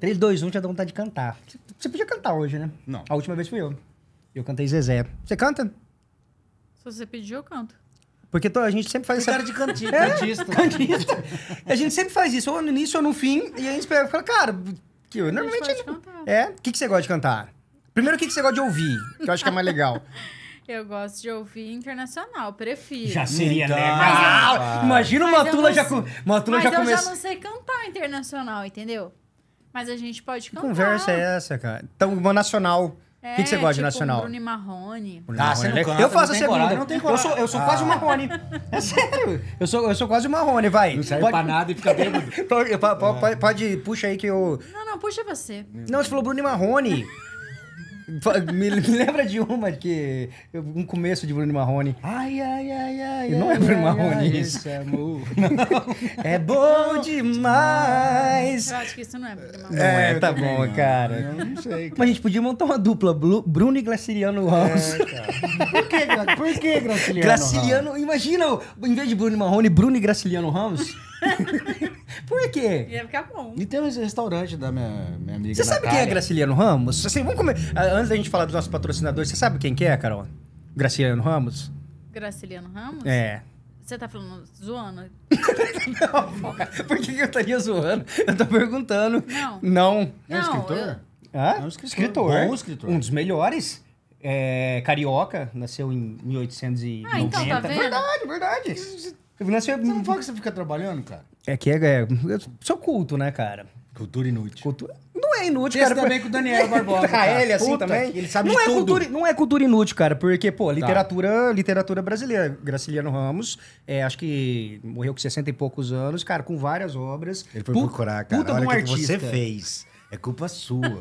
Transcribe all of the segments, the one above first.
3, 2, 1 já dá vontade de cantar. Você podia cantar hoje, né? Não. A última vez fui eu. Eu cantei Zezé. Você canta? Se você pedir, eu canto. Porque a gente sempre faz isso. Essa... cara de é, cantista. cantista. a gente sempre faz isso, ou no início ou no fim, e aí a gente fala, cara, que eu, normalmente. Gente... É? O que, que você gosta de cantar? Primeiro, o que, que você gosta de ouvir? Que eu acho que é mais legal. Eu gosto de ouvir internacional, prefiro. Já seria então, legal! Imagina uma tula já, Matula já começou. Mas já eu já não sei cantar internacional, entendeu? Mas a gente pode cantar. Que conversa é essa, cara? Então, uma nacional. O é, que, que, é, você gosta tipo, de nacional? Bruno e Marrone. Bruno ah, Marrone. você canta, Eu faço a segunda, coragem. não tem como Eu sou, eu sou ah. quase o ah. Marrone. É sério. Eu sou, eu sou quase o Marrone, vai. Não serve pode... pra nada e fica bêbado. pode, pode, ah. pode, puxa aí que eu... Não, não, puxa você. Não, você falou Bruno e Marrone me, me, lembra de uma que. Um começo de Bruno Marrone. Ai, ai, ai, ai. Não é Bruno Marrone isso. É, amor. é bom demais. Eu acho que isso não é Bruno Marrone. É, é tá bom, não, cara. não sei. Cara. Mas a gente podia montar uma dupla: Bruno e Graciliano é, Ramos. É, cara. Por que, por que Graciliano? Graciliano, Ramos? imagina, em vez de Bruno Marrone, Bruno e Graciliano Ramos. Por quê? Ia ficar bom. E tem um restaurante da minha, minha amiga. Você sabe quem é Graciliano Ramos? Assim, vamos comer. Ah, antes da gente falar dos nossos patrocinadores, você sabe quem que é, Carol? Graciliano Ramos? Graciliano Ramos? É. Você tá falando zoando? não, por que eu estaria zoando? Eu tô perguntando. Não. Não. É um escritor? Eu... Ah, é um escritor. escritor. Bom escritor. Um dos melhores. É, carioca, nasceu em 1890. Ah, então tá vendo? Verdade, verdade. Você não fala que você fica trabalhando, cara? É que é... é sou culto, né, cara? Cultura inútil. Cultura... Não é inútil, Esse cara. também com o Daniel Barbosa. ah, ele assim Puta, também? Ele sabe não é tudo. Cultura, não é cultura inútil, cara, porque, pô, tá. literatura, tá. literatura brasileira. Graciliano Ramos, é, acho que morreu com 60 e poucos anos, cara, com várias obras. Ele foi Puta, procurar, cara. Puta Olha um artista. que você fez. É culpa sua.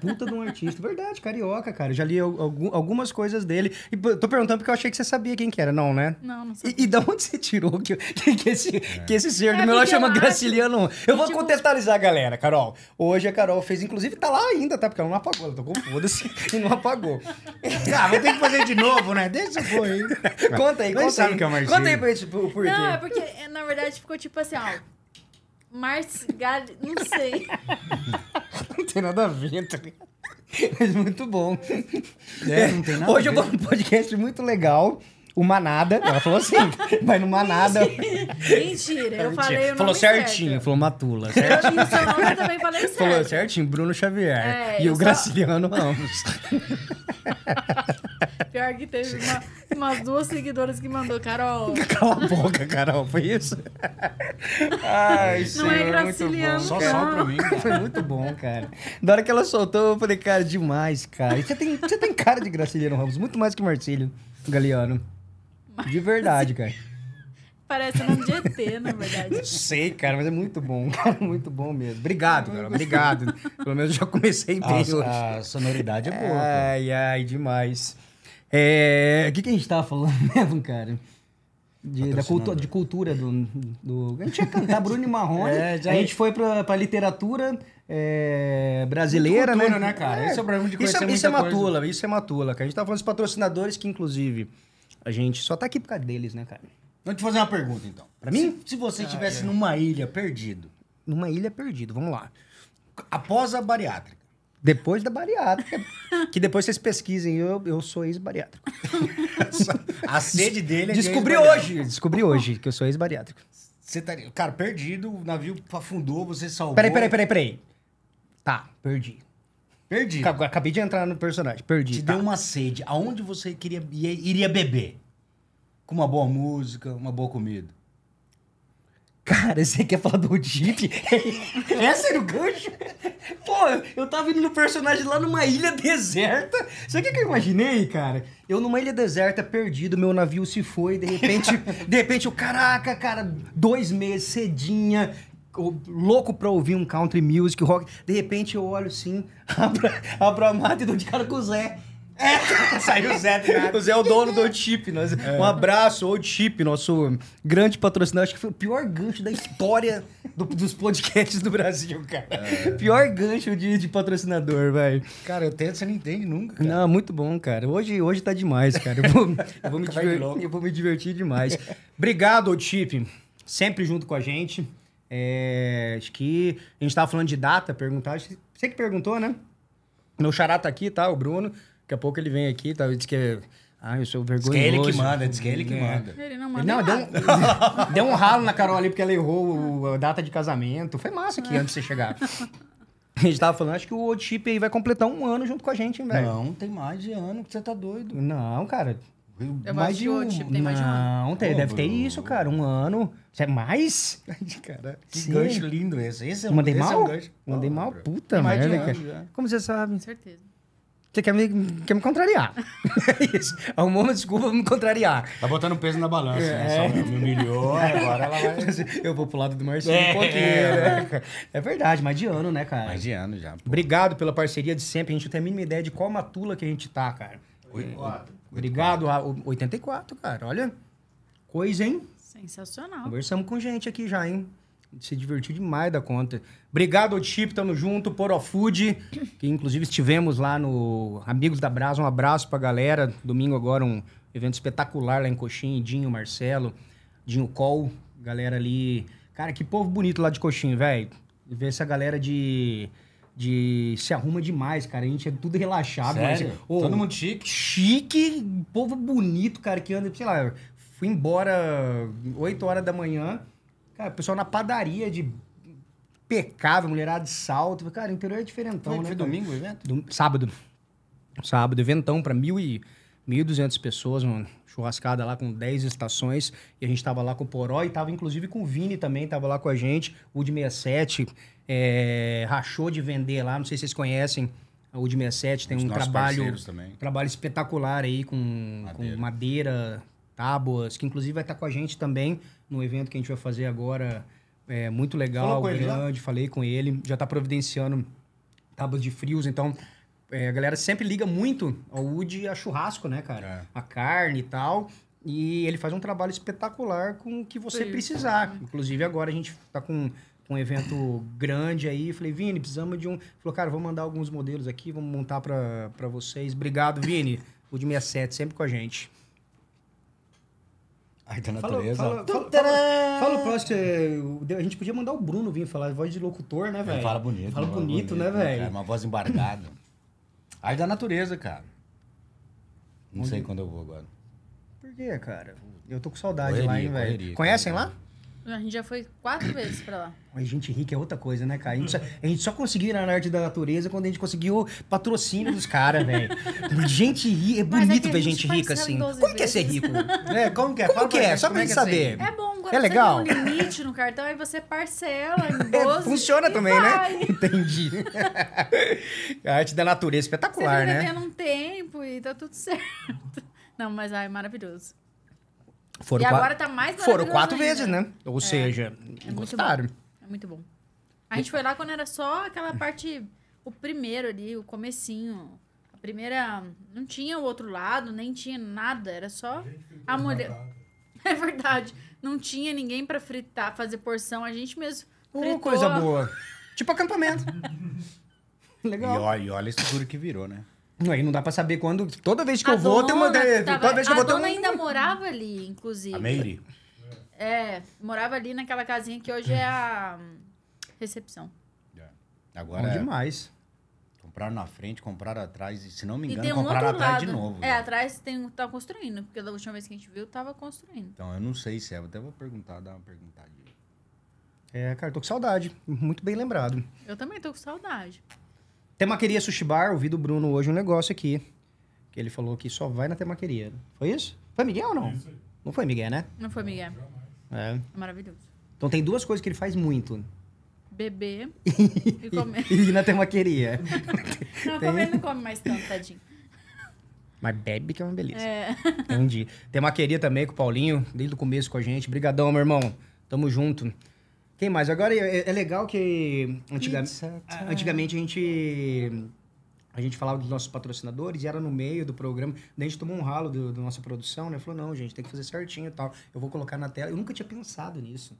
Puta de um artista. Verdade, carioca, cara. Eu já li algum, algumas coisas dele. E tô perguntando porque eu achei que você sabia quem que era, não, né? Não, não sei. E, e da onde você tirou que, que, que esse, é. que esse ser é, do meu chama Graciliano? Eu vou tipo... contextualizar a galera, Carol. Hoje a Carol fez, inclusive, tá lá ainda, tá? Porque ela não apagou. Ela tocou foda-se e não apagou. ah, vou ter que fazer de novo, né? Deixa eu pôr aí. Conta aí, é conta aí. Sabe é o Conta aí pra gente por, por Não, é porque, na verdade, ficou tipo assim, ó Mars Gad... Não sei. não tem nada a ver, tá ligado? Mas muito bom. É, não tem nada Hoje a ver. eu vou um podcast muito legal o Manada. Ela falou assim, vai no Manada. Mentira, eu falei o Falou certinho, certo. falou Matula. Certinho. Eu seu nome também falei certo. Falou certinho, Bruno Xavier. É, e o só... Graciliano Ramos. Pior que teve uma, umas duas seguidoras que mandou, Carol. Cala a boca, Carol, foi isso? Ai, Não é senhor, é Graciliano. Só só pra mim. Foi muito bom, cara. Da hora que ela soltou, eu falei, cara, demais, cara. você tem, você tem cara de Graciliano Ramos, muito mais que Marcílio Galeano. Mas, de verdade, cara. Parece um de ET, na verdade. Sei, cara, mas é muito bom, muito bom mesmo. Obrigado, cara, obrigado. Pelo menos já comecei bem hoje. A sonoridade é boa. Cara. Ai, ai, demais. É... O que, que a gente tava falando mesmo, cara? De, da cultu né? de cultura do, do. A gente ia cantar Bruno Marrone. É, já... A é. gente foi pra, pra literatura é, brasileira, cultura, né? né? cara? É. Esse é o problema de é, conhecer Isso, isso é matula, isso é matula, A gente tava falando dos patrocinadores que, inclusive a gente só tá aqui por causa deles, né, cara? Vamos então, te fazer uma pergunta, então. Pra se, mim? Se você ah, estivesse ah, é. numa ilha perdido. Numa ilha perdido, vamos lá. Após a bariátrica. Depois da bariátrica. que depois vocês pesquisem, eu, eu sou ex-bariátrico. a sede dele é Descobri de hoje. Descobri hoje que eu sou ex-bariátrico. Você tá, cara, perdido, o navio afundou, você salvou. Peraí, peraí, peraí, peraí. Tá, perdi. Perdi. Acabei de entrar no personagem, perdi. Te Tá. deu uma sede. Aonde você queria ia- iria beber? Com uma boa música, uma boa comida. Cara, você quer falar do Jeep? Essa era o gancho? Pô, eu tava indo no personagem lá numa ilha deserta. Sabe o que que eu imaginei, cara? Eu numa ilha deserta, perdido, meu navio se foi, de repente, de repente, o caraca, cara, dois meses, cedinha, louco pra ouvir um country music, rock. De repente eu olho assim, abro, abro a mata e dou de cara com o Zé. É. Saiu o Zé O Zé é o dono do Chip. É. Um abraço, Old Chip, nosso grande patrocinador. Acho que foi o pior gancho da história do, dos podcasts do Brasil, cara. É. Pior gancho de, de patrocinador, velho. Cara, eu tento, você não entende nunca. Cara. Não, muito bom, cara. Hoje, hoje tá demais, cara. Eu vou, eu vou, me, diver... eu vou me divertir demais. Obrigado, Old Chip. Sempre junto com a gente. É, acho que a gente estava falando de data, perguntar. Você que perguntou, né? Meu xará tá aqui, tá? O Bruno. Daqui a pouco ele vem aqui, tá? Ele disse que. Ah, eu sou vergonhoso. Diz que é ele que manda, diz que é ele que é. manda. Ele não manda. não, deu, um, deu um ralo na Carol ali porque ela errou a data de casamento. Foi massa aqui é. antes de você chegar. A gente tava falando, acho que o Old Chip aí vai completar um ano junto com a gente, hein, velho? Não, tem mais de ano que você tá doido. Não, cara. É mais de um. Tipo, tem mais de um Não, deve ter isso, cara. Um ano. Isso é mais? cara, que Sim. gancho lindo esse. Esse é um, Mandei esse mal? É um gancho. Mandei ah, mal, puta mais merda, um cara. Ano, Como você sabe? Com certeza. Você quer me, quer me contrariar. é isso. Arrumou uma desculpa pra me contrariar. Tá botando peso na balança, é. né? Só é. me humilhou, é. agora ela vai... Eu vou pro lado do Marcinho é. um pouquinho, é. né? É verdade, mais de ano, né, cara? Mais de ano já. Pô. Obrigado pela parceria de sempre. A gente não tem a mínima ideia de qual matula que a gente tá, cara. Oito, quatro. Obrigado, 84, cara. Olha, coisa, hein? Sensacional. Conversamos com gente aqui já, hein? Se divertiu demais da conta. Obrigado, Chip, tamo junto. Porofood, que inclusive estivemos lá no Amigos da Brasa. Um abraço pra galera. Domingo agora um evento espetacular lá em Coxim, Dinho, Marcelo, Dinho Col, galera ali. Cara, que povo bonito lá de Coxim, velho. Ver essa galera de de se arruma demais, cara. A gente é tudo relaxado. Sério? Mas, assim. oh, Todo mundo chique. Chique, povo bonito, cara, que anda, sei lá, fui embora 8 horas da manhã. Cara, o pessoal na padaria de pecado mulherada de salto. Cara, o interior é diferentão, Como né? Foi domingo o evento? Do... Sábado. Sábado, eventão pra mil e... 1.200 pessoas, uma churrascada lá com 10 estações. E a gente estava lá com o Poró e estava inclusive com o Vini também, estava lá com a gente. O de 67 é, rachou de vender lá, não sei se vocês conhecem. O de 67 tem um trabalho, trabalho espetacular aí com madeira. com madeira, tábuas, que inclusive vai estar tá com a gente também no evento que a gente vai fazer agora. É muito legal, grande. Falei com ele, já está providenciando tábuas de frios, então é, a galera sempre liga muito ao wood a churrasco, né, cara? É. A carne e tal. E ele faz um trabalho espetacular com o que você Sim. precisar. Inclusive, agora a gente tá com um evento grande aí. Falei, Vini, precisamos de um. Falou, cara, vou mandar alguns modelos aqui, vamos montar para vocês. Obrigado, Vini. wood 67, sempre com a gente. Ai, da natureza. Fala, fala, fala, fala o próximo. Eh, a gente podia mandar o Bruno vir falar, voz de locutor, né, velho? Fala bonito. Fala né, bonito, bonito né, né velho? É uma voz embargada. Aí da natureza, cara. Não Onde? sei quando eu vou agora. Por quê, cara? Eu tô com saudade Correria, lá, hein, velho. Conhecem lá? A gente já foi quatro vezes pra lá. Mas gente rica é outra coisa, né, cara? A gente só, a gente só conseguiu ir na arte da natureza quando a gente conseguiu patrocínio dos caras, velho. Gente rica, é, é bonito é ver gente, rica assim. Como vezes. que é ser rico? É, como que é? Como Fala que é? Gente, só pra é gente é saber. É bom, agora é legal. você tem um limite no cartão, aí você parcela em 12 é, Funciona também, né? vai. né? Entendi. a arte da natureza, espetacular, você né? Você um tempo e tá tudo certo. Não, mas ai é maravilhoso. Foram e agora tá mais Foram quatro vezes, né? Ou é. seja, é gostaram. Muito é muito bom. A gente foi lá quando era só aquela parte, o primeiro ali, o comecinho. A primeira. Não tinha o outro lado, nem tinha nada. Era só a mulher. É verdade. Não tinha ninguém para fritar, fazer porção. A gente mesmo. Uma fritou. coisa boa. tipo acampamento. Legal. E olha, e olha a estrutura que virou, né? Não, não dá pra saber quando. Toda vez que a eu vou, tem uma. Tava, toda vez que eu vou, tem uma. ainda morava ali, inclusive. A Meire? É, morava ali naquela casinha que hoje é a hum, recepção. É. Agora. Bom é... demais. Compraram na frente, compraram atrás, e se não me engano, um compraram atrás lado. de novo. É, já. atrás tem, tá construindo, porque da última vez que a gente viu, tava construindo. Então, eu não sei se é, eu até vou perguntar, dar uma perguntadinha. É, cara, tô com saudade. Muito bem lembrado. Eu também tô com saudade. Temaqueria Sushi Bar, ouvi do Bruno hoje um negócio aqui. Que ele falou que só vai na temaqueria. Foi isso? Foi Miguel ou não? É não foi Miguel, né? Não foi Miguel. É. é. Maravilhoso. Então tem duas coisas que ele faz muito. Beber e comer. e na temaqueria. não, tem... comer não come mais tanto, tadinho. Mas bebe que é uma beleza. É. Entendi. Temaqueria também com o Paulinho, desde o começo com a gente. Obrigadão, meu irmão. Tamo junto. Quem mais? Agora é, é, é legal que antigamente a gente a gente falava dos nossos patrocinadores e era no meio do programa. Daí a gente tomou um ralo do, nossa produção, né? Falou, não, gente, tem que fazer certinho e tal. Eu vou colocar na tela. Eu nunca tinha pensado nisso.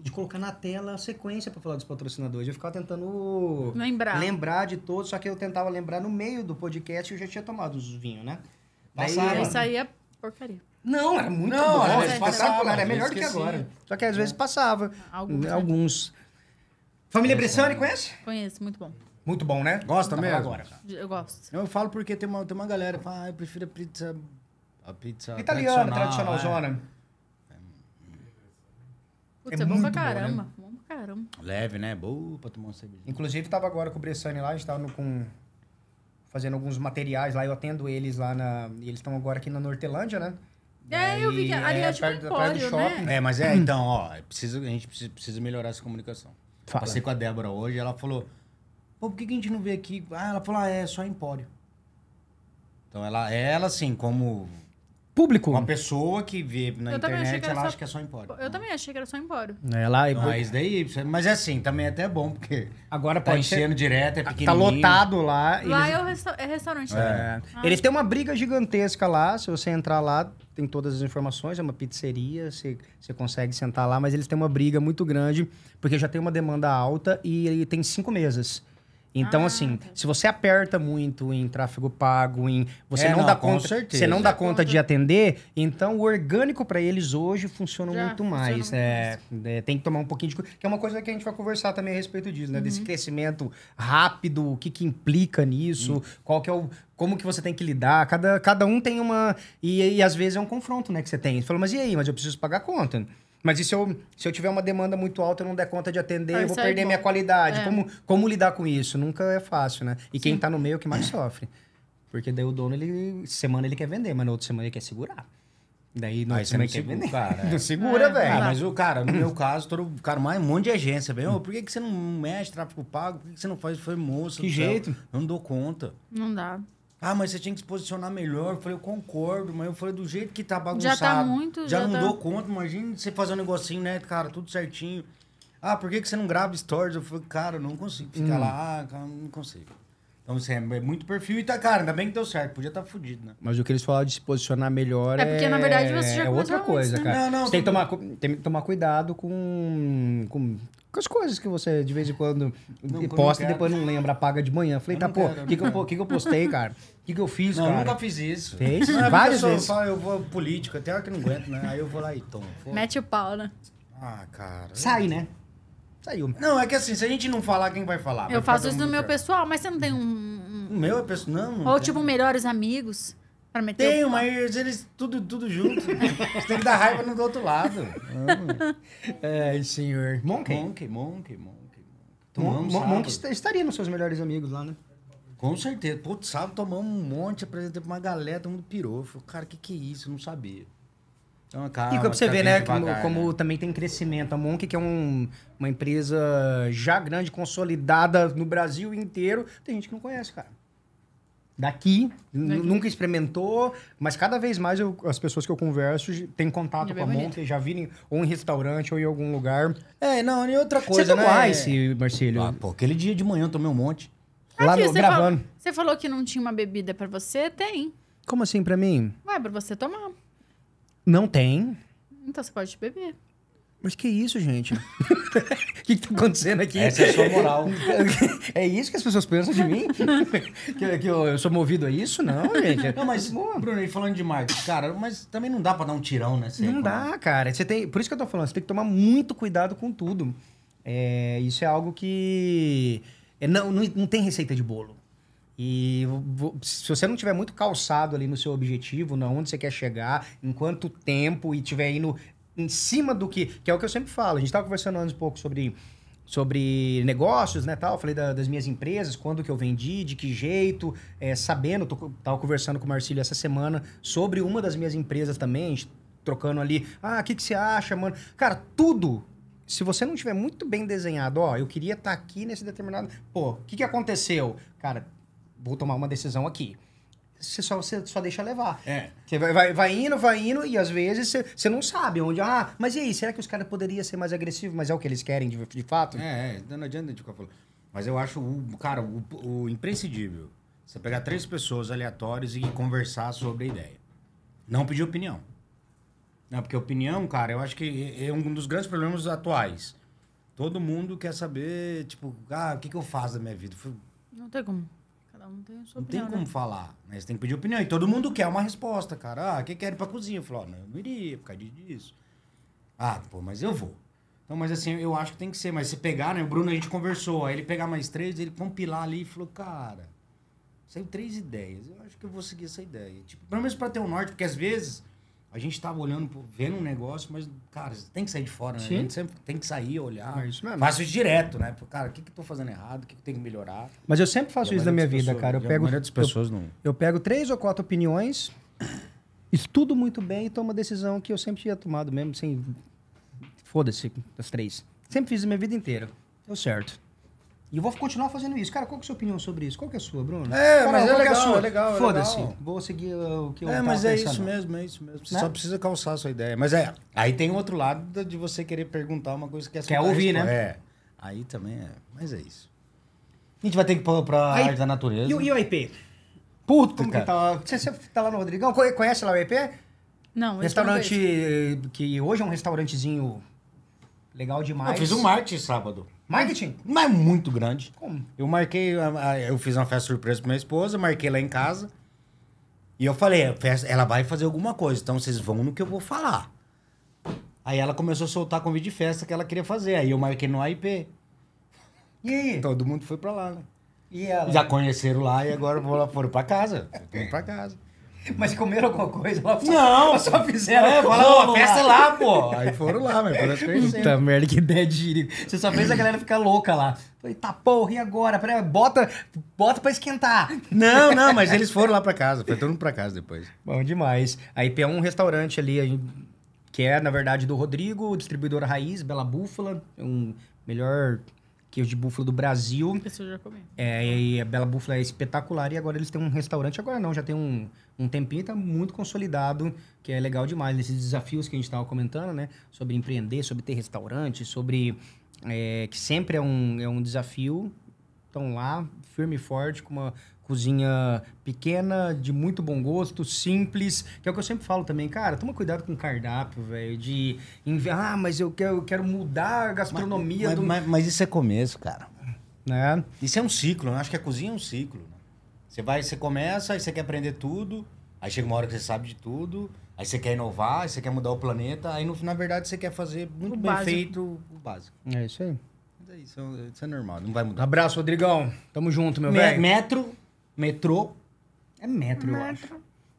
De colocar na tela a sequência para falar dos patrocinadores. Eu ficava tentando lembrar. lembrar de todos, só que eu tentava lembrar no meio do podcast e eu já tinha tomado os vinhos, né? Daí, Passava. Isso aí é porcaria. Não, era muito não, bom. Era era melhor do que agora. Só que às vezes passava. Alguns. alguns. Família Bressani, conhece? Conheço, muito bom. Muito bom, né? Gosta mesmo? Agora. Eu gosto. Eu falo porque tem uma, tem uma galera que fala, ah, eu prefiro a pizza. A pizza. Italiana, tradicional, tradicionalzona. Né? É. Putz, é, é bom pra né? caramba. Bom, né? bom pra caramba. Leve, né? Boa pra tomar um. cerveja. Inclusive, tava agora com o Bressani lá, a gente tava no, com. Fazendo alguns materiais lá, eu atendo eles lá na. E eles estão agora aqui na Nortelândia, né? É, eu vi que ali é, é tipo um shopping. Né? É, mas é, hum. então, ó, é precisa, a gente precisa, precisa melhorar essa comunicação. Fala. Passei com a Débora hoje, ela falou, pô, por que, que a gente não vê aqui? Ah, ela falou, ah, é só empório. Então, ela, ela assim, como público. Uma pessoa que vê na eu internet, ela só... acha que é só empório. Eu também achei que era só empório. É, lá é Mas daí, mas é assim, também é até bom, porque agora tá enchendo ser... direto, é tá pequenininho. Tá lotado lá. Lá eles... é, o resta... é restaurante. Né? É. Ah. Eles têm uma briga gigantesca lá, se você entrar lá, tem todas as informações, é uma pizzeria, você, você consegue sentar lá, mas eles têm uma briga muito grande, porque já tem uma demanda alta e, e tem cinco mesas. Então, ah, assim, se você aperta muito em tráfego pago, em você é, não, não, dá conta, você não dá conta de atender, então o orgânico para eles hoje funciona Já, muito mais. Funciona muito é, é, tem que tomar um pouquinho de que é uma coisa que a gente vai conversar também a respeito disso, né? Uhum. Desse crescimento rápido, o que, que implica nisso, uhum. qual que é o como que você tem que lidar. Cada, cada um tem uma e, e às vezes é um confronto, né, que você tem. Você fala, mas e aí? Mas eu preciso pagar a conta. Mas e se eu, se eu tiver uma demanda muito alta, eu não der conta de atender, ah, eu vou é perder é minha qualidade. É. Como, como lidar com isso? Nunca é fácil, né? E Sim. quem tá no meio é o que mais sofre. Porque daí o dono, ele semana ele quer vender, mas na outra semana ele quer segurar. Daí não, aí você não segura, vender. cara. É. Não segura, é, velho. Ah, mas o cara, no meu caso, todo, cara, mais um monte de agência, velho. por que, que você não mexe tráfego pago? Por que, que você não faz foi moço? Que jeito? Céu? Eu não dou conta. Não dá. Ah, mas você tinha que se posicionar melhor. Eu falei, eu concordo, mas eu falei, do jeito que tá, tá bagunçado. Já tá muito, já. já não tá... dou conta, imagina você fazer um negocinho, né, cara, tudo certinho. Ah, por que, que você não grava stories? Eu falei, cara, eu não consigo ficar hum. lá, ah, cara, não consigo. Então, assim, é muito perfil e tá, cara, ainda bem que deu certo, podia estar tá fudido, né? Mas o que eles falaram de se posicionar melhor é. É porque, na verdade, você já é outra coisa, né? cara. Não, não, você tem, que tomar, tem que tomar cuidado com, com com as coisas que você de vez em quando não, posta e depois não lembra, apaga de manhã. Falei, tá, pô, o que, que, eu, que, que eu postei, cara? O que, que eu fiz, não, cara? Eu nunca fiz isso. Fez? Não, Várias vezes. Eu, eu vou político, até hora que não aguento, né? Aí eu vou lá e tomo. Foda. Mete o pau, né? Ah, cara. Sai, né? Saiu. Não, é que assim, se a gente não falar, quem vai falar? Eu vai faço isso no meu pessoal, mas você não tem um. um... O meu é pessoal. Não, não Ou tipo, tem. tipo, melhores amigos. Pra meter Tenho, o... mas eles tudo, tudo junto. Você tem que dar raiva no do outro lado. Ai, é, senhor. Monkey. Monkey, Monkey, Monkey. Tomamos Mon Monkey estaria nos seus melhores amigos lá, né? Com certeza. Putz, sábado tomamos um monte, apresentei pra uma galera, todo mundo pirou. Falei, cara, o que que é isso? Eu não sabia. Então, calma, e como você tá vê, né, devagar, como, né? como, também tem crescimento. A Monk, que é um, uma empresa já grande, consolidada no Brasil inteiro, tem gente que não conhece, cara daqui, daqui, nunca experimentou, mas cada vez mais eu, as pessoas que eu converso têm contato com a Monte, já virem ou em restaurante ou em algum lugar. É, não, e outra coisa, Você tá tomou né? Ice, Marcelo? Ah, pô, aquele dia de manhã eu tomei um monte. Lá no, você gravando. Falou, você falou que não tinha uma bebida para você? Tem. Como assim para mim? Ué, pra você tomar. Não tem. Então você pode beber. Mas que isso, gente? O que, que tá acontecendo aqui? Essa é a sua moral. é isso que as pessoas pensam de mim? que, que eu, eu, sou movido a isso? Não, gente. Não, mas, tá Bruno, e falando de marketing, cara, mas também não dá para dar um tirão, né? não dá, cara. Você tem, por isso que eu tô falando, você tem que tomar muito cuidado com tudo. É, isso é algo que. É, não, não, não tem receita de bolo. E se você não tiver muito calçado ali no seu objetivo, na onde você quer chegar, em quanto tempo e tiver indo em cima do que. Que é o que eu sempre falo. A gente estava conversando antes um pouco sobre, sobre negócios, né? Tal. Eu falei da, das minhas empresas, quando que eu vendi, de que jeito, é, sabendo. Tô, conversando com o Marcílio essa semana sobre uma das minhas empresas também, trocando ali. Ah, o que, que você acha, mano? Cara, tudo. Se você não tiver muito bem desenhado, ó, eu queria estar tá aqui nesse determinado. Pô, o que, que aconteceu? Cara, vou tomar uma decisão aqui você só, você só deixa levar. É. Você vai, vai, vai indo, vai indo, e às vezes você, você não sabe onde. Ah, mas e aí? Será que os caras poderiam ser mais agressivos? Mas é o que eles querem de, de fato? É, é, não adianta de ficar Mas eu acho, o, cara, o, o imprescindível. Você pegar três pessoas aleatórias e conversar sobre a ideia. Não pedir opinião. Não, porque opinião, cara, eu acho que é, é um dos grandes problemas atuais. Todo mundo quer saber, tipo, ah, o que, que eu faço da minha vida? Não tem como não, tenho sua Não tem como né? falar, mas Você tem que pedir opinião. E todo mundo quer uma resposta, cara. Ah, quem quer ir pra cozinha? Eu falo, não, eu não iria por causa disso. Ah, pô, mas eu vou. Então, mas assim, eu acho que tem que ser. Mas se pegar, né? O Bruno a gente conversou. Aí ele pegar mais três, ele compilar ali e falou, cara, saiu três ideias. Eu acho que eu vou seguir essa ideia. Tipo, pelo menos pra ter um norte, porque às vezes a gente estava olhando, vendo um negócio, mas, cara, tem que sair de fora, né? Sim. A gente sempre tem que sair, olhar. É isso mesmo. Faço isso direto, né? cara, o que, que eu tô fazendo errado? O que, que tem que melhorar? Mas eu sempre faço isso da minha vida, pessoas, cara. Eu pego, das pessoas eu, não. Eu pego três ou quatro opiniões, estudo muito bem e tomo uma decisão que eu sempre tinha tomado mesmo, sem. Foda-se, as três. Sempre fiz a minha vida inteira. Deu certo. E eu vou continuar fazendo isso. Cara, qual que é a sua opinião sobre isso? Qual que é a sua, Bruno? É, mas é, é, é legal, é, é legal, Foda-se. vou seguir uh, o que eu É, mas é isso mesmo, é isso mesmo. Você né? só precisa calçar a sua ideia. Mas é, aí tem o outro lado de você querer perguntar uma coisa que é Quer ouvir, né? É. Aí também é. Mas é isso. A gente vai ter que pôr pra aí, arte da natureza. E, o, e o IP? Puta, Como cara. Tá você, você tá lá no Rodrigão? Conhece lá o IP? Não, Restaurante não que hoje é um restaurantezinho legal demais. Eu fiz um Marte sábado. Marketing? Mas é muito grande. Como? Eu marquei, eu fiz uma festa surpresa pra minha esposa, marquei lá em casa. E eu falei, é, festa, ela vai fazer alguma coisa, então vocês vão no que eu vou falar. Aí ela começou a soltar convite de festa que ela queria fazer. Aí eu marquei no AIP. E aí? Todo mundo foi pra lá, né? E ela? Já conheceram lá e agora foram pra casa. Foram pra casa. Mas comeram alguma coisa lá? Não! Só, só é, fizeram. É, falaram, festa lá, pô! Aí foram lá, mas parece que Puta merda, que ideia de gírico. Você só fez a galera ficar louca lá. Falei, tá porra, e agora? Pera, bota, bota pra esquentar. Não, não, mas eles foram lá pra casa. Foi todo mundo pra casa depois. Bom demais. Aí tem um restaurante ali, que é, na verdade, do Rodrigo, distribuidora Raiz, Bela Búfala. Um melhor queijo é de búfalo do Brasil. Esse eu já comi. É, e a Bela Búfala é espetacular. E agora eles têm um restaurante, agora não, já tem um, um tempinho, tá muito consolidado, que é legal demais. Nesses desafios que a gente estava comentando, né? Sobre empreender, sobre ter restaurante, sobre... É, que sempre é um, é um desafio. Estão lá, firme e forte, com uma cozinha pequena, de muito bom gosto, simples, que é o que eu sempre falo também, cara, toma cuidado com cardápio, velho, de ah, mas eu quero, eu quero mudar a gastronomia mas, do... mas, mas, isso é começo, cara. Né? Isso é um ciclo, eu né? acho que a cozinha é um ciclo. Né? Você vai, você começa, aí você quer aprender tudo, aí chega uma hora que você sabe de tudo, aí você quer inovar, aí você quer mudar o planeta, aí no, na verdade você quer fazer muito o bem básico. feito o básico. É isso aí. É isso, é isso, é normal, não vai mudar. Abraço, Rodrigão. Tamo junto, meu Me velho. Metro metrô. É metro, metro. eu acho.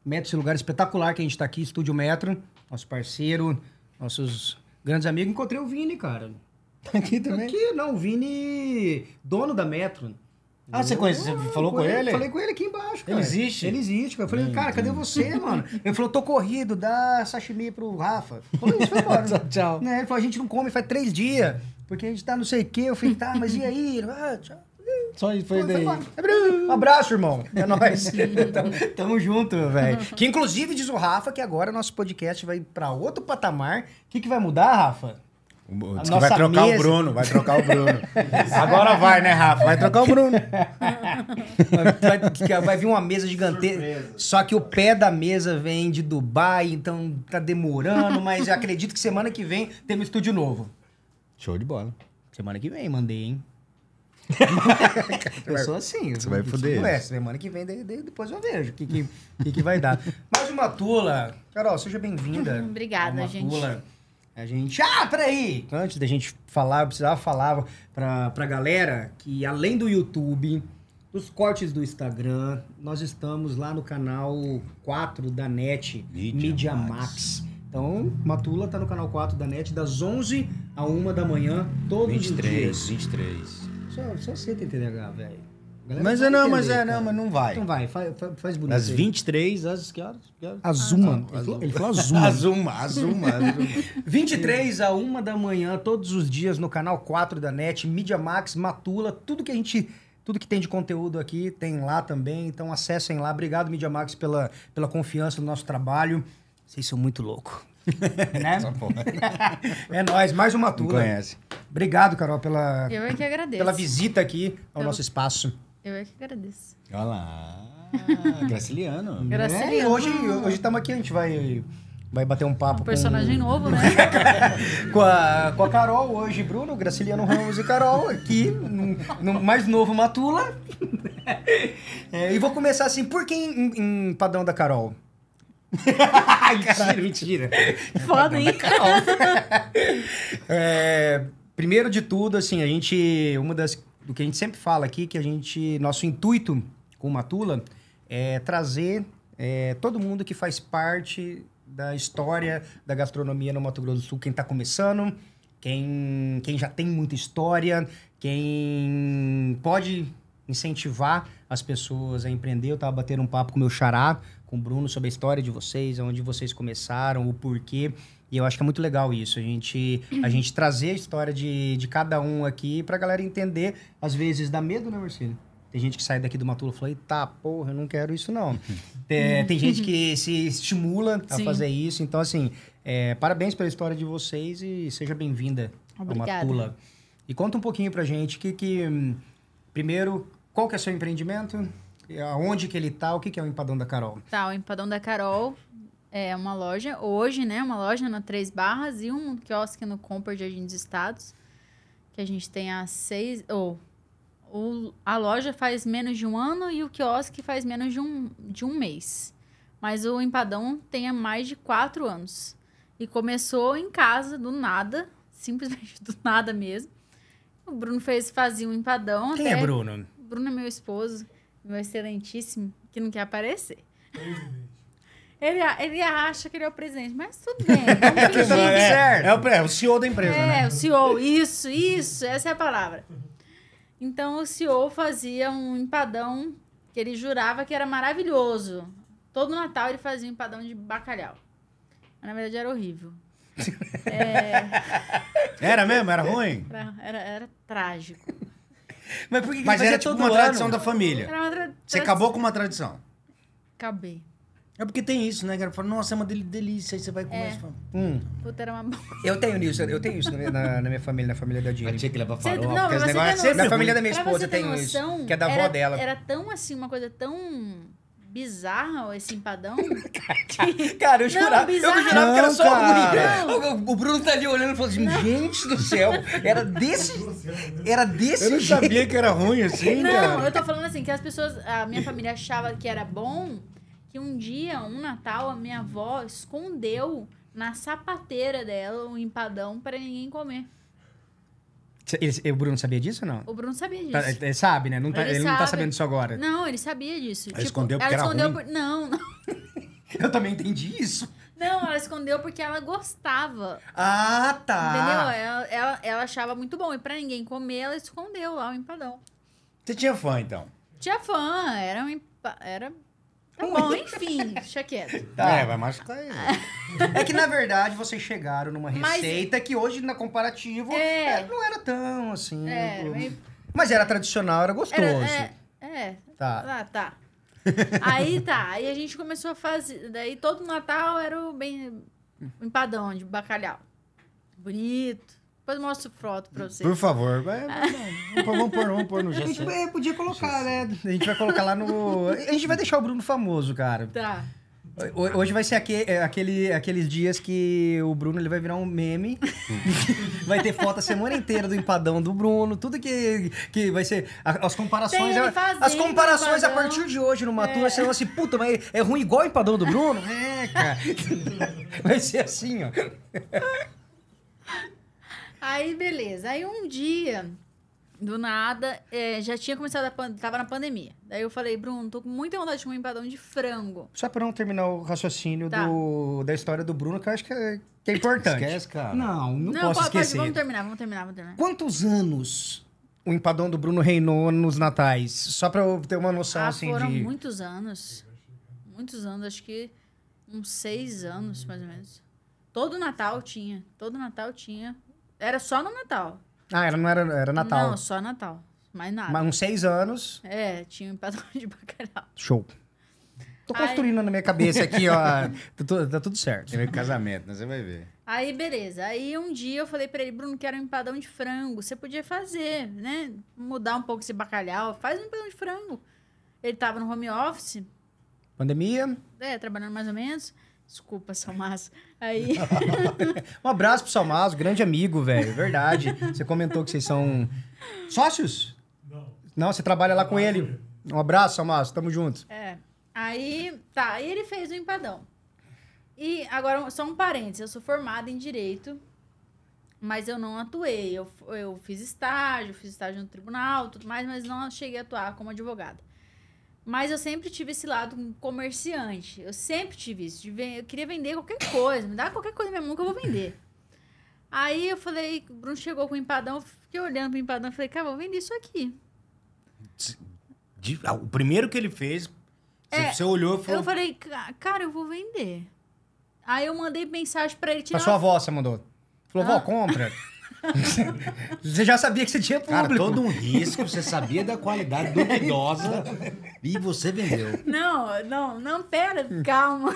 Metro, esse lugar espetacular que a gente tá aqui, Estúdio Metro. Nosso parceiro, nossos grandes amigos. Encontrei o Vini, cara. Tá aqui tá também? Aqui, não, o Vini, dono da Metro. Ah, eu, você conhece, você falou com ele? Falei com ele aqui embaixo, cara. Ele existe? Ele existe, cara. Eu falei, cara, cadê você, mano? Ele falou, tô corrido, dá sashimi pro Rafa. Falei, isso, foi embora. tchau, tchau. Né? Ele falou, a gente não come faz três dias, porque a gente tá não sei o quê. Eu falei, tá, mas e aí? Ah, tchau. Só isso foi daí. Um abraço, irmão. É nóis. tamo, junto, velho. Uhum. Que inclusive diz o Rafa que agora nosso podcast vai pra outro patamar. O que, que vai mudar, Rafa? Diz que vai trocar mesa. o Bruno, vai trocar o Bruno. Agora vai, né, Rafa? Vai trocar o Bruno. vai, vai, vai vir uma mesa gigantesca. Só que o pé da mesa vem de Dubai, então tá demorando, mas acredito que semana que vem tem um estúdio novo. Show de bola. Semana que vem, mandei, hein? eu sou assim. Você vai foder. É, semana que vem, daí, daí, depois eu vejo o que, que, que, que vai dar. Mais uma tula. Carol, seja bem-vinda. Obrigada, uma gente. Tula. A gente. Ah, peraí! Antes da gente falar, eu precisava falar pra, pra galera que além do YouTube, dos cortes do Instagram, nós estamos lá no canal 4 da NET, Media, Max. Max. Então, Matula tá no canal 4 da NET, das 11 a 1 da manhã, todos 23, os dias. 23, 23. Só, só você tem TDAH, velho. Mas não, entender, mas é, cara. não, mas não vai. Então vai, faz, faz bonito. Às 23, às que horas? Que horas? Às uma. Ah, ele, ele falou às uma. às uma, às uma. 23 a 1 da manhã, todos os dias no canal 4 da NET, Mídia Max, Matula, tudo que a gente tudo que tem de conteúdo aqui tem lá também, então acessem lá. Obrigado, Media Max, pela, pela confiança no nosso trabalho. Vocês são muito loucos. né? é nós mais uma turma. conhece. Obrigado, Carol, pela, Eu é que agradeço. pela visita aqui ao Eu- nosso espaço. Eu é que agradeço. Olha lá. Graciliano. E é, hoje hoje estamos aqui, a gente vai, vai bater um papo Um personagem com, novo, né? com, a, com a Carol hoje, Bruno, Graciliano Ramos e Carol aqui, no, mais novo Matula. É, e vou começar assim, por que em, em- em Padrão da Carol? mentira, mentira. Foda, hein? é, primeiro de tudo, assim, a gente. Uma das. Do que a gente sempre fala aqui, que a gente. Nosso intuito com o Matula é trazer é, todo mundo que faz parte da história da gastronomia no Mato Grosso do Sul, quem está começando, quem, quem já tem muita história, quem pode incentivar as pessoas a empreender. Eu estava batendo um papo com o meu xará com o Bruno sobre a história de vocês, onde vocês começaram, o porquê. E eu acho que é muito legal isso, a gente, a gente trazer a história de, de cada um aqui pra galera entender, às vezes dá medo, né, Marcelo? Tem gente que sai daqui do Matula e fala, eita, porra, eu não quero isso não. é, tem gente que se estimula a Sim. fazer isso. Então, assim, é, parabéns pela história de vocês e seja bem-vinda ao Matula. E conta um pouquinho pra gente que, que hum, primeiro, qual que é o seu empreendimento? Onde que ele tá? O que, que é o Empadão da Carol? Tá, o Empadão da Carol é uma loja, hoje, né? Uma loja na Três Barras e um quiosque no Compor de Agentes Estados. Que a gente tem há seis. Ou. Oh, o, a loja faz menos de um ano e o quiosque faz menos de um, de um mês. Mas o Empadão tem há mais de quatro anos. E começou em casa, do nada, simplesmente do nada mesmo. O Bruno fez, fazia um empadão. Quem é até... é Bruno? Bruno é meu esposo meu excelentíssimo, que não quer aparecer. Ele, ele acha que ele é o presidente, mas tudo bem. Vamos é, é, é. é, o, é o CEO da empresa, é, né? É, o CEO, isso, isso, essa é a palavra. Então, o CEO fazia um empadão que ele jurava que era maravilhoso. Todo Natal ele fazia um empadão de bacalhau. Mas, na verdade, era horrível. É... Era mesmo? Era ruim? Era, era, era trágico. Mas por que, que Mas era tipo uma ano? tradição da família. Era uma tra... Você acabou com uma tradição. Acabei. É porque tem isso, né, cara? Fala, nossa, é uma delícia, aí você vai comer. É. Fala, hum. Puta, era uma Eu tenho isso, eu tenho isso na, na, minha família, na família da Dina. Eu tinha que levar farofa, não, porque os negócios... Na família da minha esposa tem isso, que é da avó era, dela. Era tão, assim, uma coisa tão bizarro esse empadão. cara, eu jurava, não, eu jurava não, que era só cara. ruim. O, o Bruno tá ali olhando e falou assim, não. gente do céu, era desse era desse Eu não jeito. sabia que era ruim assim, Não, cara. eu tô falando assim, que as pessoas, a minha família achava que era bom, que um dia, um Natal, a minha avó escondeu na sapateira dela um empadão para ninguém comer o Bruno sabia disso ou não? O Bruno sabia tá, disso. Tá, ele sabe, né? Não tá, ele, ele sabe. não tá sabendo disso agora. Não, ele sabia disso. Ela tipo, escondeu porque ela escondeu por... Não, não. Eu também entendi isso. Não, ela escondeu porque ela gostava. Ah, tá. Entendeu? Ela, ela, ela achava muito bom. E pra ninguém comer, ela escondeu lá o empadão. Você tinha fã, então? Tinha fã. Era um empadão. Era Tá bom, enfim, deixa quieto. Tá. É, vai machucar ele. É que, na verdade, vocês chegaram numa Mas- receita que hoje, na comparativo, É. é, não era tão assim. É, eu- meio- Mas era tradicional, era gostoso. Era- é, é, Tá. Ah, tá. Aí tá, aí a gente começou a fazer. Daí todo Natal era o bem empadão de bacalhau. Bonito. Depois mostro foto pra vocês. Por favor. Vai, é, não, vamos, pôr, vamos pôr no GC. A gente podia colocar, né? A gente vai colocar lá no... A gente vai deixar o Bruno famoso, cara. Tá. Hoje vai ser aquele, é, aquele, aqueles dias que o Bruno ele vai virar um meme. vai ter foto a semana inteira do empadão do Bruno, tudo que, que vai ser. As comparações. As comparações a partir de hoje no Matura é. serão assim, puta, mas é ruim igual o empadão do Bruno? É, cara. vai ser assim, ó. Aí, beleza. Aí um dia, do nada, é, já tinha começado a tava na pandemia. Daí eu falei, Bruno, tô com muita vontade de comer empadão de frango. Só pra não terminar o raciocínio tá. do... da história do Bruno, que eu acho que é, que é importante. Esquece, cara. Não, não, não posso pode, esquecer. Pode, vamos terminar, vamos terminar, vamos terminar. Quantos anos o empadão do Bruno reinou nos natais? Só pra eu ter uma noção, ah, assim, foram de... muitos anos. Muitos anos, acho que uns seis anos, mais ou menos. Todo Natal tinha, todo Natal tinha era só no Natal. Ah, era, não era, era Natal. Não, só Natal. Mais nada. Mas uns seis anos. É, tinha um empadão de bacalhau. Show. Tô construindo Aí... na minha cabeça aqui, ó. tá, tá, tudo certo. Tem meio casamento, né? Você vai ver. Aí, beleza. Aí um dia eu falei pra ele, Bruno, quero um empadão de frango. Você podia fazer, né? Mudar um pouco esse bacalhau. Faz um empadão de frango. Ele tava no home office. Pandemia? É, trabalhando mais ou menos. Desculpa, Massa. Aí... um abraço pro Salmaso, grande amigo, velho. É verdade. Você comentou que vocês são sócios? Não. Não, você trabalha lá com ele. Um abraço, Salmaso. Tamo junto. É. Aí, tá. Aí ele fez o empadão. E agora, só um parênteses. Eu sou formada em Direito, mas eu não atuei. Eu, eu fiz estágio, fiz estágio no tribunal, tudo mais, mas não cheguei a atuar como advogada. Mas eu sempre tive esse lado comerciante. Eu sempre tive isso. eu queria vender qualquer coisa. Me dá qualquer coisa na minha mão que eu vou vender. Aí eu falei, o Bruno chegou com o empadão, eu fiquei olhando pro empadão e falei, cara, vou vender isso aqui. Ah, o primeiro que ele fez, é, você olhou e falou. Eu falei, cara, eu vou vender. Aí eu mandei mensagem pra ele tirar. Pra sua avó, você mandou. Falou, ah. vó, compra. você já sabia que você tinha público. Cara, todo um risco, você sabia da qualidade duvidosa e você vendeu. Não, não, não, pera, calma.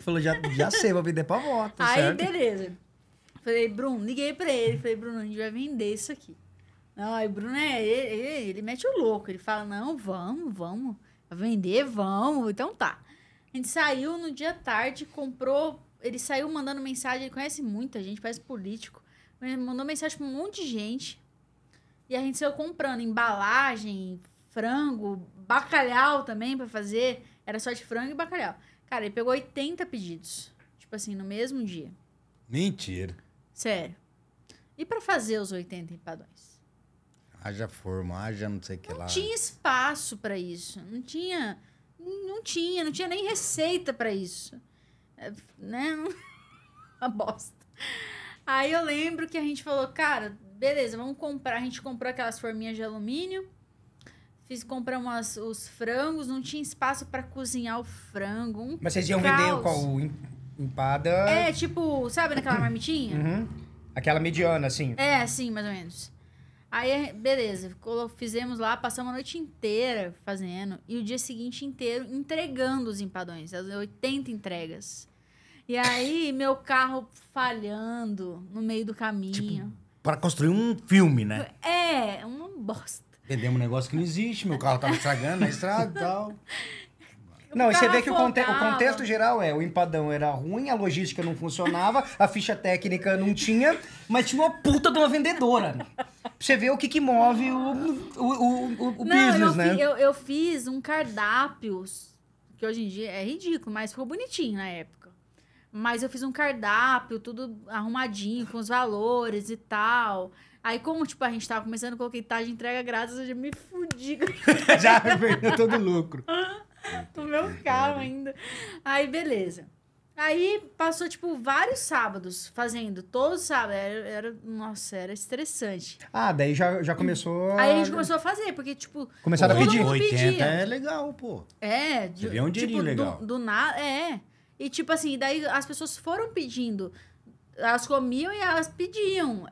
Falou, já, já sei, vou vender pra moto, Aí, certo? beleza. Falei, Bruno, liguei pra ele, falei, Bruno, a gente vai vender isso aqui. Não, aí o Bruno é, ele, é, ele, é", ele mete o louco, ele fala, não, vamos, vamos, vender, vamos, então tá. A gente saiu no dia tarde, comprou, ele saiu mandando mensagem, ele conhece muita gente, parece político mandou mensagem pra um monte de gente. E a gente saiu comprando embalagem, frango, bacalhau também para fazer. Era só de frango e bacalhau. Cara, ele pegou 80 pedidos. Tipo assim, no mesmo dia. Mentira. Sério. E para fazer os 80 empadões? Haja forma, haja não sei o que lá. Não tinha espaço para isso. Não tinha. Não tinha, não tinha nem receita para isso. É, né? Uma bosta. Aí eu lembro que a gente falou, cara, beleza, vamos comprar. A gente comprou aquelas forminhas de alumínio. Fiz comprar umas, os frangos, não tinha espaço para cozinhar o frango. Um Mas vocês iam vender qual? Empada? É, tipo, sabe naquela marmitinha? Uhum. Aquela mediana, assim. É, assim, mais ou menos. Aí, beleza, fizemos lá, passamos a noite inteira fazendo e o dia seguinte inteiro entregando os empadões, as 80 entregas. E aí, meu carro falhando no meio do caminho. Tipo, pra construir um filme, né? É, uma bosta. Vendemos um negócio que não existe, meu carro tava estragando na estrada e tal. Não, e você vê que o, conte o, contexto geral é: o empadão era ruim, a logística não funcionava, a ficha técnica não tinha, mas tinha uma puta de uma vendedora. Né? Você vê o que, que move o, o, o, o não, business, eu né? Fi, eu, eu fiz um cardápio, que hoje em dia é ridículo, mas ficou bonitinho na época. Mas eu fiz um cardápio, tudo arrumadinho, com os valores e tal. Aí, como, tipo, a gente tava começando com tá, de entrega grátis, eu já me fudi. já perdeu todo o lucro. no meu carro ainda. Aí, beleza. Aí passou, tipo, vários sábados fazendo, todos sábados. Era, era, nossa, era estressante. Ah, daí já, já começou. Aí a gente começou a fazer, porque, tipo. Começaram a pedir. 80 pedia. é legal, pô. É, de, um tipo, legal. Do, do nada. É. E tipo assim, daí as pessoas foram pedindo. Elas comiam e elas pediam.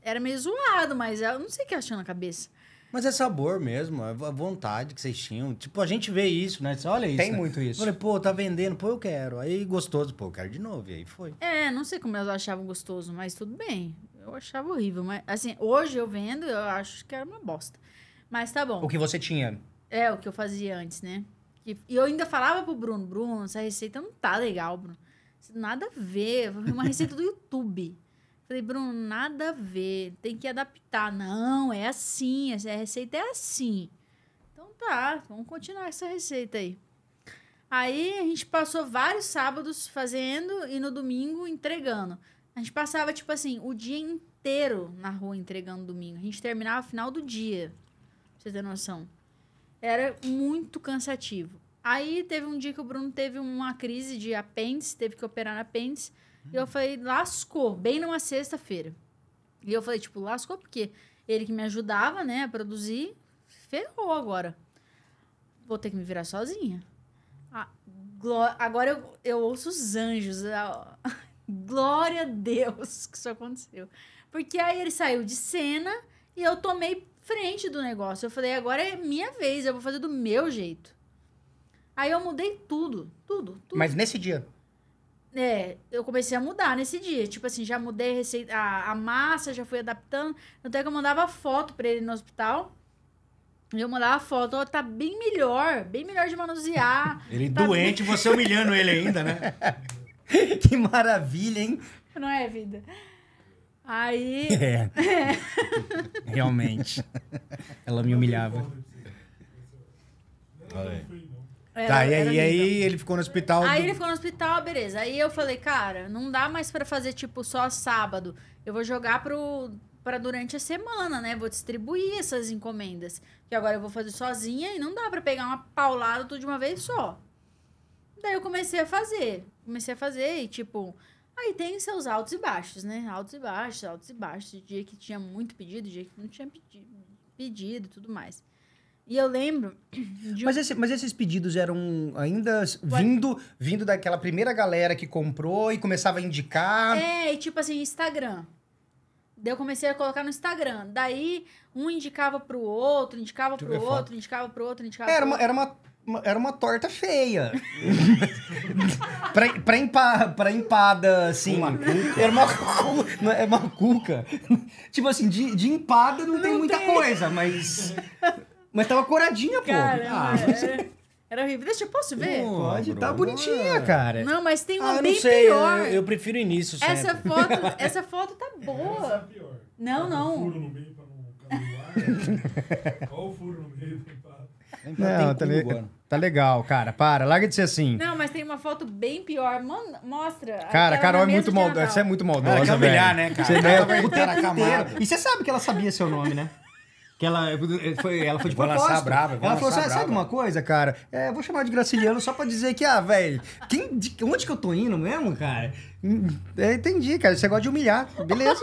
Era meio zoado, mas eu não sei o que achou na cabeça. Mas é sabor mesmo, é a vontade que vocês tinham. Tipo, a gente vê isso, né? Você olha isso. Tem né? muito isso. Eu falei, pô, tá vendendo, pô, eu quero. Aí gostoso, pô, eu quero de novo. E aí foi. É, não sei como elas achavam gostoso, mas tudo bem. Eu achava horrível. Mas, assim, hoje eu vendo, eu acho que era uma bosta. Mas tá bom. O que você tinha? É, o que eu fazia antes, né? e eu ainda falava pro Bruno, Bruno, essa receita não tá legal, Bruno. Nada a ver, uma receita do YouTube. Falei, Bruno, nada a ver, tem que adaptar. Não, é assim, essa receita é assim. Então tá, vamos continuar essa receita aí. Aí a gente passou vários sábados fazendo e no domingo entregando. A gente passava, tipo assim, o dia inteiro na rua entregando domingo. A gente terminava final do dia. Pra vocês ter noção. Era muito cansativo. Aí teve um dia que o Bruno teve uma crise de apêndice, teve que operar na apêndice. Hum. E eu falei, lascou, bem numa sexta-feira. E eu falei, tipo, lascou porque ele que me ajudava, né, a produzir, ferrou agora. Vou ter que me virar sozinha. agora eu, eu ouço os anjos. glória a Deus que isso aconteceu. Porque aí ele saiu de cena e eu tomei frente do negócio. Eu falei, agora é minha vez, eu vou fazer do meu jeito. Aí eu mudei tudo, tudo, tudo. Mas nesse dia? É, eu comecei a mudar nesse dia. Tipo assim, já mudei a, receita, a, a massa, já fui adaptando. Até que eu mandava foto pra ele no hospital. Eu mandava foto, ó, tá bem melhor, bem melhor de manusear. ele tá doente, bem... você humilhando ele ainda, né? que maravilha, hein? Não é, vida? Aí. É. é. Realmente. Ela me humilhava. É, tá, e aí, aí, ele ficou no hospital. Aí do... ele ficou no hospital, beleza. Aí eu falei, cara, não dá mais para fazer tipo só sábado. Eu vou jogar pro para durante a semana, né? Vou distribuir essas encomendas. Que agora eu vou fazer sozinha e não dá para pegar uma paulada tudo de uma vez só. Daí eu comecei a fazer. Comecei a fazer e tipo, Aí tem seus altos e baixos, né? Altos e baixos, altos e baixos. Dia que tinha muito pedido, dia que não tinha pedido, pedido tudo mais. E eu lembro. Um... Mas, esse, mas, esses pedidos eram ainda vindo vindo daquela primeira galera que comprou e começava a indicar. É, e tipo assim, Instagram. Daí eu comecei a colocar no Instagram. Daí um indicava pro outro, indicava pro outro, indicava pro outro, indicava era pro uma, outro. Era uma era uma torta feia. pra, pra, empa, pra empada, assim. Uma cuca. Era uma, é uma cuca. tipo assim, de, de empada não, não tem muita coisa, mas. Mas tava coradinha, pô. Ah. era, horrível. Deixa, eu posso ver? Pode, tá bonitinha, é. cara. Não, mas tem uma ah, bem sei, pior. Eu, eu prefiro início, sempre. Essa foto, essa foto tá boa. Essa é pior. Não, tá não. furo no meio pra não Qual o furo no meio? Então Não, tá, le... tá, legal, cara. Para, larga de ser assim. Não, mas tem uma foto bem pior. Man... Mostra. Cara, a Carol é muito maldosa. Você é muito maldosa, Ela velho. Humilhar, né, cara? Você é o tempo inteiro. E você sabe que ela sabia seu nome, né? Que ela foi, ela foi de vou propósito. Brava, ela falou, assim, ah, sabe, uma coisa, cara? É, vou chamar de Graciliano só pra dizer que, ah, velho, onde que eu tô indo mesmo, cara? Hum, é, entendi, cara. Você gosta de humilhar. Beleza.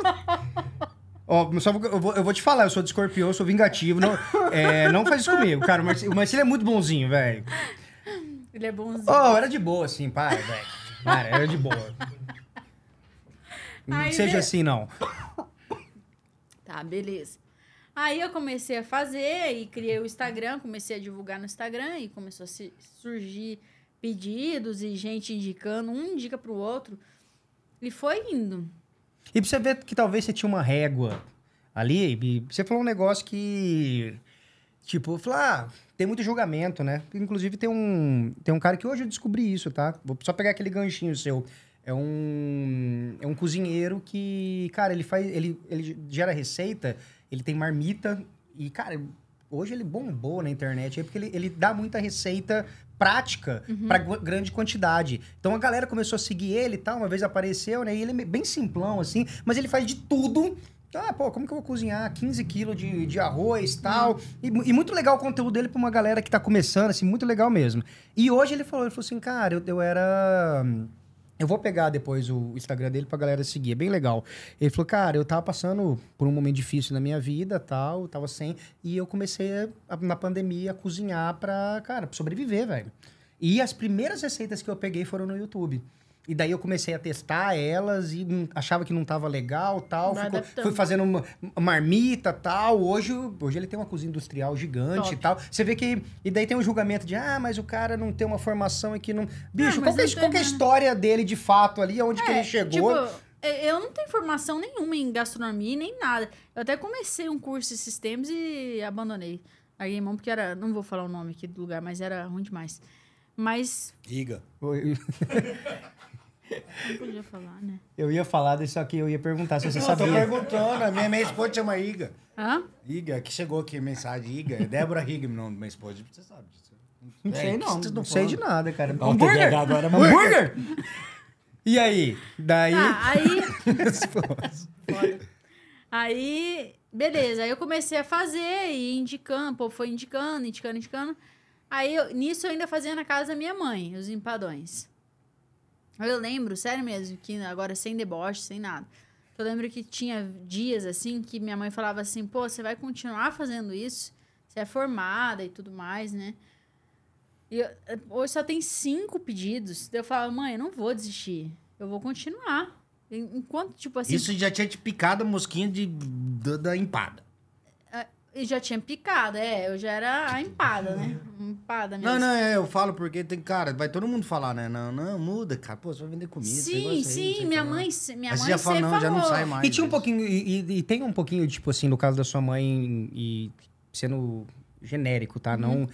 Ó, só vou, eu, vou, eu vou te falar, eu sou de escorpião, eu sou vingativo. Não, é, não faz isso comigo, cara. O Marcelo, o Marcelo é muito bonzinho, velho. Ele é bonzinho. Oh, era de boa, assim, para, velho. Para, era de boa. Não Aí seja ele... Né? assim, não. Tá, beleza. Aí eu comecei a fazer e criei o Instagram, comecei a divulgar no Instagram e começou a surgir pedidos e gente indicando, um indica pro outro. E foi indo. E pra você ver que talvez você tinha uma régua ali, você falou um negócio que. Tipo, falar, ah, tem muito julgamento, né? Inclusive tem um, tem um cara que hoje eu descobri isso, tá? Vou só pegar aquele ganchinho seu. É um, é um cozinheiro que, cara, ele faz, ele, ele gera receita, ele tem marmita e, cara, hoje ele bombou na internet porque ele, ele dá muita receita prática uhum. para grande quantidade. Então a galera começou a seguir ele e tal, uma vez apareceu, né? E ele é bem simplão, assim, mas ele faz de tudo então, ah, pô, como que eu vou cozinhar 15 quilos de, de arroz uhum. tal? E, e, muito legal o conteúdo dele para uma galera que tá começando, assim, muito legal mesmo. E hoje ele falou, ele falou assim, cara, eu, eu era eu vou pegar depois o Instagram dele pra galera seguir, é bem legal. Ele falou, cara, eu tava passando por um momento difícil na minha vida, tal, tava sem, e eu comecei a, na pandemia a cozinhar pra, cara, pra sobreviver, velho. E as primeiras receitas que eu peguei foram no YouTube. E daí eu comecei a testar elas e achava que não tava legal, tal. Ficou, fui fazendo uma marmita, tal. Hoje, hoje ele tem uma cozinha industrial gigante Top. e tal. Você vê que... E daí tem um julgamento de, ah, mas o cara não tem uma formação e que não... Ah, Bicho, ah, qual, é, qual é a história dele de fato ali, aonde é, que ele chegou? Tipo... Eu não tenho formação nenhuma em gastronomia, nem nada. Eu até comecei um curso de sistemas e abandonei. Aí, irmão, porque era. Não vou falar o nome aqui do lugar, mas era ruim demais. Mas. Riga. Eu podia falar, né? Eu ia falar disso aqui, eu ia perguntar se você sabia. Eu tô perguntando, a minha, minha esposa chama Iga. Hã? Iga, que chegou aqui mensagem, Iga. É Débora Higa, meu nome, minha esposa, você sabe disso. Não sei, é, não. Não, não sei de nada, cara. Hambúrguer? Agora, é burger? E aí? Daí. Tá, aí. aí, beleza. Aí eu comecei a fazer e indicando, o povo foi indicando, indicando, indicando. Aí, eu, nisso, eu ainda fazia na casa da minha mãe, os empadões. Eu lembro, sério mesmo, que agora sem deboche, sem nada. Eu lembro que tinha dias assim que minha mãe falava assim: pô, você vai continuar fazendo isso? Você é formada e tudo mais, né? E eu, hoje só tem cinco pedidos. Eu falava, mãe, eu não vou desistir. Eu vou continuar. Enquanto, tipo assim. Isso já tinha te picado a mosquinha de, da, da empada. E já tinha picado, é. Eu já era a empada, né? Empada mesmo. Não, não, é, eu falo porque tem, cara, vai todo mundo falar, né? Não, não, muda, cara. Pô, você vai vender comida. Sim, sim, aí, minha falar. mãe, minha mãe já fala, não, falou. já não sai mais. E tinha um pouquinho, e, e, tem um pouquinho, tipo assim, no caso da sua mãe, e sendo genérico, tá? Uhum. Não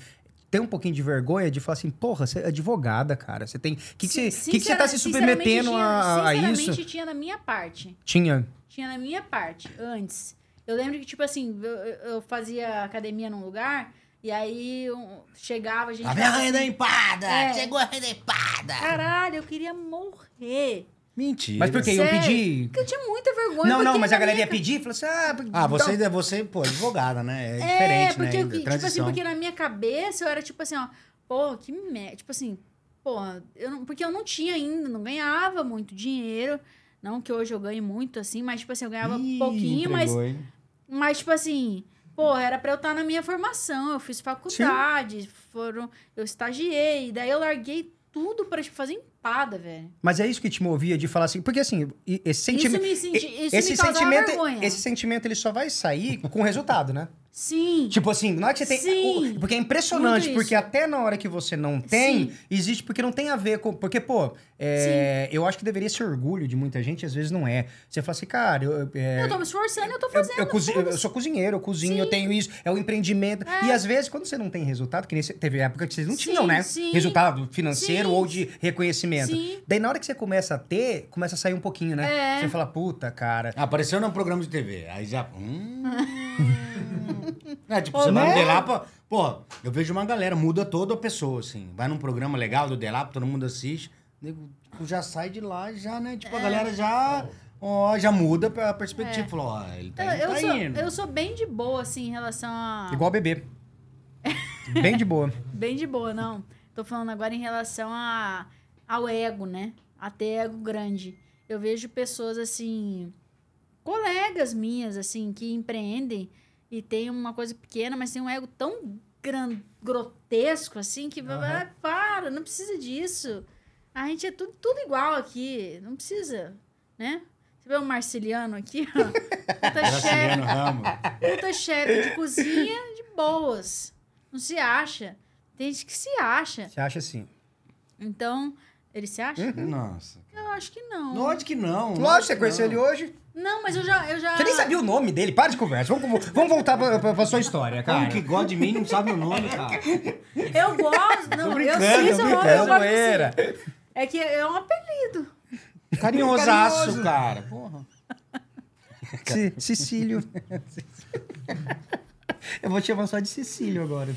tem um pouquinho de vergonha de falar assim, porra, você é advogada, cara. Você tem. Que que você, que, que você tá se submetendo tinha, a, a, isso? Sinceramente, tinha na minha parte. Tinha. Tinha na minha parte, antes. Eu lembro que, tipo assim, eu, eu fazia academia num lugar, e aí chegava a gente. A minha renda da é assim. empada! É. Chegou a renda é empada! Caralho, eu queria morrer. Mentira. Mas por que Eu pedi. Porque eu tinha muita vergonha. Não, não, mas a galera minha... ia pedir e falou assim: ah, ah você, então... você, pô, advogada, né? É, é diferente, porque, né? Porque, tipo assim, porque na minha cabeça eu era tipo assim, ó, pô, que merda. Tipo assim, pô, eu não... porque eu não tinha ainda, não ganhava muito dinheiro. Não que hoje eu ganhe muito, assim, mas, tipo assim, eu ganhava Ih, pouquinho, entregou, mas. Hein? Mas, tipo assim, pô, era pra eu estar na minha formação. Eu fiz faculdade, foram. Eu estagiei, daí eu larguei tudo pra tipo, fazer empada, velho. Mas é isso que te movia de falar assim, porque assim, esse sentimento. Isso me senti, isso esse me sentimento, vergonha. Esse sentimento ele só vai sair com resultado, né? Sim. Tipo assim, na hora é que você tem. Sim. Porque é impressionante, porque até na hora que você não tem, Sim. existe porque não tem a ver com. Porque, pô, é, eu acho que deveria ser orgulho de muita gente, às vezes não é. Você fala assim, cara, eu. É, eu tô me esforçando, eu tô fazendo. Eu, eu, eu sou cozinheiro, eu cozinho, Sim. eu tenho isso, é o um empreendimento. É. E às vezes, quando você não tem resultado, que nem teve época que vocês não tinham, né? Resultado financeiro ou de reconhecimento. Daí, na hora que você começa a ter, começa a sair um pouquinho, né? É. Você fala, puta, cara. Apareceu num programa de TV. Aí já. Hum. É, tipo, você vai no né? Delapa, pô, eu vejo uma galera, muda toda a pessoa, assim. Vai num programa legal do Delapa, todo mundo assiste, tipo, já sai de lá, já, né? Tipo, a é. galera já... Ó, já muda a perspectiva. É. Falou, ó, ele tá, eu, tá indo, eu sou, Eu sou bem de boa, assim, em relação a. Igual bebê. bem de boa. Bem de boa, não. Tô falando agora em relação a, ao ego, né? até ego grande. Eu vejo pessoas, assim, colegas minhas, assim, que empreendem, e tem uma coisa pequena, mas tem um ego tão gran, grotesco assim que uhum. ah, para, não precisa disso. A gente é tudo, tudo igual aqui, não precisa, né? Você vê o marciliano aqui, Puta chefe. Puta chefe de cozinha de boas. Não se acha. Tem gente que se acha. Se acha sim. Então, ele se acha? Uhum. Nossa. Eu acho que não. acho que não. Lógico, você conheceu ele hoje? Não, mas eu já, eu já. Você nem sabia o nome dele, para de conversa. Vamos, vamos voltar pra, pra, pra sua história, cara. Como que gosta de mim não sabe o nome, cara. Eu gosto. Não, eu sei seu nome, eu É que é um apelido. Carinhosaço, cara. Porra. Cecílio. eu vou te chamar só de Cecílio agora.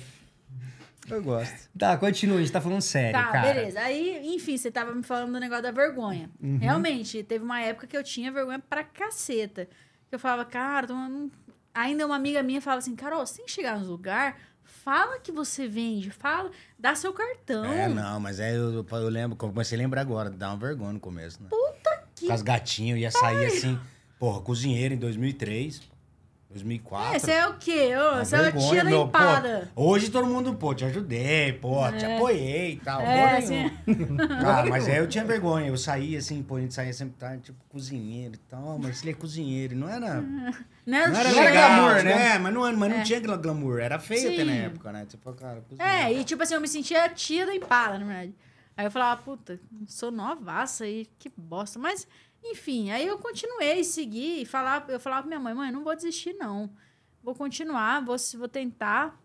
Eu gosto. Tá, continua, a gente tá falando sério, tá, cara. beleza. Aí, enfim, você tava me falando do negócio da vergonha. Uhum. Realmente, teve uma época que eu tinha vergonha pra caceta. Eu falava, cara, tô... ainda uma amiga minha falava assim, Carol, sem chegar nos lugar, fala que você vende, fala, dá seu cartão. É, não, mas é, eu, eu lembro, comecei a lembrar agora, dá uma vergonha no começo, né? Puta que... Com as gatinhas, eu ia sair assim, porra, cozinheiro em 2003 2004. É, você é o quê? Ô, você é tia Pô, hoje todo mundo, pô, te ajudei, pô, é. te apoiei e tal. É, assim... ah, mas aí eu tinha vergonha. Eu saía assim, pô, a gente saía sempre, tá, tipo, cozinheiro e tal. Mas ele é cozinheiro. Não era... Não era, não era legal, glamour, tipo, né? né? Mas, não, mas não é. tinha glamour. Era feio Sim. até na época, né? Tipo, cara, cozinheiro. É, e tipo assim, eu me sentia tia da Impala, na verdade. Aí eu falava, puta, sou novaça aí, que bosta. Mas... Enfim, aí eu continuei, segui, falava, eu falava pra minha mãe, mãe, não vou desistir, não. Vou continuar, vou, vou tentar.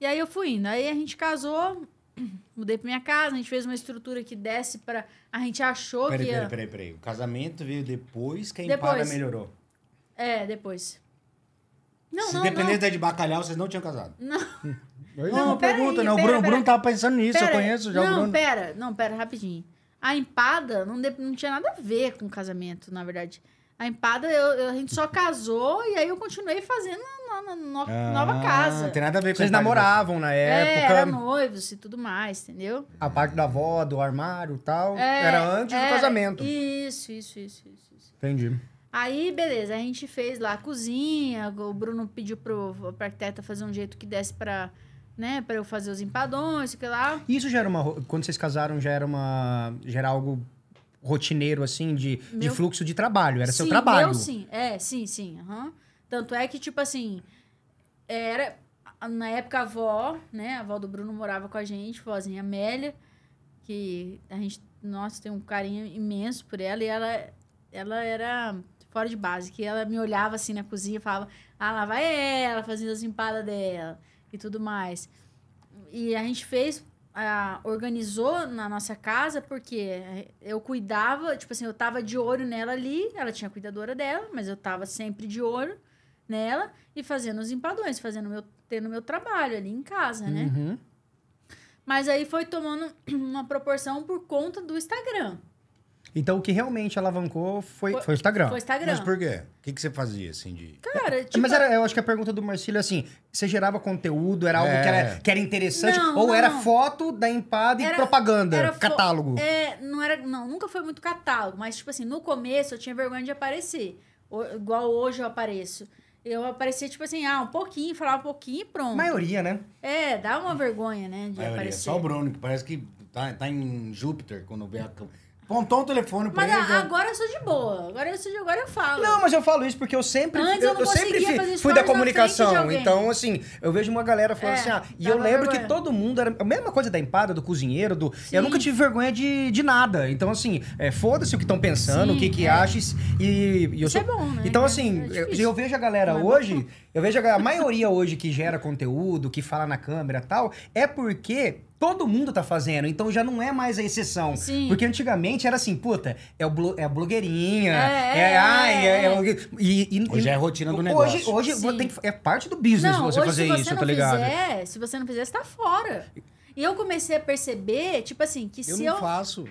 E aí eu fui indo. Aí a gente casou, mudei pra minha casa, a gente fez uma estrutura que desce para A gente achou peraí, que. Peraí, peraí, peraí. O casamento veio depois que a empada melhorou. É, depois. Não, Se não, dependesse não. de bacalhau, vocês não tinham casado. Não. Eu não, não pergunta, aí, né? não. Pera, o Bruno, pera, Bruno tava pensando nisso, pera, eu conheço já não, o Bruno. Não, pera, não, pera, rapidinho. A empada não, de, não tinha nada a ver com casamento, na verdade. A empada, eu, a gente só casou e aí eu continuei fazendo na, na, na ah, nova casa. Não tem nada a ver com Vocês né? namoravam na época. É, era noivos e tudo mais, entendeu? A parte da avó, do armário e tal, é, era antes é, do casamento. Isso, isso, isso, isso, isso. Entendi. Aí, beleza, a gente fez lá a cozinha, o Bruno pediu pro, pro arquiteta fazer um jeito que desse para né, para eu fazer os empadões, que lá. Isso já era uma quando vocês casaram já era uma já era algo rotineiro assim de, meu... de fluxo de trabalho, era sim, seu trabalho. Eu sim, é, sim, sim, uhum. Tanto é que tipo assim, era na época a avó, né, a avó do Bruno morava com a gente, vozinha Amélia, que a gente, nossa, tem um carinho imenso por ela e ela ela era fora de base, que ela me olhava assim na cozinha e falava: "Ah, lá vai ela fazendo as empadas dela" e tudo mais. E a gente fez, organizou na nossa casa, porque é, eu cuidava, tipo assim, eu tava de olho nela ali, ela tinha cuidadora dela, mas eu tava sempre de olho nela e fazendo os empadões, fazendo meu, tendo meu trabalho ali em casa, né? Uhum. Mas aí foi tomando uma proporção por conta do Instagram. Então, o que realmente alavancou foi, foi, foi o Instagram. Foi o Instagram. Mas por quê? O que, que você fazia, assim, de... Cara, é, tipo... Mas era, eu acho que a pergunta do Marcílio, assim, você gerava conteúdo, era algo é. que, era, é. que era interessante, não, ou não. era foto da empada era, e propaganda, era catálogo? É, não era... Não, nunca foi muito catálogo, mas, tipo assim, no começo eu tinha vergonha de aparecer. O, igual hoje eu apareço. Eu aparecia, tipo assim, ah, um pouquinho, falava um pouquinho e pronto. Maioria, né? É, dá uma vergonha, né? De Maioria. aparecer. Só o Bruno, que parece que tá, tá em Júpiter quando vê a pontou um telefone pra mas ele. Mas agora eu sou de boa. Agora eu sou de agora eu falo. Não, mas eu falo isso porque eu sempre Antes eu, eu, eu sempre fui, fui da comunicação. Então, assim, eu vejo uma galera falando é, assim, ah, e eu lembro vergonha. que todo mundo era a mesma coisa da empada, do cozinheiro, do Sim. eu nunca tive vergonha de, de nada. Então, assim, é, foda-se o que estão pensando, Sim, o que que é. achas e, e eu isso é sou... é bom, né? Então, é, assim, é eu, eu, vejo a galera é hoje bom eu vejo a maioria hoje que gera conteúdo, que fala na câmera tal, é porque todo mundo tá fazendo, então já não é mais a exceção. Sim. Porque antigamente era assim, puta, é, o é a blogueirinha, é, é, é ai, é, é, é e, e, Hoje é a rotina do negócio. Hoje, hoje tem, é parte do business não, você hoje, fazer você isso, tá ligado? Fizer, se você não fizer, você tá fora. E eu comecei a perceber, tipo assim, que eu se não eu. Faço.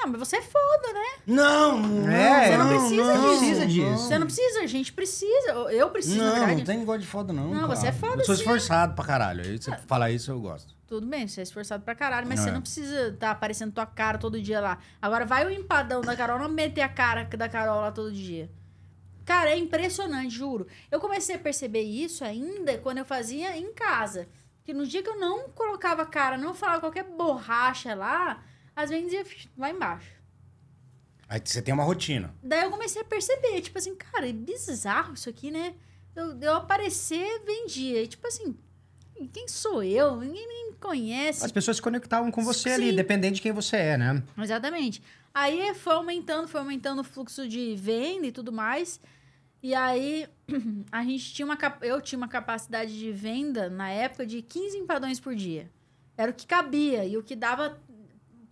Ah, mas você é foda, né? Não, é, não. É, você não, não precisa não, disso. Precisa disso. Você não precisa, a gente precisa. Eu preciso, não, Não, não tem gosto de foda, não. Não, cara. você é foda, Eu sou esforçado pra caralho. Aí você ah. falar isso, eu gosto. Tudo bem, você é esforçado pra caralho, mas não você é. não precisa estar tá aparecendo tua cara todo dia lá. Agora vai o empadão da Carol, não meter a cara da Carol lá todo dia. Cara, é impressionante, juro. Eu comecei a perceber isso ainda quando eu fazia em casa. Que no dia que eu não colocava a cara, não falava qualquer borracha lá, às vezes ia lá embaixo. Aí você tem uma rotina. Daí eu comecei a perceber, tipo assim, cara, é bizarro isso aqui, né? Eu, eu aparecer, vendia. E tipo assim, quem sou eu? Ninguém me conhece. As pessoas se conectavam com você Sim. ali, dependendo de quem você é, né? Exatamente. Aí foi aumentando, foi aumentando o fluxo de venda e tudo mais. E aí a gente tinha uma eu tinha uma capacidade de venda na época de 15 empadões por dia. Era o que cabia e o que dava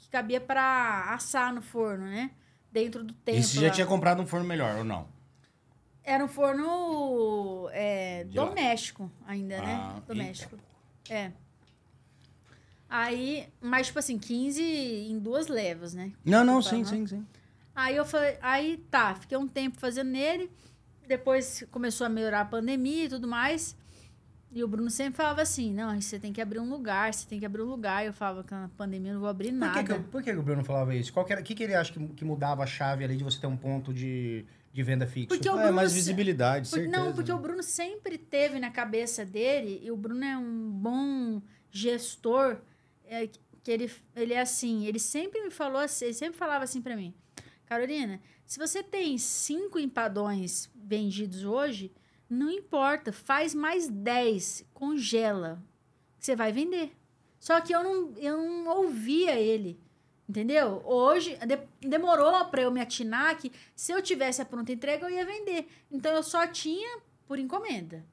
que cabia para assar no forno, né? Dentro do tempo. E você já lá. tinha comprado um forno melhor ou não? Era um forno é, doméstico ainda, né? ah, né? Doméstico. Eita. É. Aí, mas tipo assim, 15 em duas levas, né? Não, não, sim, sim, sim. Aí eu falei, aí tá, fiquei um tempo fazendo nele, depois começou a melhorar a pandemia e tudo mais. E o Bruno sempre falava assim: não, você tem que abrir um lugar, você tem que abrir um lugar. E eu falava que na pandemia eu não vou abrir por nada. Que que, por que, que o Bruno falava isso? O que, que ele acha que, que mudava a chave ali de você ter um ponto de, de venda fixa. Porque o é, Bruno, é, mais visibilidade, por, certeza. Não, porque né? o Bruno sempre teve na cabeça dele, e o Bruno é um bom gestor, é, que ele, ele é assim, ele sempre me falou assim, ele sempre falava assim para mim, Carolina, se você tem cinco empadões vendidos hoje, não importa, faz mais 10, congela. Você vai vender. Só que eu não, eu não ouvia ele. Entendeu? Hoje, de, demorou para eu me atinar que se eu tivesse a pronta entrega, eu ia vender. Então, eu só tinha por encomenda.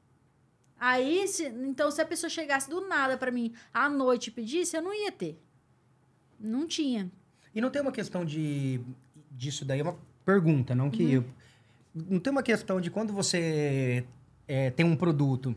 Aí, se, então, se a pessoa chegasse do nada para mim à noite e pedisse, eu não ia ter. Não tinha. E não tem uma questão de. disso daí, é uma pergunta, não que uhum. eu não tem uma questão de quando você é, tem um produto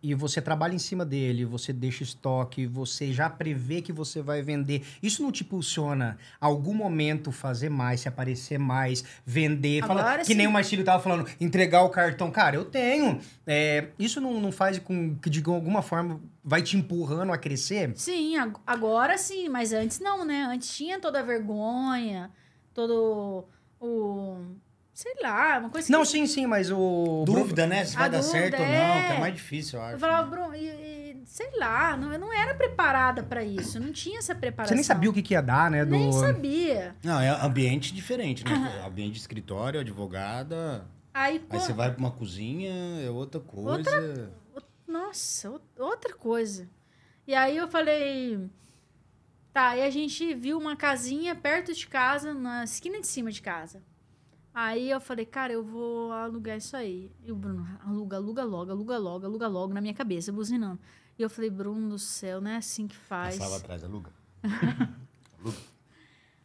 e você trabalha em cima dele, você deixa estoque, você já prevê que você vai vender. Isso não te impulsiona algum momento fazer mais, se aparecer mais, vender. Agora fala, sim. Que nem o Marcílio tava falando, entregar o cartão. Cara, eu tenho. É, isso não, não faz com que, de alguma forma, vai te empurrando a crescer? Sim, agora sim, mas antes não, né? Antes tinha toda a vergonha, todo o sei lá, é uma coisa Não, que... sim, sim, mas o. Dúvida, né? Se vai dar certo é... ou não, que é, é. mais difícil, eu acho. Eu né? falava, né? Bruno, e, e, sei lá, não, eu não era preparada para isso, não tinha essa preparação. Você nem sabia o que, que ia dar, né? Do... Nem sabia. Não, é ambiente diferente, né? Uhum. Ambiente de escritório, advogada. Aí, pô... Aí você vai pra uma cozinha, é outra coisa. Outra... Nossa, outra coisa. E aí eu falei. Tá, e a gente viu uma casinha perto de casa, na esquina de cima de casa. Aí eu falei, cara, eu vou alugar isso aí. E o Bruno, aluga, aluga logo, aluga logo, aluga logo, na minha cabeça, buzinando. E eu falei, Bruno do céu, não é assim que faz. Passava atrás, aluga. aluga.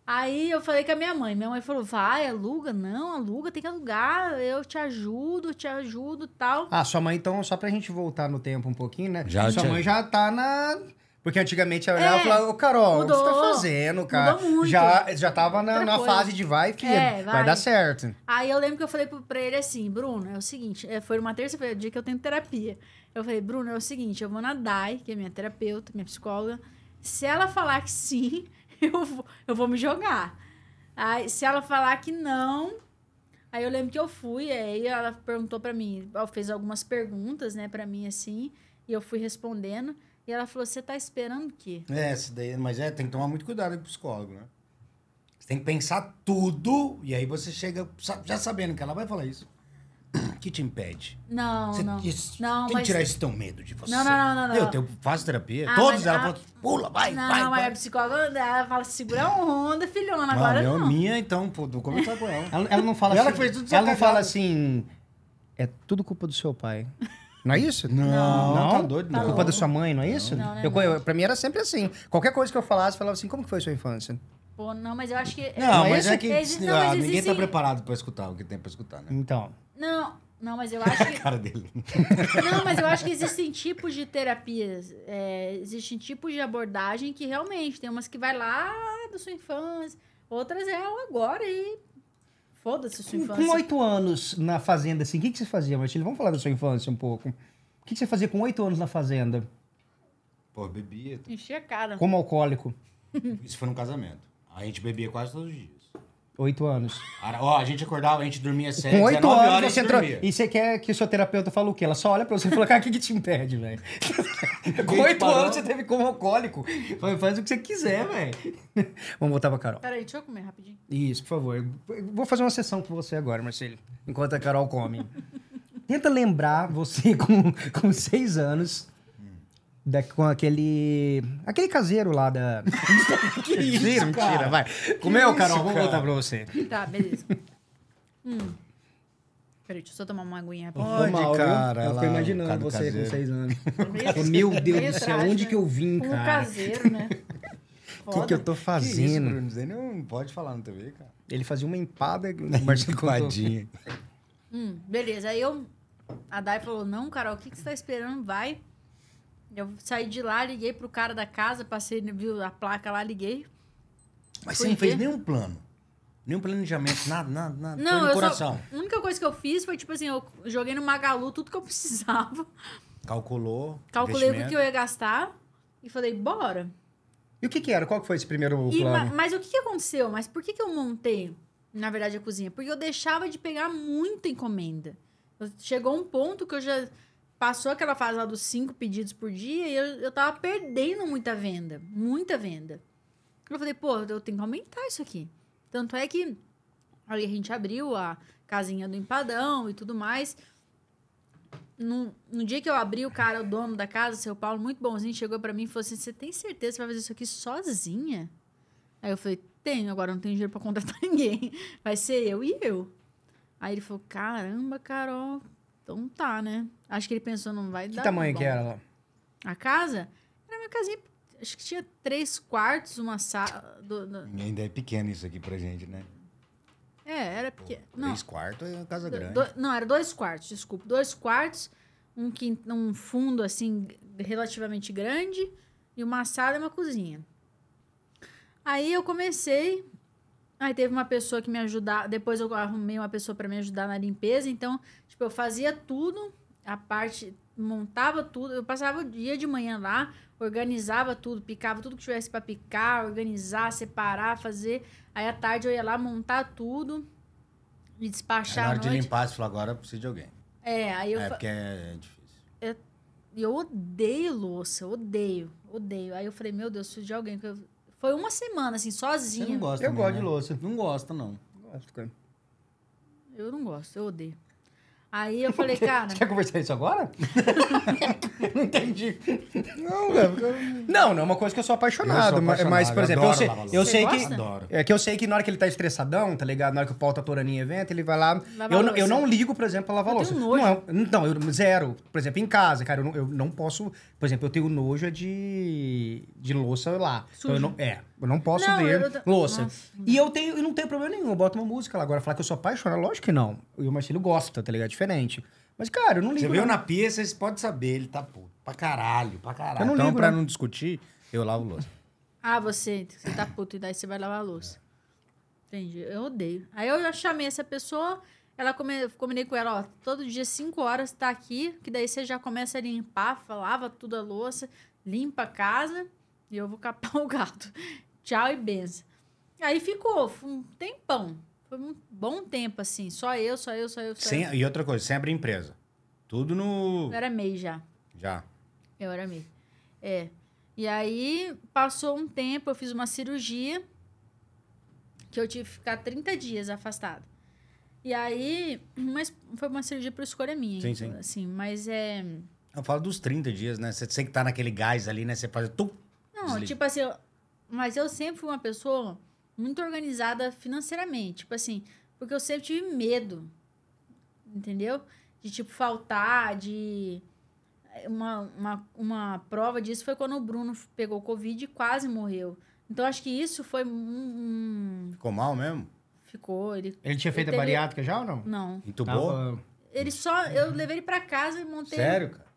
Aí eu falei com a minha mãe. Minha mãe falou, vai, aluga. Não, aluga, tem que alugar. Eu te ajudo, te ajudo, tal. Ah, sua mãe, então, só pra gente voltar no tempo um pouquinho, né? Já, sua já... mãe já tá na porque antigamente eu olhava é, e falava, ô Carol, mudou, o que você tá fazendo, cara? Mudou muito. Já, já tava na, na fase de vai, filho, é, vai. vai. dar certo. Aí eu lembro que eu falei pra ele assim, Bruno, é o seguinte, é, foi uma terça-feira, dia que eu tenho terapia. Eu falei, Bruno, é o seguinte, eu vou na Dai, que é minha terapeuta, minha psicóloga. Se ela falar que sim, eu vou, eu vou me jogar. Aí, se ela falar que não, Aí eu lembro que eu fui, aí ela perguntou para mim, fez algumas perguntas, né, para mim assim, e eu fui respondendo. E ela falou: Você está esperando o quê? É, daí, mas é, tem que tomar muito cuidado com o psicólogo, né? Você tem que pensar tudo, e aí você chega já sabendo que ela vai falar isso. que te impede? Não, você, não. Isso, não tem mas... que tirar esse tão medo de você. Não, não, não. não eu, eu faço terapia. Ah, todos ela a... pula, vai, não, vai. Não, mas a psicóloga ela fala, segura um onda, filhona, não, agora não. não. minha, então, pô, vou conversar com ela. ela. ela. não fala assim... Ela fez tudo Ela não fala assim, é tudo culpa do seu pai. Não é isso? Não, não, tá doido, é não. Culpa da sua mãe, não é isso? Não, né, não é eu, eu, pra mim era sempre assim. Qualquer coisa que eu falasse, eu falava assim, como que foi sua infância? Pô, não, mas eu acho que... Não, é mas é que existe, não, ah, ninguém tá preparado pra escutar o que tem pra escutar, né? Então... Não, não, mas eu acho que... a cara dele. não, mas eu acho que existem tipos de terapias, é, existem tipos de abordagem que realmente, tem umas que vai lá da sua infância, outras é agora e Foda-se sua infância. Com oito anos na fazenda, assim, o que, que você fazia, Matilde? Vamos falar da sua infância um pouco. O que, que você fazia com oito anos na fazenda? Pô, bebia. Tá? Enchia a cara. Como alcoólico? Isso foi num casamento. A gente bebia quase todos os dias. Oito anos. ó, a gente acordava, a gente dormia sete, Com oito anos horas, você entrou... E você quer que o seu terapeuta fale o quê? Ela só olha pra você e fala, cara, o que, que te impede, velho? Com oito anos você teve como alcoólico. Faz o que você quiser, velho. Vamos voltar pra Carol. Peraí, deixa eu comer rapidinho. Isso, por favor. Eu vou fazer uma sessão com você agora, Marcelo. Enquanto a Carol come. Tenta lembrar você com, com seis anos da, com aquele. Aquele caseiro lá da. que isso, mentira, cara? mentira, vai. Comeu, isso, Carol? Vou voltar pra você. Tá, beleza. hum. Peraí, deixa eu só tomar uma aguinha. Pode, Pode cara. Eu, eu imaginando você caseiro. com seis anos. Meu Deus do céu, onde que eu vim, né? cara? Um caseiro, né? O que, que eu tô fazendo? Que isso, Bruno? não pode falar na TV, cara. Ele fazia uma empada o Marcelo hum, beleza. Aí eu... A Dai falou, não, Carol, o que, que você tá esperando? Vai... Eu saí de lá, liguei pro cara da casa, passei, viu a placa lá, liguei. Mas você não fez nenhum plano? Nenhum planejamento, nada, nada, nada. Não, foi no coração. Só, a única coisa que eu fiz foi, tipo assim, eu joguei no Magalu tudo que eu precisava. Calculou. Calculei o que eu ia gastar e falei, bora. E o que, que era? Qual que foi esse primeiro e, plano? Mas, mas, o que, que aconteceu? Mas por que, que eu montei, na verdade, a cozinha? Porque eu deixava de pegar muita encomenda. Chegou um ponto que eu já passou aquela fase lá dos cinco pedidos por dia e eu, eu tava perdendo muita venda. Muita venda. Eu falei, pô, eu tenho que aumentar isso aqui. Tanto é que aí a gente abriu a casinha do empadão e tudo mais. No, no dia que eu abri, o cara, o dono da casa, seu Paulo, muito bonzinho, chegou para mim e falou assim: Você tem certeza que vai fazer isso aqui sozinha? Aí eu falei: Tenho, agora não tenho dinheiro pra contratar ninguém. Vai ser eu e eu. Aí ele falou: Caramba, Carol, então tá, né? Acho que ele pensou, não vai que dar. Que tamanho bom. que era lá? A casa? Era uma casinha. Acho que tinha três quartos, uma sala. Do, do... Ainda é pequeno isso aqui pra gente, né? É, era pequeno. três quartos é uma casa do, grande. não, era dois quartos, desculpa. Dois quartos, um, quint... um fundo assim, relativamente grande, e uma sala e uma cozinha. Aí eu comecei Aí teve uma pessoa que me ajudava. Depois eu arrumei uma pessoa para me ajudar na limpeza. Então, tipo, eu fazia tudo, a parte, montava tudo. Eu passava o dia de manhã lá, organizava tudo, picava tudo que tivesse para picar, organizar, separar, fazer. Aí à tarde eu ia lá montar tudo e despachar. É, na hora de limpar, você falou, agora eu preciso de alguém. É, aí eu. É, porque é difícil. Eu, eu odeio louça, odeio, odeio. Aí eu falei, meu Deus, preciso de alguém que eu foi uma semana, assim, sozinha. Você não gosta, Eu gosto de né? louça. Não gosta, não. Gosto, cara. Eu não gosto, eu odeio. Aí eu falei, cara. Você quer conversar isso agora? não entendi. Não, cara. Não, não é uma coisa que eu sou apaixonado. Eu sou apaixonado mas, por exemplo, eu sei, eu sei que. É que eu sei que na hora que ele tá estressadão, tá ligado? Na hora que o pau tá atorando em evento, ele vai lá. eu, não, eu não ligo, por exemplo, pra lavar eu Tenho nojo. Não, não, eu zero. Por exemplo, em casa, cara, eu não, eu não posso. Por exemplo, eu tenho nojo é de, de louça lá. Então, não, é, eu não posso não, ver eu... louça. Nossa. E eu tenho, eu não tenho problema nenhum, eu boto uma música lá. Agora, falar que eu sou apaixonado, lógico que não. E o Marcelo gosta, tá ligado? diferente. Mas, cara, eu não ligo. Você viu na pia, vocês podem saber, ele tá puto. Pra caralho, pra caralho. não então, ligo, pra não. não discutir, eu lavo louça. Ah, você, você tá puto, e daí você vai lavar a louça. Entendi, eu odeio. Aí eu chamei essa pessoa, ela come, combinei com ela, ó, todo dia 5 horas tá aqui, que daí você já começa a limpar, lava tudo a louça, limpa a casa, e eu vou capar o gato. Tchau e benção. Aí ficou, um tempão. Foi um bom tempo, assim. Só eu, só eu, só eu. Só sem, eu. E outra coisa, sem abrir empresa. Tudo no. Eu era MEI já. Já. Eu era MEI. É. E aí, passou um tempo, eu fiz uma cirurgia que eu tive que ficar 30 dias afastada. E aí, mas foi uma cirurgia por escolha minha. Sim, então, sim. Assim, mas é. Eu falo dos 30 dias, né? Você tem que tá naquele gás ali, né? Você faz. Tum, Não, desliga. tipo assim, eu... mas eu sempre fui uma pessoa muito organizada financeiramente. Tipo assim, porque eu sempre tive medo, entendeu? De, tipo, faltar, de. Eh, uma, uma, uma prova disso foi quando o Bruno pegou Covid e quase morreu. Então, acho que isso foi um. um... Ficou mal mesmo? Ficou. Ele, ele tinha feito ele a bariátrica teve... já ou não? Não. Entubou? Tava... Ele só. Eu levei ele pra casa e montei. Sério, cara?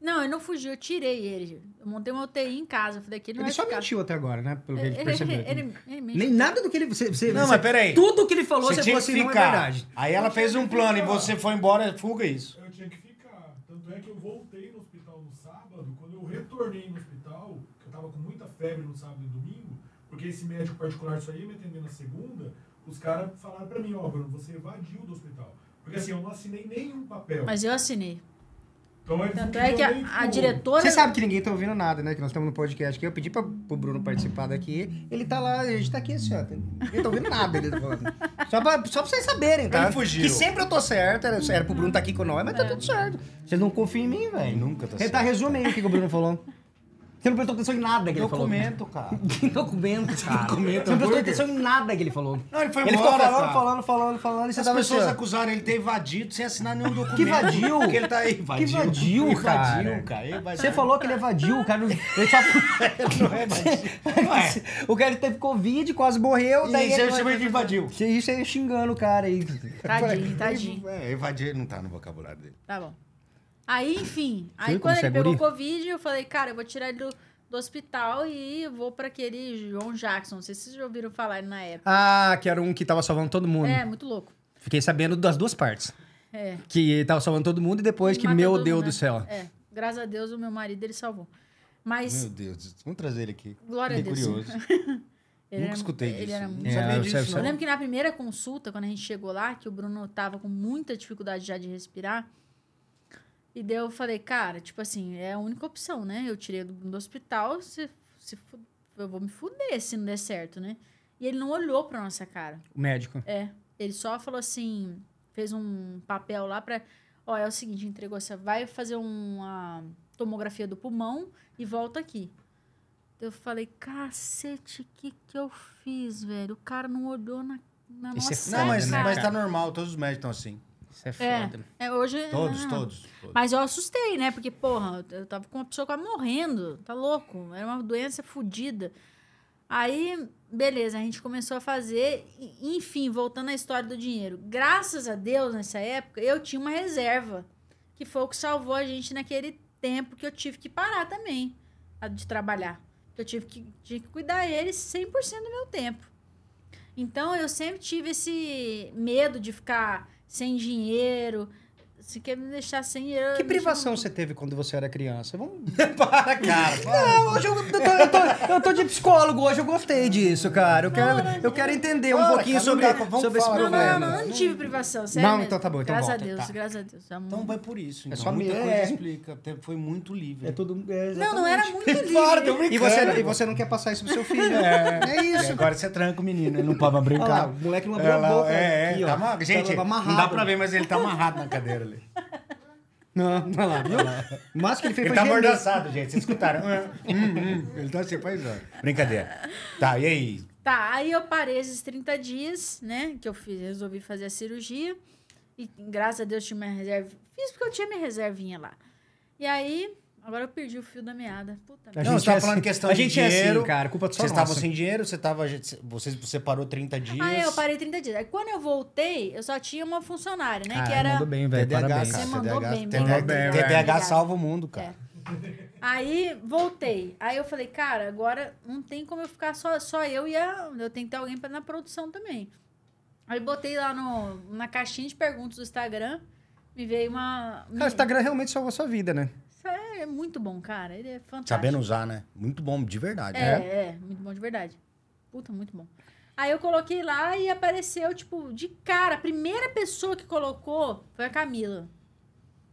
Não, eu não fugi, eu tirei ele. Eu montei uma UTI em casa. Falei que ele, ele só ficar. mentiu até agora, né? Pelo que ele, percebeu. Ele, ele, ele Nem nada do que ele. Você, você, não, você, mas peraí. Tudo que ele falou, você, você falou assim, ficar. não é verdade. Aí ela fez um plano e você foi embora, fuga isso. Eu tinha que ficar. Tanto é que eu voltei no hospital no sábado. Quando eu retornei no hospital, que eu tava com muita febre no sábado e domingo, porque esse médico particular só ia me atender na segunda, os caras falaram pra mim: ó, oh, Bruno, você evadiu do hospital. Porque assim, eu não assinei nenhum papel. Mas eu assinei. Então, Tanto é que a, a diretora. Você sabe que ninguém tá ouvindo nada, né? Que nós estamos no podcast aqui. Eu pedi pra, pro Bruno participar daqui. Ele tá lá, a gente tá aqui assim, ó. Ninguém tá ouvindo nada. Ele tá Só, pra, só pra vocês saberem, tá? Ele ah, fugiu. Que sempre eu tô certo. Era, era pro Bruno tá aqui com nós, mas tá é. tudo certo. Vocês não confiam em mim, velho. Nunca tá certo. Ele tá resumindo o que, que o Bruno falou. Você não prestou atenção em nada que documento, ele falou. Cara. que documento, cara. documento, Você não prestou atenção em nada que ele falou. Não, ele foi ele embora, falando, falando, falando, falando, E você As pessoas assim, acusaram ele de ter evadido sem assinar nenhum documento. Que evadiu? Porque ele tá evadiu. Que evadiu, cara. Evadiu, cara. Você falou que ele evadiu, o cara. Ele só... não é o cara teve Covid, quase morreu. E daí você chama de evadiu. Isso aí é xingando o cara aí. Tadinho, tadinho. É, evadir não tá no vocabulário dele. Tá bom. Aí, enfim, aí quando ele é pegou o Covid, eu falei, cara, eu vou tirar ele do, do hospital e vou para aquele João Jackson. Não sei se vocês já ouviram falar na época. Ah, que era um que tava salvando todo mundo. É, muito louco. Fiquei sabendo das duas partes. É. Que tava salvando todo mundo e depois e que, meu Deus mundo, do né? céu. É, graças a Deus o meu marido ele salvou. Mas. Meu Deus, vamos trazer ele aqui. Glória Fiquei a Deus. curioso. Ele Nunca era, escutei ele disso. Era muito... é, eu, disso, eu lembro que na primeira consulta, quando a gente chegou lá, que o Bruno tava com muita dificuldade já de respirar, e daí eu falei, cara, tipo assim, é a única opção, né? Eu tirei do, do hospital, se, se eu vou me fuder se não der certo, né? E ele não olhou pra nossa cara. O médico? É. Ele só falou assim, fez um papel lá pra... Ó, é o seguinte, entregou você Vai fazer uma tomografia do pulmão e volta aqui. Eu falei, cacete, o que que eu fiz, velho? O cara não olhou na, na é nossa é foda, né, cara. Não, mas, mas tá normal, todos os médicos estão assim. Isso é, é foda. É, é hoje. Todos, ah, todos, todos, Mas eu assustei, né? Porque, porra, eu tava com uma pessoa quase morrendo. Tá louco? Era uma doença fodida. Aí, beleza, a gente começou a fazer. E, enfim, voltando à história do dinheiro. Graças a Deus, nessa época, eu tinha uma reserva. Que foi o que salvou a gente naquele tempo que eu tive que parar também de trabalhar. Eu tive que, tive que cuidar ele 100% do meu tempo. Então, eu sempre tive esse medo de ficar sem dinheiro, se quer me deixar sem eu. Que privação você teve quando você era criança? Vamos. para, cara. Para. Não, hoje eu tô, eu, tô, eu tô, de psicólogo, hoje eu gostei disso, cara. Eu quero, eu quero entender para, um pouquinho cara, sobre, dá, sobre esse problema. Não, não, não, não tive privação, sério. Não, então tá bom. Então graças volta, a Deus, tá. graças a Deus. Tá então vai por isso. É então. É só muita me... coisa é... explica. Foi muito livre. É tudo. É não, não era muito livre. Claro, tô E você, e você não quer passar isso pro seu filho. É, é isso. E agora você é tranca o menino, ele não pode brincar. Ah, o moleque não abriu a boca. É, é. Tá gente, não dá pra ver, mas ele tá amarrado na cadeira ali. Não, não lá, viu? O máximo que ele fez ele foi tá gemer. amordaçado, gente. Vocês escutaram? É. hum, hum. Ele tá assim, faz hora. Brincadeira. Tá, e aí? Tá, aí eu parei esses 30 dias, né? Que eu fiz, resolvi fazer a cirurgia. E graças a Deus tinha minha reserva. Fiz porque eu tinha minha reservinha lá. E aí Agora eu perdi o fio da meada. Puta a não, você tava falando questão a de é assim, dinheiro. cara culpa é assim, cara. Culpa Vocês estavam sem dinheiro, você tava, você, você parou 30 dias. Ah, é, eu parei 30 dias. Aí é, quando eu voltei, eu só tinha uma funcionária, né? Ah, que era... mandou bem, velho. TDAH, Você mandou bem, bem. TDAH salva o mundo, cara. Aí voltei. Aí eu falei, cara, agora não tem como eu ficar só, só eu e a. Eu tenho que ter alguém pra, na produção também. Aí botei lá no, na caixinha de perguntas do Instagram. Me veio uma. Cara, o Instagram realmente salvou a sua vida, né? é muito bom, cara. Ele é fantástico. Sabendo usar, né? Muito bom, de verdade. É, né? é, muito bom de verdade. Puta, muito bom. Aí eu coloquei lá e apareceu, tipo, de cara. A primeira pessoa que colocou foi a Camila.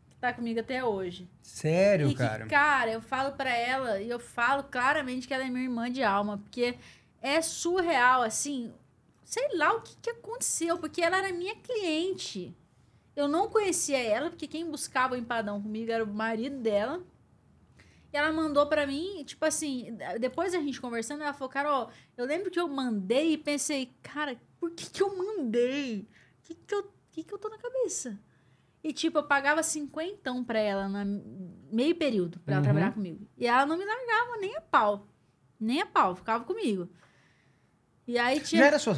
Que tá comigo até hoje. Sério, e cara? cara, eu falo para ela e eu falo claramente que ela é minha irmã de alma. Porque é surreal, assim. Sei lá o que, que aconteceu, porque ela era minha cliente. Eu não conhecia ela, porque quem buscava o empadão comigo era o marido dela. E ela mandou para mim, tipo assim, depois a gente conversando, ela falou, Carol, eu lembro que eu mandei e pensei, cara, por que que eu mandei? Que que eu, que que eu tô na cabeça? E, tipo, eu pagava cinquentão pra ela na meio período pra uhum. ela trabalhar comigo. E ela não me largava nem a pau. Nem a pau, ficava comigo. E aí tinha. Já era a sua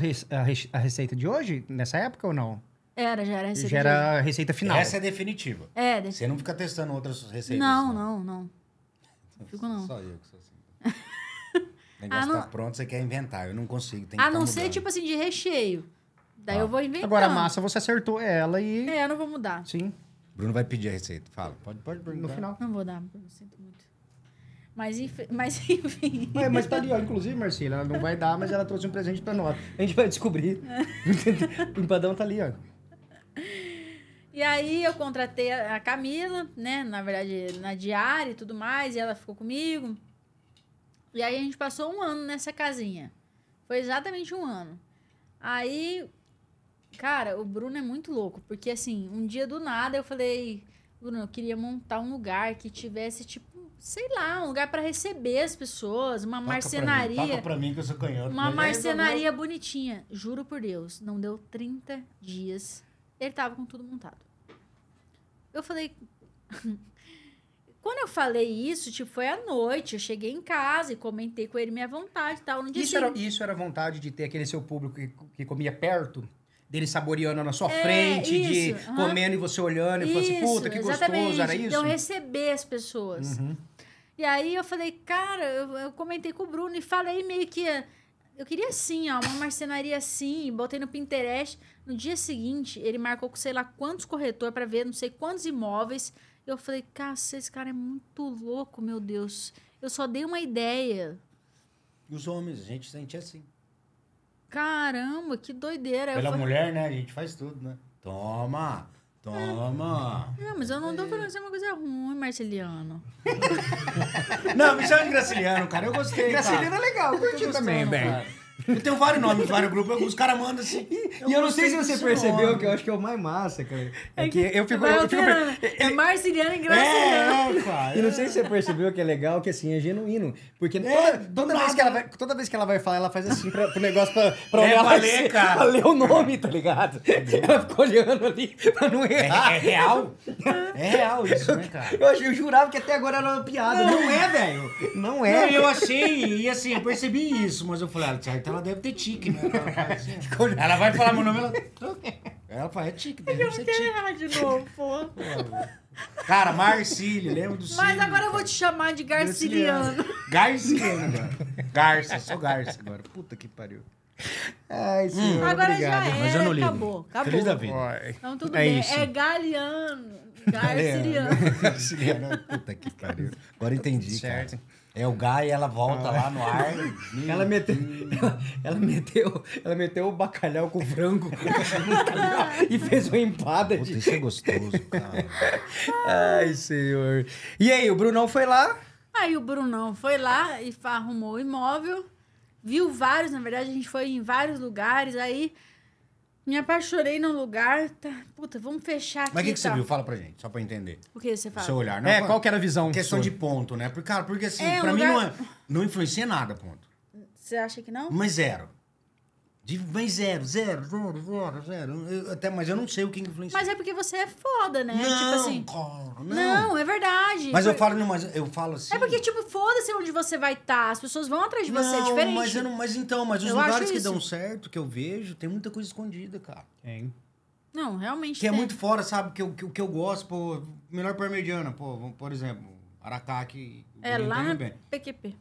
a receita de hoje, nessa época ou não? Era, já era a receita. Já era a receita final. Essa é definitiva. É, definitiva. Você não fica testando outras receitas. Não, não, não. não. Fico não. Só eu que sou assim. O negócio ah, tá não... tá pronto, você quer inventar. Eu não consigo. Tem que a tá não mudando. ser, tipo assim, de recheio. Daí ah. eu vou inventar. Agora, a massa, você acertou ela e. É, eu não vou mudar. Sim. Bruno vai pedir a receita. Fala. Pode, pode No final. Não vou dar, Bruno. Sinto muito. Mas, enfim. Mas, enfim. É, mas tá ali, ó. Inclusive, Marcela, ela não vai dar, mas ela trouxe um presente pra nós. A gente vai descobrir. o empadão tá ali, ó. E aí eu contratei a Camila, né? Na verdade, na diária e tudo mais, e ela ficou comigo. E aí a gente passou um ano nessa casinha. Foi exatamente um ano. Aí, cara, o Bruno é muito louco, porque assim, um dia do nada eu falei, Bruno, eu queria montar um lugar que tivesse tipo sei lá, um lugar para receber as pessoas, uma marcenaria. Pra mim, pra mim que eu sou canhoto. Uma né? marcenaria bonitinha. Juro por Deus, não deu 30 dias ele tava com tudo montado. Eu falei. Quando eu falei isso, tipo, foi à noite. Eu cheguei em casa e comentei com ele minha vontade e tal. Não isso, era, isso era vontade de ter aquele seu público que, que comia perto? Dele saboreando na sua é, frente, isso, de uhum. comendo e você olhando e falando assim, puta, que exatamente. gostoso, era isso? De eu receber as pessoas. Uhum. E aí eu falei, cara, eu, eu comentei com o Bruno e falei meio que eu queria assim, ó, uma marcenaria assim, botei no Pinterest. No dia seguinte, ele marcou com sei lá quantos corretor para ver não sei quantos imóveis. Eu falei, cacete, esse cara é muito louco, meu Deus. Eu só dei uma ideia. E os homens, a gente sente assim. Caramba, que doideira. Pela falei... mulher, né? A gente faz tudo, né? Toma, é. toma mas eu não tô falando que é uma coisa ruim, Marceliano. não, me chama de Graciliano, cara. Eu gostei. Graciliano é legal, eu curti também, bem. Eu tenho vários nomes, vários grupos. Os caras mandam assim. e eu não sei se você percebeu, nome. que eu acho que é o mais massa, cara. É, é que, que eu fico. Eu fico é Marciliano e é Graciliano. É, cara. E não sei se você percebeu que é legal, que assim, é genuíno. Porque é, toda, toda vez que ela vai, toda vez que ela vai falar, ela faz assim pra, pro negócio pra, pra é, olhar. Pra ler, cara. Pra ler o nome, tá ligado? Ela ficou olhando ali pra não errar. É, real? É real isso, né, cara? Eu, eu, eu jurava que até agora era uma piada. Não, não é, velho. Não é. Não, eu achei, e assim, eu percebi isso, mas eu falei, ah, tá ela deve ter tique, né? Ela, faz ela vai falar meu nome, ela. Ela fala, é tique, deve eu ser tique. errar de novo, pô. Cara, Marcília, lembra do Cílio, Mas agora eu vou te chamar de Garciliano. Garciliano, cara. Garça, sou Garça agora. Puta que pariu. Ai, hum. senhor, hum, agora obrigado. já é. Mas eu não acabou, acabou. Feliz da vida. Então tudo é bem, isso. é Galeano, Garciliano. É, Garciliano, puta que pariu. Agora entendi, certo. cara. É o Gai, ela volta ah. lá no ar. Ela meteu, ela, ela, meteu, ela meteu o bacalhau com frango e fez uma empada. Puta, isso é gostoso, cara. Ai, senhor. E aí, o Brunão foi lá? Aí o Brunão foi lá e arrumou o imóvel. Viu vários, na verdade, a gente foi em vários lugares. Aí me apaixonei num lugar. Tá... Puta, vamos fechar aqui. Mas o que, que tá. você viu? Fala pra gente, só pra entender. O que você fala? seu olhar. Não, é, é? qual que era a visão? Questão sobre? de ponto, né? Porque, cara, porque assim, é, pra lugar... mim não, é, não influencia nada, ponto. Você acha que não? Mas zero. De, vem zero, zero, zero, zero, zero. Eu, até, mas eu não sei o que influencia. Mas é porque você é foda, né? Tipo não, tipo assim. Cara, não. não, é verdade. Mas eu falo, não, mas eu falo assim. É porque, tipo, foda-se onde você vai estar. Tá. As pessoas vão atrás de não, você, é diferente. Mas, não, mas então, mas os eu lugares que dão certo, que eu vejo, tem muita coisa escondida, cara. Tem. Não, realmente. Que é tem. é muito fora, sabe? Que o que, que eu gosto, pô, melhor para mediana, pô, por exemplo, Aracaki. É lá na PQP.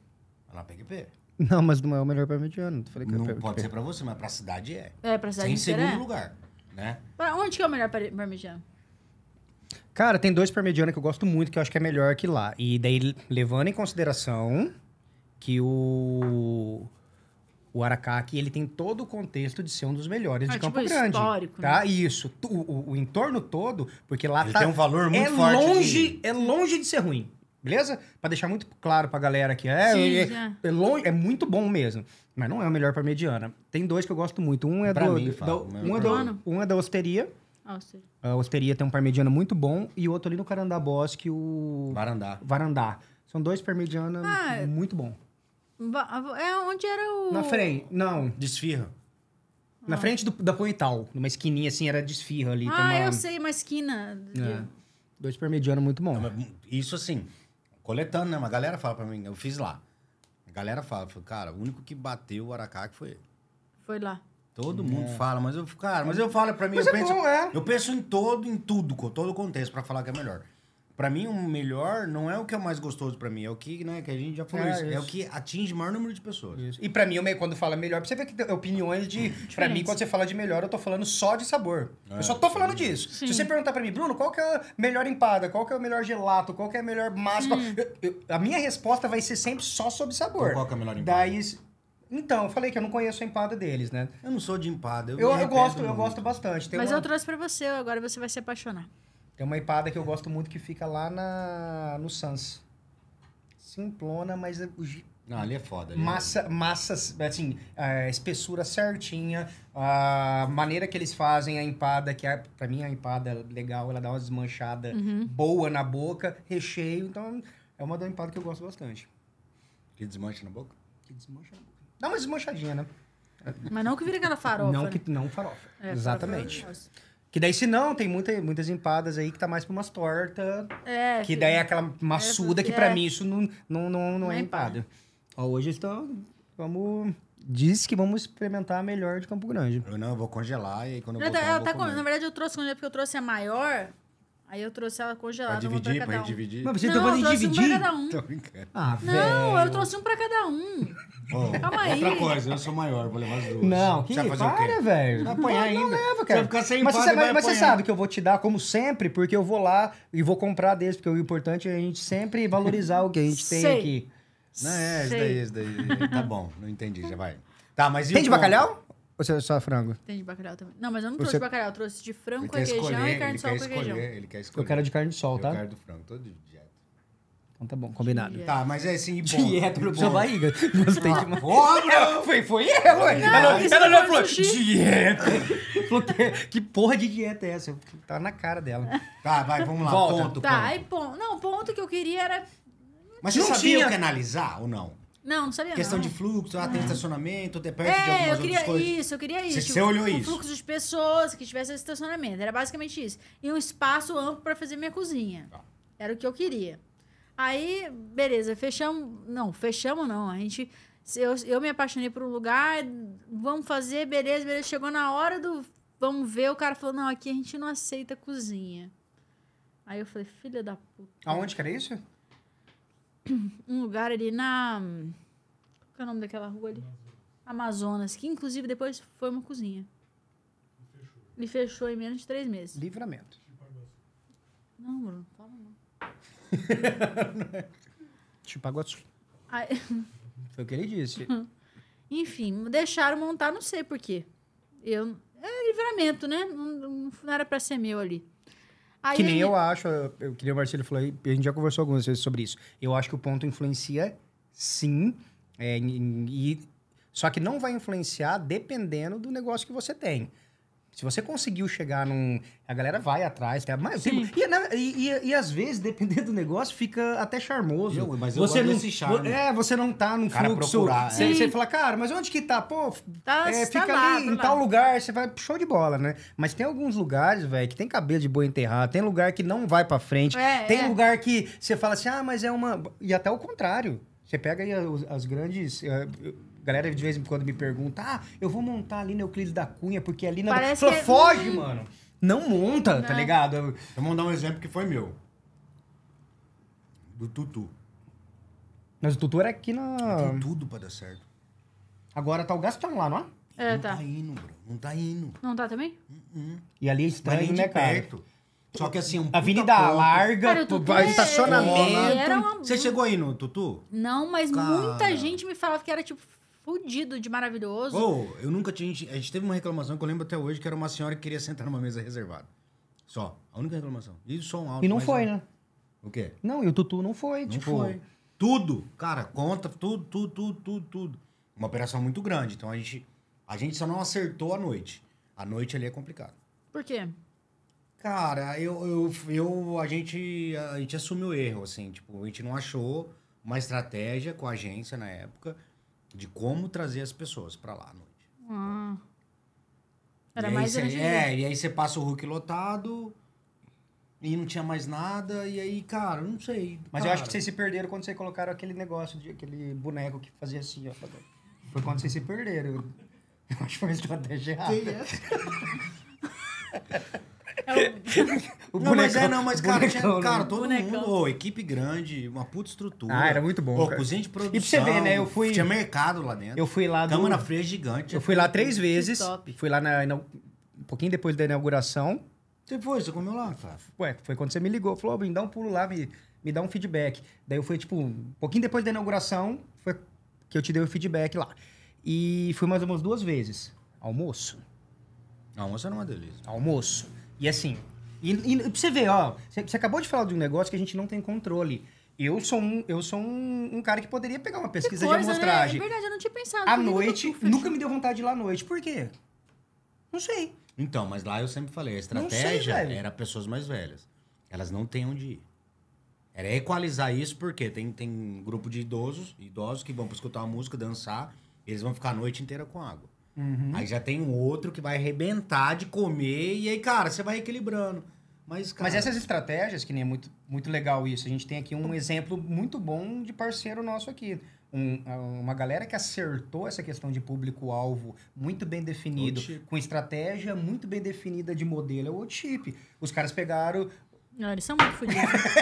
Lá na PQP. Não, mas não é o melhor para mediano. Falei que é não é pode ser para você, mas para a cidade é. É, para a cidade Sem segundo é. lugar, né? Pra onde que é o melhor para Cara, tem dois para que eu gosto muito, que eu acho que é melhor que lá. E daí, levando em consideração que o o Aracaki, ele tem todo o contexto de ser um dos melhores ah, de Campo tipo, Grande. histórico. Tá? Né? Isso. O, o, o, entorno todo, porque lá ele tá, tem um valor muito é forte. Longe, de... É longe de ser ruim. Beleza? Para deixar muito claro pra galera aqui. É, Sim, é, é, longe, é muito bom mesmo. Mas não é o melhor para mediana. Tem dois que eu gosto muito. Um é pra do. Mim, do, né? um, é do um é da Osteria. Ah, A Osteria tem um parmegiana muito bom. E o outro ali no Carandá Bosque, o. Varandá. Varandá. São dois parmegianos ah, é. muito bom. É onde era o. Na frente. Não. Desfirra. Na ah. frente do, da Pontal. Numa esquininha assim, era desfirra ali. Ah, uma... eu sei, uma esquina. É. Dois parmegianos muito bom. Isso assim coletando, né? Uma galera fala pra mim, eu fiz lá. A galera fala, fala cara, o único que bateu o Aracaki foi ele. Foi lá. Todo mundo é. fala, mas eu, cara, mas eu falo pra mim, mas eu, é penso, bom, é. eu penso em todo, em tudo, com todo o contexto, pra falar que é melhor. Para mim, o melhor não é o que é o mais gostoso para mim, é o que, né, que a gente já falou é, isso, isso. É o que atinge o maior número de pessoas. Isso. E para mim, quando fala melhor, você vê que tem opiniões de. Hum, para mim, quando você fala de melhor, eu tô falando só de sabor. É, eu só tô falando é, disso. Sim. Se você perguntar para mim, Bruno, qual que é a melhor empada, qual que é o melhor gelato, qual que é a melhor massa. Hum. a minha resposta vai ser sempre só sobre sabor. Então, qual que é a melhor empada? Daí, então, eu falei que eu não conheço a empada deles, né? Eu não sou de empada. Eu, eu, eu gosto, muito. eu gosto bastante. Tem Mas uma... eu trouxe pra você, agora você vai se apaixonar. Tem uma empada que eu gosto muito que fica lá na, no Sans. Simplona, mas. É não, ali é foda. Ali massa, é... massa, assim, a espessura certinha, a maneira que eles fazem a empada, que é, pra mim a empada é legal, ela dá uma desmanchada uhum. boa na boca, recheio, então é uma da empada que eu gosto bastante. Que desmancha na boca? Que desmancha na boca. Dá uma desmanchadinha, né? Mas não que vira aquela farofa. Não, né? que, não farofa. É, Exatamente. Farofa é que daí, se não, tem muita, muitas empadas aí que tá mais pra umas tortas. É. Que daí é aquela maçuda é, que pra é. mim isso não, não, não, não, é, é empada. Ó, hoje estou. Vamos diz que vamos experimentar a melhor de Campo Grande. Eu não, eu vou congelar e aí quando eu, tá, eu voltar, eu, eu tá, com... Na verdade, eu trouxe, porque eu trouxe a maior, Aí eu trouxe ela congelada. Pra dividir, pra, pra um. dividir. Mas você não, tá falando dividir? Um pra cada um. Ah, não, eu trouxe um pra cada um. Oh, Calma aí. Outra coisa, eu sou maior, vou levar as duas. Não, que vai fazer para, velho. apanhar não, ainda. Não leva, cara. Você vai ficar sem mas, você, vai, mas você sabe que eu vou te dar, como sempre, porque eu vou lá e vou comprar desse, porque o importante é a gente sempre valorizar o que a gente Sei. tem aqui. Não, é, Sei. daí, isso daí. tá bom, não entendi, já vai. Tá, mas e Tem de bacalhau? Ou você é só frango? Tem de bacalhau também. Não, mas eu não trouxe Você- bacalhau, eu trouxe de frango Ele quer requeijão escolher, e carne ele de sol quer com requeijão. escolher, ele quer escolher. Eu quero de carne de sol, Eu tá? quero do frango, todo de dieta. Então tá bom, combinado. Dieta. Tá, mas é assim, e bom. Dieta vai. sua barriga. Gostei ah, demais. Porra, Foi, foi ela, hein? Ela, ela não não foi falou, sushi. dieta. Falou, que, que porra de dieta é essa? Tá na cara dela. Tá, vai, vamos lá, Volta. ponto, Tá, ponto. aí ponto. Não, o ponto que eu queria era. Mas você Não sabia tinha. o que analisar ou não? Não, não sabia Questão não. de fluxo, ah, tem uhum. estacionamento, até perto é, de algumas eu queria coisas. isso, eu queria isso. Você, olhou um isso? fluxo de pessoas, que tivesse estacionamento. Era basicamente isso. E um espaço amplo para fazer minha cozinha. Ah. Era o que eu queria. Aí, beleza, fechamos. Não, fechamos não. A gente. Eu, eu me apaixonei por um lugar, vamos fazer, beleza, beleza. Chegou na hora do. Vamos ver, o cara falou: não, aqui a gente não aceita cozinha. Aí eu falei: filha da puta. Aonde que era isso? um lugar ali na. Qual é o nome daquela rua ali? Amazonas, que inclusive depois foi uma cozinha. E fechou. E fechou em menos de três meses. Livramento. Assim. Não, Bruno, fala não. Chupaguaçu. Aí... Assim. Foi o que ele disse. Enfim, deixaram montar, não sei por quê. Eu... É livramento, né? Não, não era para ser meu ali. Aí que nem eu acho, eu, que nem o Marcelo falou, a gente já conversou algumas vezes sobre isso. Eu acho que o ponto influencia sim, é, e, só que não vai influenciar dependendo do negócio que você tem. Se você conseguiu chegar num. A galera vai atrás. Tem, tá? mas, e, e, e, e, às vezes, dependendo do negócio, fica até charmoso. Eu, mas eu você não, desse charme. É, você não tá num cara fluxo. Procurar, você, é. você fala, cara, mas onde que tá? Pô, tá, é, fica tá ali tá em lá. tal lugar, você vai. Show de bola, né? Mas tem alguns lugares, velho, que tem cabelo de boi enterrado, tem lugar que não vai pra frente, é, tem é. lugar que você fala assim, ah, mas é uma. E até o contrário. Você pega aí as, as grandes. Eh, galera de vez em quando me pergunta: ah, eu vou montar ali na Euclides da Cunha, porque ali na. Parece Só que... É foge, hum. mano. Não monta, tá ligado? Vamos dar um exemplo que foi meu. Do Tutu. Mas o Tutu era aqui na. Tem tudo pra dar certo. Agora tá o Gastão lá, não é? É, não tá. tá indo, bro. Não tá indo. Não tá também? Uh -uh. E ali é estranho, né, cara? Perto. Só que assim, um Avenida larga, cara, tu é, estacionamento. Uma... Você chegou aí no Tutu? Não, mas cara. muita gente me falava que era tipo fudido de maravilhoso. oh, eu nunca tinha. A gente teve uma reclamação que eu lembro até hoje que era uma senhora que queria sentar numa mesa reservada. Só. A única reclamação. E só um áudio. E não foi, alto. né? O quê? Não, e o Tutu não foi. Não tipo... foi. Tudo. Cara, conta, tudo, tudo, tudo, tudo, tudo. Uma operação muito grande. Então a gente. A gente só não acertou a noite. A noite ali é complicado. Por quê? Cara, eu, eu, eu a, gente, a gente assumiu erro, assim, tipo, a gente não achou uma estratégia com a agência na época de como trazer as pessoas para lá à noite. Ah. Era e mais cê, É, e aí você passa o Hulk lotado e não tinha mais nada, e aí, cara, não sei. Mas cara. eu acho que vocês se perderam quando vocês colocaram aquele negócio, de, aquele boneco que fazia assim, ó. Foi quando vocês se perderam. Eu acho que foi uma estratégia errada. Que é? isso? É o não, mas é, não, mas, cara, bonecão, cara né? todo bonecão. mundo, oh, equipe grande, uma puta estrutura. Ah, era muito bom. Oh, cozinha de produção. E pra você ver, né? Eu fui. Tinha mercado lá dentro. Eu fui lá. Do... Câmara Freia gigante. Eu fui lá três vezes. Top. Fui lá na, na, um pouquinho depois da inauguração. Você foi? Você comeu lá, cara? Ué, foi quando você me ligou. Falou, oh, me dá um pulo lá, me, me dá um feedback. Daí eu fui, tipo, um pouquinho depois da inauguração, foi que eu te dei o feedback lá. E fui mais ou menos duas vezes. Almoço. Almoço era uma delícia. Almoço. E assim, e, e pra você ver, ó, você, acabou de falar de um negócio que a gente não tem controle. Eu sou um, eu sou um, um cara que poderia pegar uma pesquisa coisa, de né? amostragem. Né? É verdade, eu não tinha pensado. À noite, nunca, me deu vontade de ir lá à noite. Por quê? Não sei. Então, mas lá eu sempre falei, a estratégia sei, era pessoas mais velhas. Elas não têm onde ir. Era equalizar isso, porque tem, tem grupo de idosos, idosos que vão pra escutar uma música, dançar, eles vão ficar a noite inteira com água. Uhum. Aí já tem um outro que vai arrebentar de comer e aí, cara, você vai equilibrando. Mas, cara... Mas essas estratégias, que nem é muito, muito legal isso, a gente tem aqui um exemplo muito bom de parceiro nosso aqui. Um, uma galera que acertou essa questão de público-alvo muito bem definido, com estratégia muito bem definida de modelo, é o chip. Os caras pegaram. Não, eles são muito fodidos.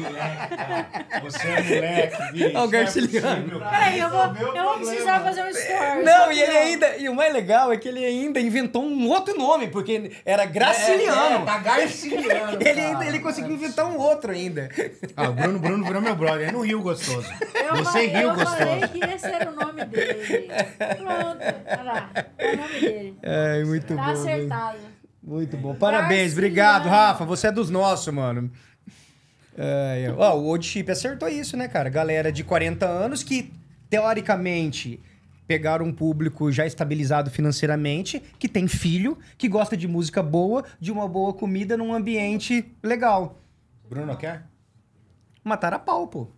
moleque, Você é moleque, bicho. Olha o é Garciliano. Peraí, eu é vou, eu vou precisar fazer um story. Não, e ele ainda. E o mais legal é que ele ainda inventou um outro nome, porque era Graciliano. É, é, tá Garciliano. ele, ainda, ele conseguiu inventar um outro ainda. Ah, o Bruno, Bruno virou meu brother. É no Rio gostoso. Eu Você falei, é Rio eu gostoso. Eu falei que esse era o nome dele. Pronto. Olha lá. É o nome dele. É, muito tá bom. Tá acertado. Muito bom. Parabéns, Garciliano. obrigado, Rafa. Você é dos nossos, mano. É, ó, o Old Chip acertou isso, né, cara? Galera de 40 anos que, teoricamente, pegaram um público já estabilizado financeiramente, que tem filho, que gosta de música boa, de uma boa comida num ambiente legal. Bruno quer? Matar a pau, pô.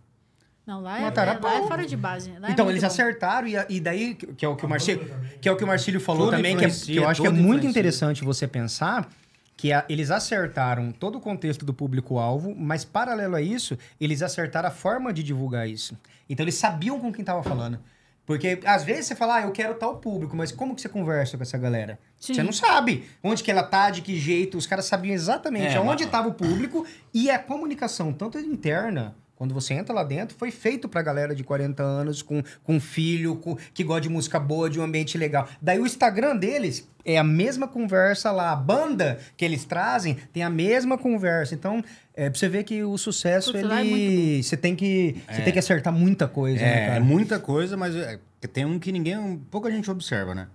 Não, lá é, lá é fora de base. É então, é eles bom. acertaram, e, e, daí, que é o que o ah, Marcílio, que é o que o Marcílio falou também, que, é, que eu acho que é muito interessante você pensar que a, eles acertaram todo o contexto do público-alvo, mas paralelo a isso, eles acertaram a forma de divulgar isso. Então eles sabiam com quem estava falando. Porque às vezes você fala, ah, eu quero tal público, mas como que você conversa com essa galera? Sim. Você não sabe onde que ela tá, de que jeito. Os caras sabiam exatamente é, aonde estava o público e a comunicação, tanto interna quando você entra lá dentro, foi feito pra galera de 40 anos, com, com filho, com, que gosta de música boa, de um ambiente legal. Daí o Instagram deles é a mesma conversa lá. A banda que eles trazem tem a mesma conversa. Então, é pra você ver que o sucesso, Putz, é ele. É você tem que. Você é. tem que acertar muita coisa, né, é, né, É muita coisa, mas é, tem um que ninguém. Pouca gente observa, né?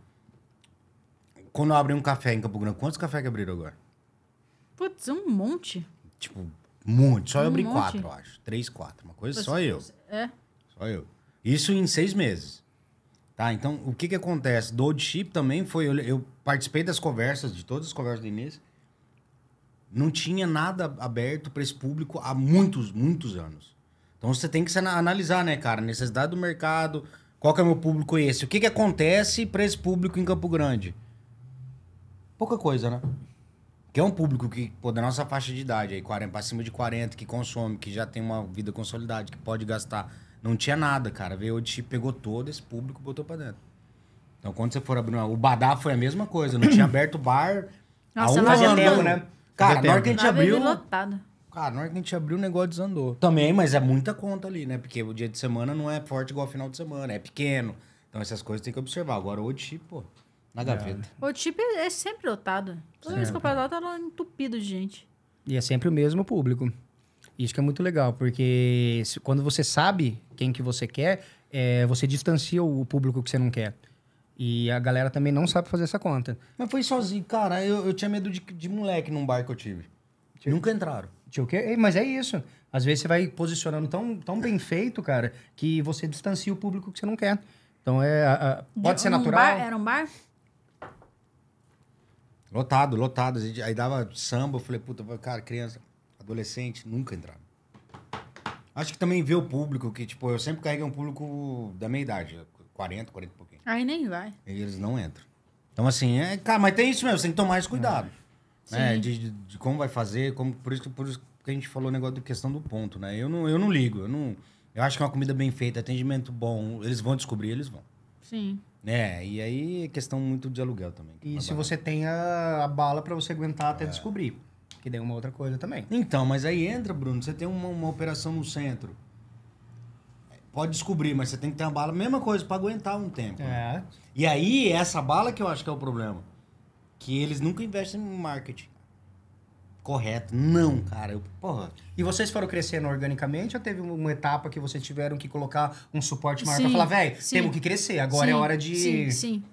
Quando abrem um café em Campo Grande, quantos cafés que abriram agora? Putz, um monte. Tipo, muito. Só um eu abri monte. quatro, eu acho. Três, quatro. Uma coisa você, só eu. Você, é? Só eu. Isso em seis meses. Tá, então o que que acontece? Do old chip também foi. Eu, eu, participei das conversas, de todas as conversas do Inês. Não tinha nada aberto para esse público há muitos, muitos anos. Então você tem que analisar, né, cara? Necessidade do mercado, qual que é o meu público esse? O que que acontece para esse público em Campo Grande? Pouca coisa, né? que é um público que, pô, da nossa faixa de idade, aí 40 para cima de 40, que consome, que já tem uma vida consolidada, que pode gastar, não tinha nada, cara. Veio o Ti pegou todo esse público, botou para dentro. Então, quando você for abrir uma... o Badá foi a mesma coisa, não tinha aberto o bar. Nossa, há um fazia tempo, né? Cara, fazia na hora que a gente abriu, lotado. Cara, na hora que a gente abriu, o negócio desandou. Também, mas é muita conta ali, né? Porque o dia de semana não é forte igual ao final de semana, é pequeno. Então essas coisas tem que observar. Agora o Oti, pô, é. O TIP é sempre lotado. Toda vez que eu passo lá, tá lá entupido de gente. E é sempre o mesmo público. Isso que é muito legal, porque quando você sabe quem que você quer, é, você distancia o público que você não quer. E a galera também não sabe fazer essa conta. Mas foi sozinho, cara. Eu, eu tinha medo de, de moleque num bar que eu tive. Tinha... Nunca entraram. Tinha o quê? Mas é isso. Às vezes você vai posicionando tão, tão bem feito, cara, que você distancia o público que você não quer. Então é. A, a, pode de, ser natural. Um bar, era um bar? Lotado, lotado. Aí dava samba, eu falei, puta, cara, criança, adolescente, nunca entrava. Acho que também vê o público, que, tipo, eu sempre carreguei um público da minha idade, 40, 40 e pouquinho. Aí nem vai. E eles não entram. Então, assim, é, cara, mas tem isso mesmo, tem que tomar esse é. cuidado. É. Né? De, de, de, como vai fazer, como, por, isso que, por isso que a gente falou o negócio de questão do ponto, né? Eu não, eu não ligo, eu não. Eu acho que é uma comida bem feita, atendimento bom, eles vão descobrir, eles vão. Sim. É, e aí é questão muito de aluguel também. É e se barata. você tem a, a bala para você aguentar até é. descobrir. Que daí é uma outra coisa também. Então, mas aí entra, Bruno, você tem uma, uma operação no centro. Pode descobrir, mas você tem que ter uma bala, mesma coisa, para aguentar um tempo. Né? É. Né? E aí, essa bala que eu acho que é o problema. Que eles nunca investem no marketing correto. Não, cara. Eu, porra. E vocês foram crescendo organicamente ou teve uma etapa que vocês tiveram que colocar um suporte maior para falar, velho, temos que crescer, agora é sim, é hora de. Sim, sim.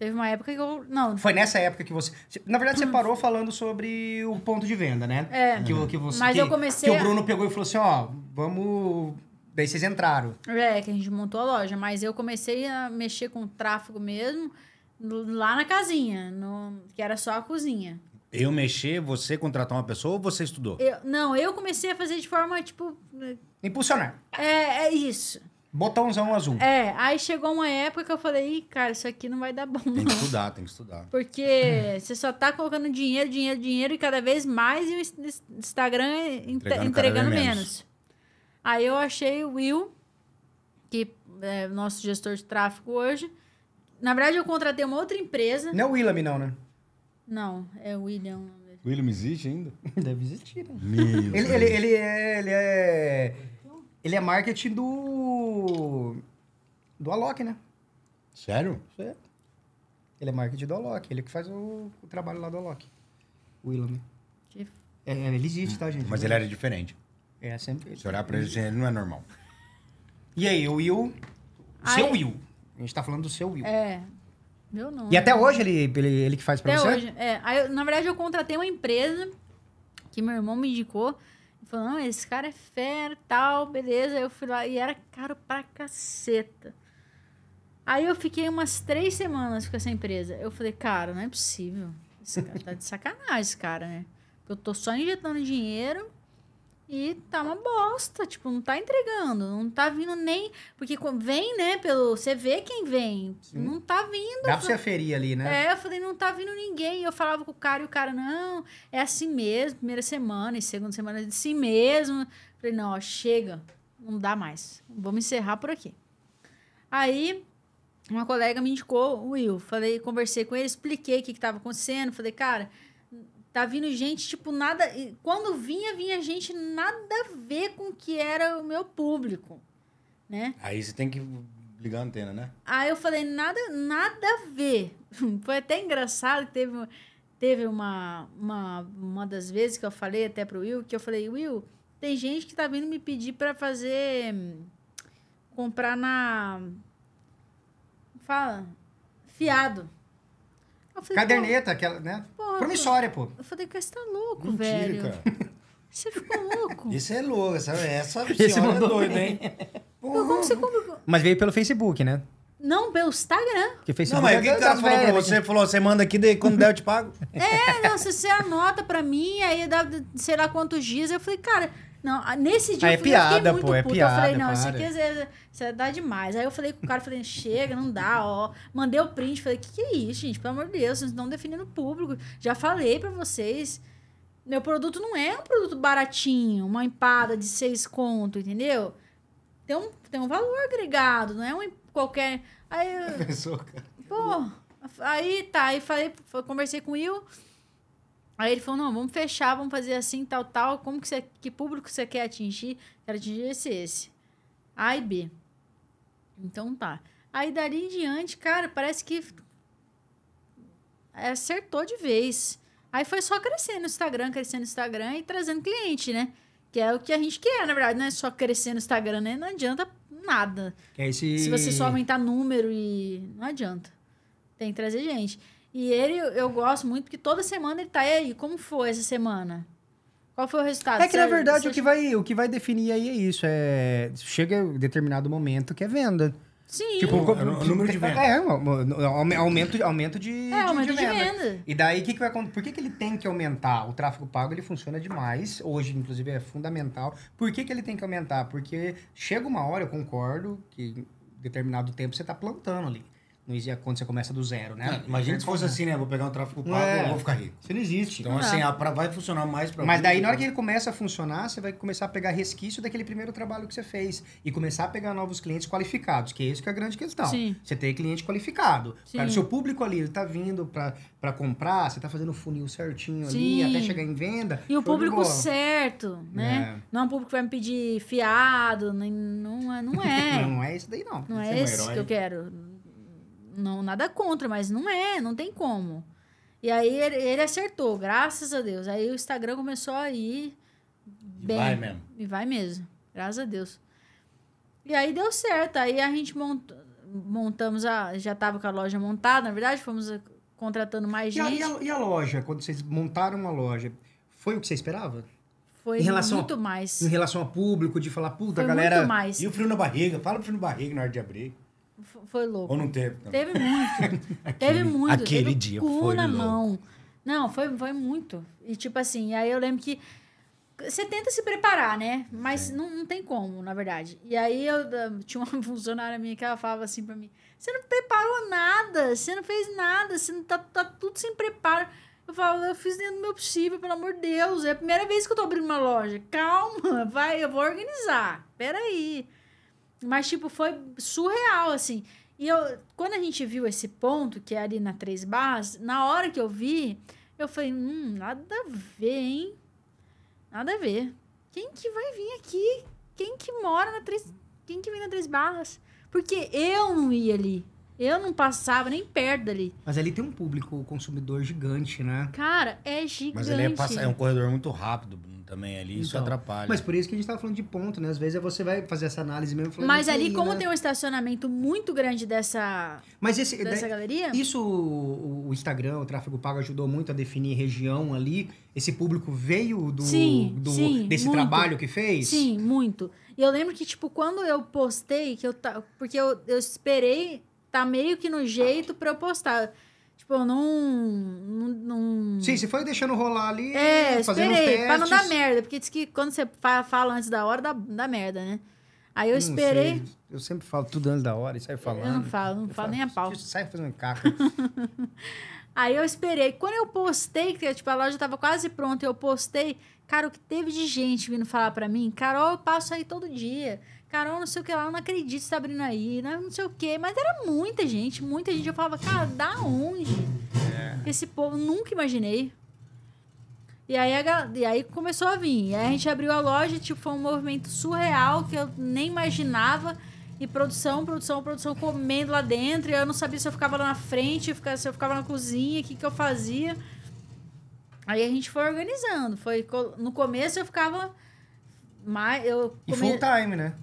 Teve uma época que eu. Não. Foi nessa época que você. Na verdade, você parou falando sobre o ponto de venda, né? É. Que, que você, Mas que, eu comecei. Que o Bruno pegou e falou assim: ó, vamos. Daí vocês entraram. É, que a gente montou a loja. Mas eu comecei a mexer com o tráfego mesmo lá na casinha, no... que era só a cozinha. Eu mexer, você contratar uma pessoa ou você estudou? Eu, não, eu comecei a fazer de forma, tipo. Né, Impulsionar. É, é isso. Botãozão azul. É, aí chegou uma época que eu falei, cara, isso aqui não vai dar bom. Tem que estudar, tem que estudar. Porque você só tá colocando dinheiro, dinheiro, dinheiro e cada vez mais e o Instagram é entregando, entregando menos. menos. Aí eu achei o Will, que é nosso gestor de tráfego hoje. Na verdade, eu contratei uma outra empresa. Não é o Willam, não, né? Não, é William. William existe ainda? Deve existir, né? ele, ele, ele, é, ele é. Ele é marketing do. Do Alok, né? Sério? É. Ele é marketing do Alok, ele que faz o, o trabalho lá do Alok. O Willam. Né? Que... É, é, ele existe, tá, gente? Mas ele era diferente. É, sempre. Se olhar pra ele, assim, ele não é normal. E aí, o Will. Ai. Seu Will. A gente tá falando do seu Will. É, meu nome. E até hoje ele, ele, ele que faz pra até você? hoje, é. Aí, na verdade, eu contratei uma empresa que meu irmão me indicou. Falou, não, esse cara é fera e tal, beleza. Aí Eu fui lá e era caro pra caceta. Aí eu fiquei umas três semanas com essa empresa. Eu falei, cara, não é possível. Esse cara tá de sacanagem, cara, né? Eu tô só injetando dinheiro e tá uma bosta, tipo, não tá entregando, não tá vindo nem. Porque vem, né, pelo. Você vê quem vem. Sim. Não tá vindo. Dá pra você aferir ali, né? É, eu falei, não tá vindo ninguém. Eu falava com o cara e o cara, não, é assim mesmo, primeira semana e segunda semana é de si assim mesmo. Eu falei, não, ó, chega, não dá mais. Vamos encerrar por aqui. Aí uma colega me indicou o Will. Falei, conversei com ele, expliquei o que, que tava acontecendo. Falei, cara, Tá vindo gente, tipo, nada. Quando vinha, vinha gente nada a ver com o que era o meu público, né? Aí você tem que ligar a antena, né? Aí eu falei, nada, nada a ver. Foi até engraçado que teve, teve uma, uma, uma das vezes que eu falei até pro Will, que eu falei, Will, tem gente que tá vindo me pedir para fazer. comprar na. Fala. Fiado. Falei, Caderneta, aquela, né? Promissória, pô. Eu falei, cara, você tá louco, Mentira, velho. Cara. Você ficou louco. Isso é louco, essa, essa Esse senhora é doido, doida, hein? como você compra... Mas veio pelo Facebook, né? Não, pelo Instagram. Que fez não, mas é o que o cara falou pra você? Falou, você manda aqui, daí quando der eu te pago. É, não, se você anota pra mim, aí dá sei lá quantos dias. Eu falei, cara, não, nesse dia ah, eu, é fui, piada, eu fiquei muito pô, é puta. Piada, eu falei, não, isso aqui é, isso dá demais. Aí eu falei com o cara, falei, chega, não dá, ó. Mandei o print, falei, que que é isso, gente? Pelo amor de Deus, vocês estão definindo o público. Já falei pra vocês. Meu produto não é um produto baratinho, uma empada de seis conto, entendeu? Tem um, tem um valor agregado, não é um qualquer... Aí... Pensou, cara. Pô, aí tá, aí falei, conversei com o Will... Aí ele falou: não, vamos fechar, vamos fazer assim, tal, tal. Como que você. Que público você quer atingir? Quero atingir esse, esse. A e B. Então tá. Aí dali em diante, cara, parece que acertou de vez. Aí foi só crescendo o Instagram, crescendo o Instagram e trazendo cliente, né? Que é o que a gente quer, na verdade, não é só crescer no Instagram, né? Não adianta nada. É esse... Se você só aumentar número e. Não adianta. Tem que trazer gente. E ele, eu gosto muito, porque toda semana ele tá aí. Como foi essa semana? Qual foi o resultado? É que, na verdade, o, que vai, o que vai definir aí é isso. É... Chega um determinado momento que é venda. Sim. Tipo, o, o número de venda. É, aumento, aumento de, é, aumento de, é, venda. de venda. E daí, o que, que vai acontecer? Por que, que ele tem que aumentar? O tráfego pago, ele funciona demais. Hoje, inclusive, é fundamental. Por que, que ele tem que aumentar? Porque chega uma hora, eu concordo, que em determinado tempo você está plantando ali não existia quando você começa do zero, né? Não, imagina se fosse assim, né? Vou pegar um tráfego pago, é. vou ficar rico. Isso não existe. Então, não. assim, a pra, vai funcionar mais para Mas daí, na hora que ele começa a funcionar, você vai começar a pegar resquício daquele primeiro trabalho que você fez e começar a pegar novos clientes qualificados, que é isso que é a grande questão. Sim. Você tem cliente qualificado. Cara, o seu público ali, ele tá vindo para comprar, você tá fazendo o funil certinho Sim. ali, até chegar em venda. E o público certo, né? É. Não é um público que vai me pedir fiado, não é. Não é, não é isso daí, não. Não é, é esse um que eu quero não nada contra, mas não é, não tem como. E aí ele, ele acertou, graças a Deus. Aí o Instagram começou a ir bem. E vai mesmo. E vai mesmo, graças a Deus. E aí deu certo. Aí a gente montou, montamos a. Já estava com a loja montada, na verdade, fomos contratando mais e gente. A, e, a, e a loja? Quando vocês montaram a loja, foi o que você esperava? Foi em relação muito a, mais. Em relação ao público, de falar, puta, Foi galera. Muito mais. E o frio na barriga? Fala o frio na barriga na hora de abrir foi louco. Ou não teve? Não. Teve muito. aquele, teve muito. Aquele teve dia foi na louco. mão. Não, foi, foi muito. E tipo assim, aí eu lembro que você tenta se preparar, né? Mas não, não, tem como, na verdade. E aí eu, tinha uma funcionária minha que ela falava assim para mim: "Você não preparou nada, você não fez nada, você não tá, tá tudo sem preparo". Eu falo, eu fiz dentro do meu possível, pelo amor de Deus. É a primeira vez que eu tô abrindo uma loja. Calma, vai, eu vou organizar. Peraí. aí. Mas, tipo, foi surreal, assim. E eu, quando a gente viu esse ponto, que é ali na Três Barras, na hora que eu vi, eu falei, hum, nada a ver, hein? Nada a ver. Quem que vai vir aqui? Quem que mora na Três... Quem que vem na Três Barras? Porque eu não ia ali. Eu não passava nem perto dali. Mas ali tem um público consumidor gigante, né? Cara, é, é gigante. Mas ele é, pass... é um corredor muito rápido também ali, então, isso atrapalha. Mas por isso que a gente tá falando de ponto, né? Às vezes é você vai fazer essa análise mesmo falando Mas ali, aí, como né? tem um estacionamento muito grande dessa, mas esse, dessa galeria. Isso o, o, Instagram, o tráfego pago ajudou muito a definir região ali. Esse público veio do, sim, do sim, desse muito. trabalho que fez? Sim, muito. E eu lembro que, tipo, quando eu postei, que eu Porque eu, eu esperei tá meio que no jeito para eu postar. Tipo, eu não, não, não... Sim, você foi deixando rolar ali, é, fazendo esperei, testes. pra não dar merda, porque diz que quando você fala antes da hora, dá, dá merda, né? Aí eu esperei. Sei. Eu sempre falo tudo antes da hora e saio falando. Eu não falo, não falo, falo, nem a pau. Sai fazendo caca. Aí eu esperei. Quando eu postei, que tipo, a loja tava quase pronta, eu postei. Cara, o que teve de gente vindo falar para mim? Carol, eu passo aí todo dia. Carol, não sei o que lá, não acredito que você abrindo aí, né, não sei o que. Mas era muita gente, muita gente. Eu falava, cara, da onde? É. Esse povo, nunca imaginei. E aí, a, e aí começou a vir. E aí a gente abriu a loja, tipo, foi um movimento surreal que eu nem imaginava. E produção, produção, produção, comendo lá dentro. E eu não sabia se eu ficava lá na frente, se eu ficava na cozinha, o que, que eu fazia. Aí a gente foi organizando. Foi, no começo eu ficava... mais eu come... E full time, né?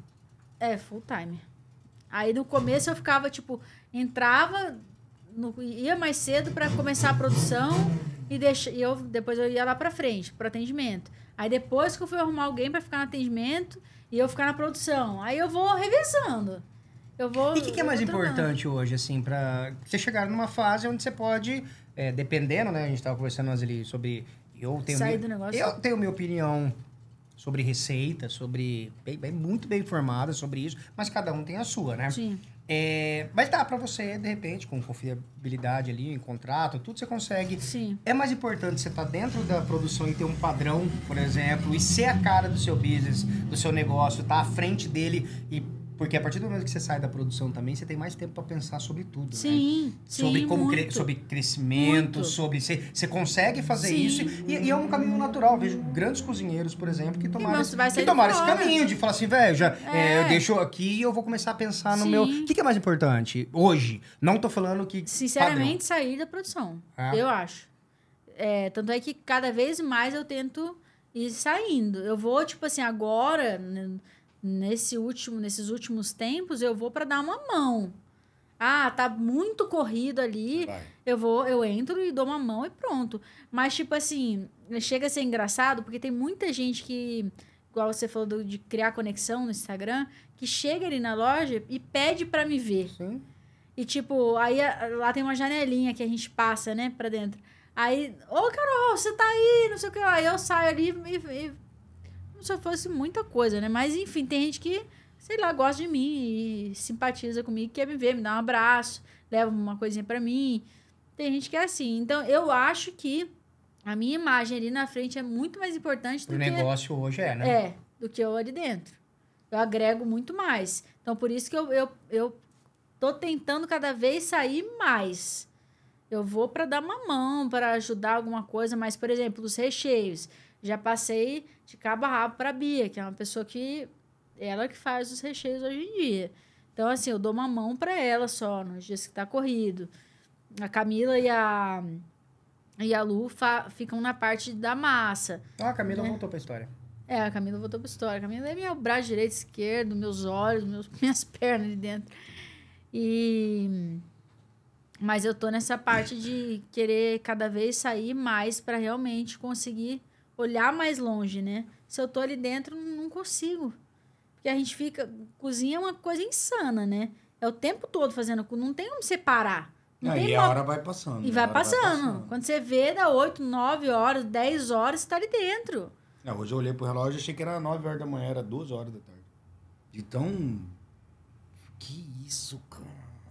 É, full time. Aí no começo eu ficava, tipo, entrava, no, ia mais cedo para começar a produção e deixa, e eu, depois eu ia lá para frente, pro atendimento. Aí depois que eu fui arrumar alguém para ficar no atendimento e eu ficar na produção. Aí eu vou revisando. Eu vou. E o que, que é mais importante hoje, assim, para você chegar numa fase onde você pode, é, dependendo, né? A gente estava conversando nós ali sobre. Eu tenho Sair minha, do negócio. Eu tenho minha opinião sobre receita, sobre. Bem, bem, muito bem informada sobre isso, mas cada um tem a sua, né? Sim. É, mas dá para você, de repente, com confiabilidade ali, em contrato, tudo você consegue. Sim. É mais importante você estar tá dentro da produção e ter um padrão, por exemplo, e ser a cara do seu business, do seu negócio, estar tá à frente dele e porque a partir do momento que você sai da produção também, você tem mais tempo para pensar sobre tudo. Sim, né? sim. Sobre, como muito. cre sobre crescimento, muito. sobre. Você, você consegue fazer sim. isso. E, e, é um caminho natural. Eu vejo grandes cozinheiros, por exemplo, que tomaram, esse, que tomaram esse caminho de falar assim, velho, já é. É, eu deixo aqui e eu vou começar a pensar sim. no meu. O que, que, é mais importante hoje? Não tô falando que. Sinceramente, padrão. sair da produção. É. Eu acho. É, tanto é que cada vez mais eu tento ir saindo. Eu vou, tipo assim, agora nesse último, nesses últimos tempos, eu vou para dar uma mão. Ah, tá muito corrido ali. Vai. Eu vou, eu entro e dou uma mão e pronto. Mas tipo assim, chega a ser engraçado porque tem muita gente que igual você falou do, de criar conexão no Instagram, que chega ali na loja e pede para me ver. Sim. E tipo, aí lá tem uma janelinha que a gente passa, né, para dentro. Aí, ô Carol, você tá aí, não sei o que lá. Aí eu saio ali e, e como se fosse muita coisa, né? Mas enfim, tem gente que, sei lá, gosta de mim e simpatiza comigo, quer me ver, me dá um abraço, leva uma coisinha para mim. Tem gente que é assim. Então, eu acho que a minha imagem ali na frente é muito mais importante do o que. O negócio hoje é, né? É, do que eu ali dentro. Eu agrego muito mais. Então, por isso que eu, eu, eu tô tentando cada vez sair mais. Eu vou para dar uma mão, para ajudar alguma coisa, mas, por exemplo, os recheios já passei de cabo a rabo para a Bia, que é uma pessoa que ela que faz os recheios hoje em dia. Então, assim, eu dou uma mão para ela só nos dias que tá corrido. A Camila e a, e a Lu ficam na parte da massa. Ah, a Camila né? voltou para história. É, a Camila voltou para história. A Camila é meu braço direito, esquerdo, meus olhos, meus, minhas pernas ali dentro. E. Mas eu tô nessa parte de querer cada vez sair mais para realmente conseguir olhar mais longe, né? Se eu tô ali dentro, não consigo. Porque a gente fica. Cozinha é uma coisa insana, né? É o tempo todo fazendo. Não tem como separar. Não Aí a hora vai passando. E vai passando. vai passando. Quando você vê, dá 8, 9 horas, 10 horas, você tá ali dentro. hoje eu olhei pro relógio e achei que era 9 horas da manhã, era 12 horas da tarde. Então. Que isso, cara.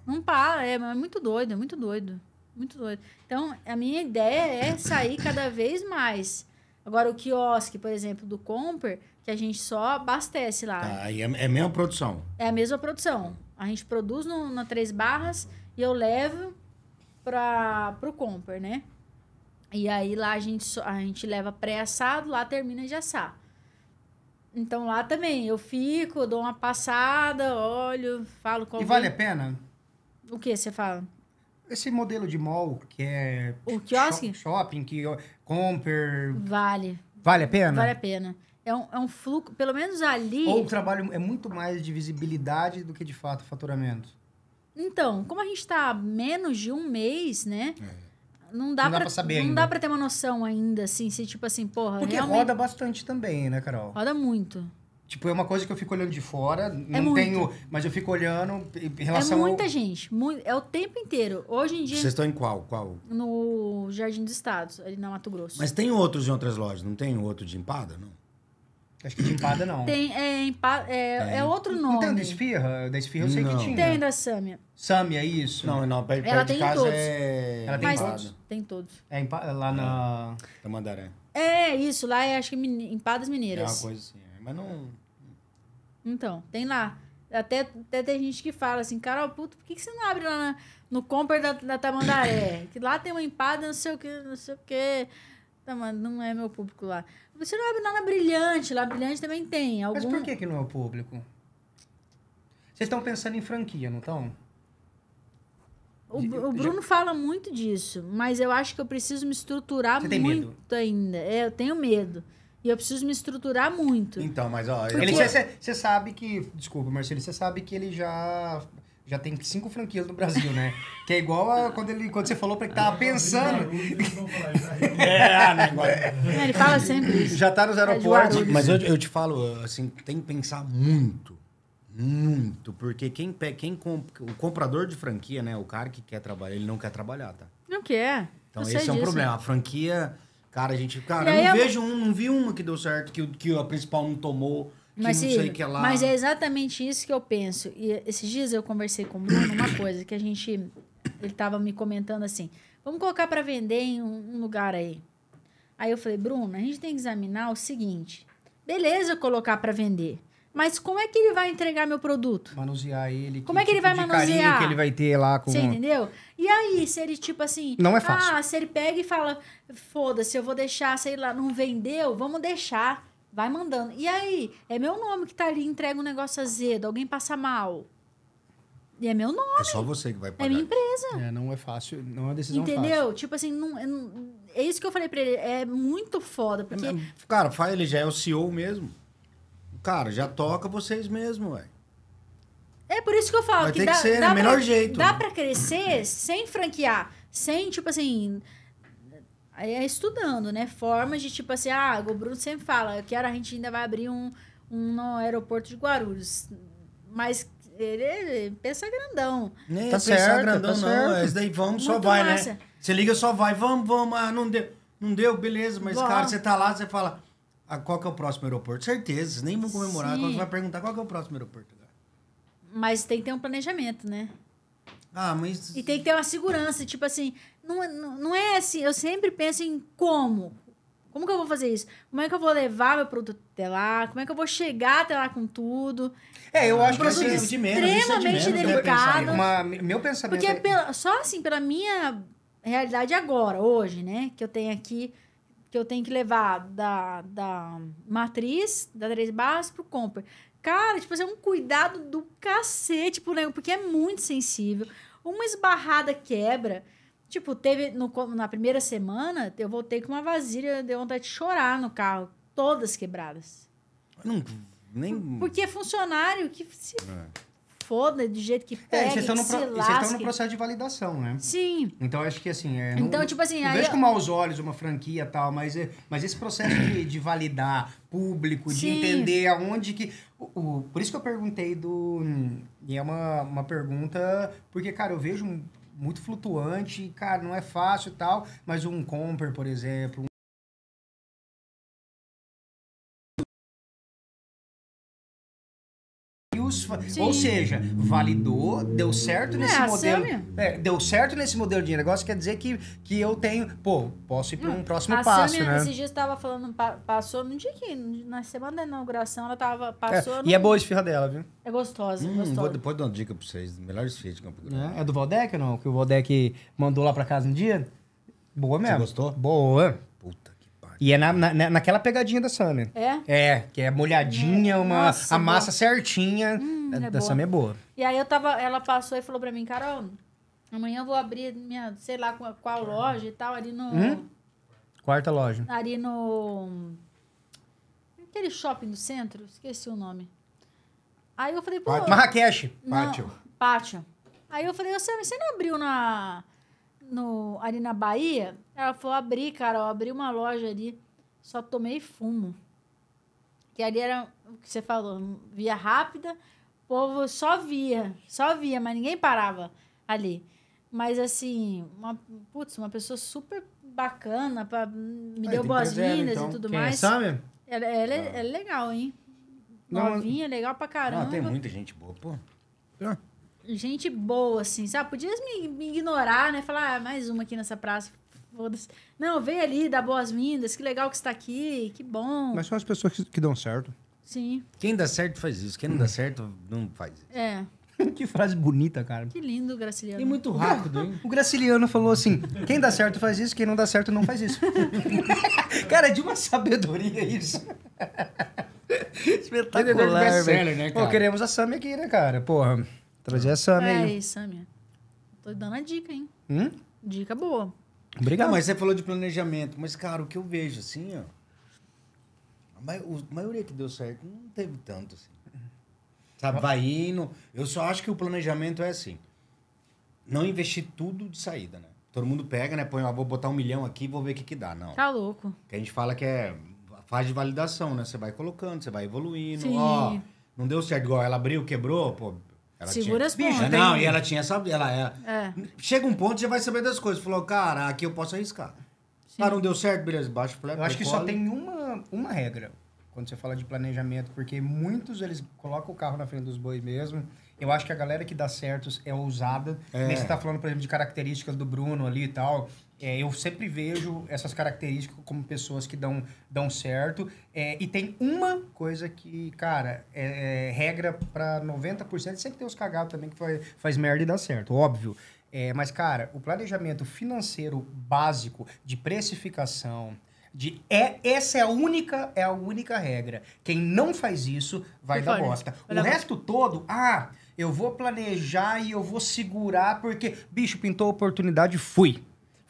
Não para, é, é muito doido, é muito doido. Muito doido. Então, a minha ideia é sair cada vez mais Agora, o quiosque, por exemplo, do Comper, que a gente só abastece lá. Tá, ah, e é, é, a mesma produção. É a mesma produção. A gente produz no, na Três Barras e eu levo para o Comper, né? E aí lá a gente, a gente leva pré-assado, lá termina de assar. Então lá também eu fico, dou uma passada, olho, falo com E vale a pena? O que você fala? esse modelo de mall que é o quiosque? shopping que compra vale vale a pena vale a pena é um, é um fluxo pelo menos ali ou o trabalho é muito mais de visibilidade do que de fato faturamento então como a gente está menos de um mês né é. Não dá, não dá pra saber Não ainda. dá pra ter uma noção ainda, assim, se tipo assim, porra. Porque realmente... roda bastante também, né, Carol? Roda muito. Tipo, é uma coisa que eu fico olhando de fora, é não muito. tenho, mas eu fico olhando em relação É muita ao... gente, muito, é o tempo inteiro. Hoje em dia Vocês estão em qual? Qual? No Jardim dos Estados, ali na Mato Grosso. Mas tem outros em outras lojas, não tem outro de empada, não? Acho que de empada não. Tem, é, empa, é, é. é outro nome. Não tem da esfirra? Da esfirra eu sei não. que tinha. Tem da Sâmia. Sâmia, isso? Não, não, Pra, Ela de tem casa todos. é... Ela tem todos Tem todos. É lá na... Da é. Tamandaré. É, é, isso, lá é, acho que Empadas Mineiras. É uma coisa assim, mas não... Então, tem lá. Até, até tem gente que fala assim, cara puto, por que, que você não abre lá na, no Comper da, da Tamandaré? que lá tem uma empada, não sei o que, não sei o que. Não, tá, não é meu público lá. Você não abre lá na Brilhante, lá Brilhante também tem. Algum... Mas por que, que não é o público? Vocês estão pensando em franquia, não estão? O, o, Bruno fala muito disso, mas eu acho que eu preciso me estruturar Você muito ainda. É, eu tenho medo. E eu preciso me estruturar muito. Então, mas ó, ele você sabe que, desculpa, Marcelo, você sabe que ele já já tem cinco franquias no Brasil, né? Que é igual a quando ele quando você falou para que tava pensando. é, né? Ele fala sempre. Isso. Já tá nos aeroportos. mas eu, eu te falo, assim, tem que pensar muito. Muito, porque quem, quem comp, o comprador de franquia, né? O cara que quer trabalhar, ele não quer trabalhar, tá? Não quer. Então, eu esse é um disso. problema. A franquia Cara, a gente. Cara, eu não vejo um, não vi uma que deu certo, que, que a principal não tomou. Que mas, não sei que ela... mas é exatamente isso que eu penso. E esses dias eu conversei com o Bruno uma coisa que a gente. Ele estava me comentando assim: vamos colocar para vender em um lugar aí. Aí eu falei, Bruno, a gente tem que examinar o seguinte: beleza, colocar para vender. Mas como é que ele vai entregar meu produto? Manusear ele. Como é que tipo ele vai tipo manusear? que ele vai ter lá com. Você entendeu? E aí, se ele tipo assim. Não é fácil. Ah, se ele pega e fala, foda-se, eu vou deixar, sei lá, não vendeu, vamos deixar. Vai mandando. E aí, é meu nome que tá ali, entrega um negócio azedo, alguém passa mal. E é meu nome. É só você que vai pagar. É minha empresa. É, não é fácil, não é uma decisão Entendeu? fácil. Entendeu? Tipo assim, é, não, é isso que eu falei pra ele. É muito foda, é porque... Cara, ele já é o CEO mesmo. Cara, já toca vocês mesmo, ué. É por isso que eu falo Vai que, ter dá, que ser, dá né? melhor pra, jeito. Dá pra crescer sem franquear. Sem, tipo assim. É, é estudando, né? Formas de tipo assim, ah, o Bruno sempre fala, que a gente ainda vai abrir um, um no aeroporto de Guarulhos. Mas ele, ele pensa grandão. Nem tá pensa certo, grandão, tá não. Certo. daí vamos, Muito só vai, né? massa. né? Você liga, só vai, vamos, vamos, ah, não deu. Não deu, beleza, mas, Bom. cara, você tá lá, você fala, qual que é o próximo aeroporto? Certeza, nem vão comemorar. Sim. Quando você vai perguntar qual que é o próximo aeroporto, Mas tem que ter um planejamento, né? Ah, mas. E tem que ter uma segurança, tipo assim, é, não, não é assim, eu sempre penso em como. Como que eu vou fazer isso? Como é que eu vou levar meu produto até lá? Como é que eu vou chegar até lá com tudo? É, eu acho um que é assim é de menos, extremamente isso é de menos, né, delicado. Uma, meu pensamento Porque é, é... pela, só assim, pela minha realidade agora, hoje, né? Que eu tenho aqui que eu tenho que levar da, da matriz, da três barras, pro compra. Cara, tipo, assim, é um cuidado do cacete pro negócio, porque é muito sensível. Uma esbarrada quebra. Tipo, teve no, na primeira semana, eu voltei com uma vasilha, deu vontade de chorar no carro. Todas quebradas. Não, nem... Porque é funcionário que se... É foda né, de jeito que pega, é, vocês estão, no, pro... no processo de validação, né? Sim. Então acho que assim. É, então, não, tipo assim. Não aí vejo com maus olhos uma franquia e tal, mas, é, mas esse processo de, de validar público, Sim. de entender aonde que. O, o, por isso que eu perguntei do. E é uma, uma pergunta, porque, cara, eu vejo muito flutuante, cara, não é fácil e tal, mas um Comper, por exemplo, Sim. Ou seja, validou, deu certo é, nesse modelo. É, deu certo nesse modelo de negócio, quer dizer que, que eu tenho. Pô, posso ir para um hum, próximo a passo. A né? esses dias estava falando, passou no dia que, na semana da inauguração, ela tava. É, passou. É, no... E é boa a esfirra dela, viu? É gostosa. Hum, gostosa. Vou, depois dar uma dica para vocês. Melhor esfirra de Campo Grande. É, é, do Valdec ou não? Que o Valdec mandou lá para casa um dia? Boa mesmo. Você gostou? Boa. E é na, na, naquela pegadinha da Samia. É? É, que é molhadinha, é, uma, nossa, a massa boa. certinha. Hum, da é da é boa. E aí eu tava, ela passou e falou pra mim, Carol, amanhã eu vou abrir minha, sei lá qual, qual loja e tal, ali no. Hum? Quarta loja. Ali no. Aquele shopping do centro, esqueci o nome. Aí eu falei, pô. Marrakech. pátio. Pátio. Aí eu falei, você, você não abriu na no, ali na Bahia, ela falou: abri, cara, eu abri uma loja ali, só tomei fumo. Que ali era o que você falou, via rápida, o povo só via, só via, mas ninguém parava ali. Mas assim, uma, putz, uma pessoa super bacana, pra, me Aí, deu boas-vindas então. e tudo Quem é? mais. Sabe? Ela, ela, é, ah. é legal, hein? Novinha, Não, legal pra caramba. Ah, tem muita gente boa, pô. Ah gente boa, assim, sabe? Podia me, me ignorar, né? Falar, ah, mais uma aqui nessa praça, foda-se. Não, vem ali, dá boas-vindas, que legal que você tá aqui, que bom. Mas são as pessoas que, que dão certo. Sim. Quem dá certo faz isso, quem não dá uhum. certo não faz isso. É. que frase bonita, cara. Que lindo, Graciliano. E muito rápido, hein? O Graciliano falou assim: quem dá certo faz isso, quem não dá certo não faz isso. cara, é de uma sabedoria isso. É Espetacular, velho. Né, cara? Pô, queremos a Sammy aqui, né, cara? Porra. Trazer ah. a é, aí. É, Tô dando a dica, hein? Hum? Dica boa. Obrigado. Não, mas você falou de planejamento. Mas, cara, o que eu vejo, assim, ó... A, maioria que deu certo não teve tanto, assim. Sabe, vai indo. Eu só acho que o planejamento é assim. Não investir tudo de saída, né? Todo mundo pega, né? Põe, ó, vou botar um milhão aqui e vou ver o que, que dá. Não. Tá louco. Que a gente fala que é fase de validação, né? Você vai colocando, você vai evoluindo. Sim. Ó, não deu certo igual ela abriu, quebrou, pô, ela Segura tinha... as pontas. não, e ela tinha essa Ela, é. é. Chega um ponto, você vai saber das coisas. Falou, cara, aqui eu posso arriscar. Sim. Ah, não deu certo, beleza, baixa o Eu acho que só tem uma, uma regra quando você fala de planejamento, porque muitos eles colocam o carro na frente dos bois mesmo. Eu acho que a galera que dá certos é ousada. É. Nem você tá falando, por exemplo, de características do Bruno ali e tal. É, eu sempre vejo essas características como pessoas que dão, dão certo. É, e tem uma coisa que, cara, é, é regra para 90%, sempre tem os cagados também que faz, faz merda e dá certo, óbvio. É, mas, cara, o planejamento financeiro básico de precificação, de é essa é a única é a única regra. Quem não faz isso vai né? dar bosta. O resto todo, ah, eu vou planejar e eu vou segurar porque bicho pintou oportunidade, fui.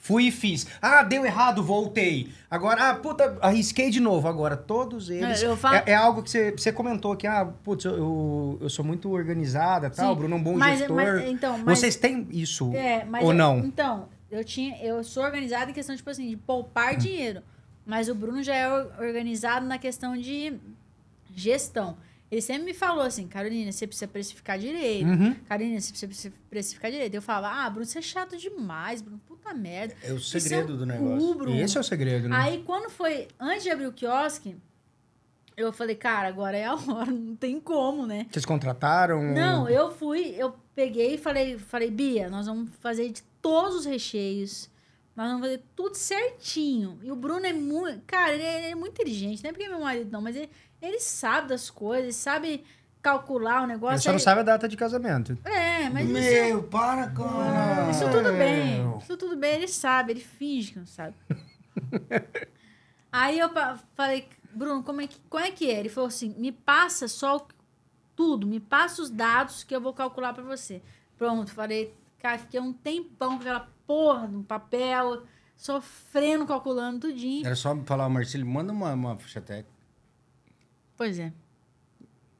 Fui e fiz. Ah, deu errado, voltei. Agora, ah, puta, arrisquei de novo. Agora, todos é, eles. Falo... É, é, algo que você, você comentou que, ah, putz, eu, eu sou muito organizada, tal. Sim, Bruno é um bom mas, é, gestor. Mas, então, mas, Vocês têm isso é, ou eu, não? Então, eu, tinha, eu sou organizada em questão, tipo assim, de poupar hum. dinheiro. Mas o Bruno já é organizado na questão de gestão. Ele sempre me falou assim, Carolina, você precisa precificar direito. Uhum. Carolina, você precisa precificar direito. Eu falava, ah, Bruno, você é chato demais, Bruno, puta merda. É o segredo é do negócio. Bruno. E esse é o segredo, né? Aí quando foi, antes de abrir o quiosque, eu falei, cara, agora é a hora, não tem como, né? Vocês contrataram? Não, eu fui, eu peguei e falei, falei, Bia, nós vamos fazer de todos os recheios. Nós vamos fazer tudo certinho. E o Bruno é muito. Cara, ele é, ele é muito inteligente. Não é porque é meu marido, não, mas ele, ele sabe das coisas, sabe calcular o negócio. Ele só não sabe a data de casamento. É, mas Meu, isso... para, cara! Isso tudo é. bem. Isso tudo bem, ele sabe, ele finge que não sabe. Aí eu falei, Bruno, como é, que, como é que é? Ele falou assim, me passa só tudo, me passa os dados que eu vou calcular para você. Pronto, falei, cara, fiquei um tempão com aquela porra no papel, sofrendo, calculando tudinho. Era só falar, Marcelo, manda uma, uma ficha técnica. Pois é.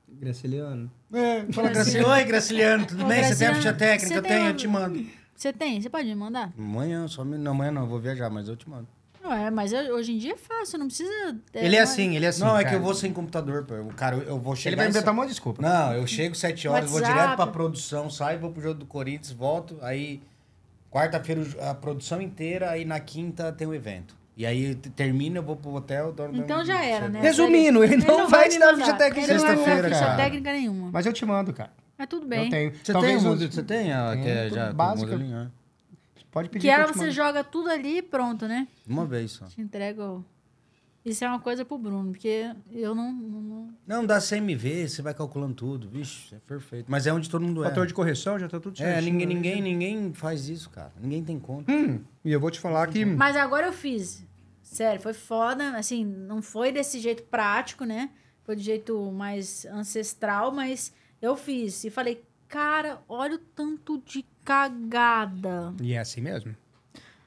Graciliano. É, fala Graciliano. Oi, Graciliano, tudo Ô, bem? Graciliano, você tem a ficha técnica? Eu tenho, uma... eu te mando. Você tem? Você pode me mandar? Amanhã, só me... Não, amanhã não, eu vou viajar, mas eu te mando. Ué, mas eu, hoje em dia é fácil, não precisa. É, ele é assim, ele é assim. Não, cara. é que eu vou sem computador, pô. O cara, eu vou chegar. Ele vai me inventar uma desculpa. Não, eu chego 7 horas, vou direto pra produção, saio, vou pro jogo do Corinthians, volto. Aí, quarta-feira, a produção inteira, aí na quinta tem o um evento. E aí termina, eu vou pro hotel, dormo. Então já era, né? Resumindo, ele, ele não, vai te dar ficha técnica sexta-feira, cara. Ficha técnica nenhuma. Mas eu te mando, cara. Mas tudo bem. Eu tenho. Você Talvez tem, você tem a que é já básica. Né? Pode pedir. Que ela você joga tudo ali e pronto, né? Uma vez só. Te entrega Isso é uma coisa pro Bruno, porque eu não. Não, não dá CMV, você vai calculando tudo. Vixe, é perfeito. Mas é onde todo mundo é. Fator de correção já tá tudo certo. É, ninguém, né? ninguém, ninguém faz isso, cara. Ninguém tem conta. Hum, e eu vou te falar que. Mas agora eu fiz. Sério, foi foda. Assim, não foi desse jeito prático, né? Foi de jeito mais ancestral, mas eu fiz. E falei, cara, olha o tanto de cagada. E é assim mesmo?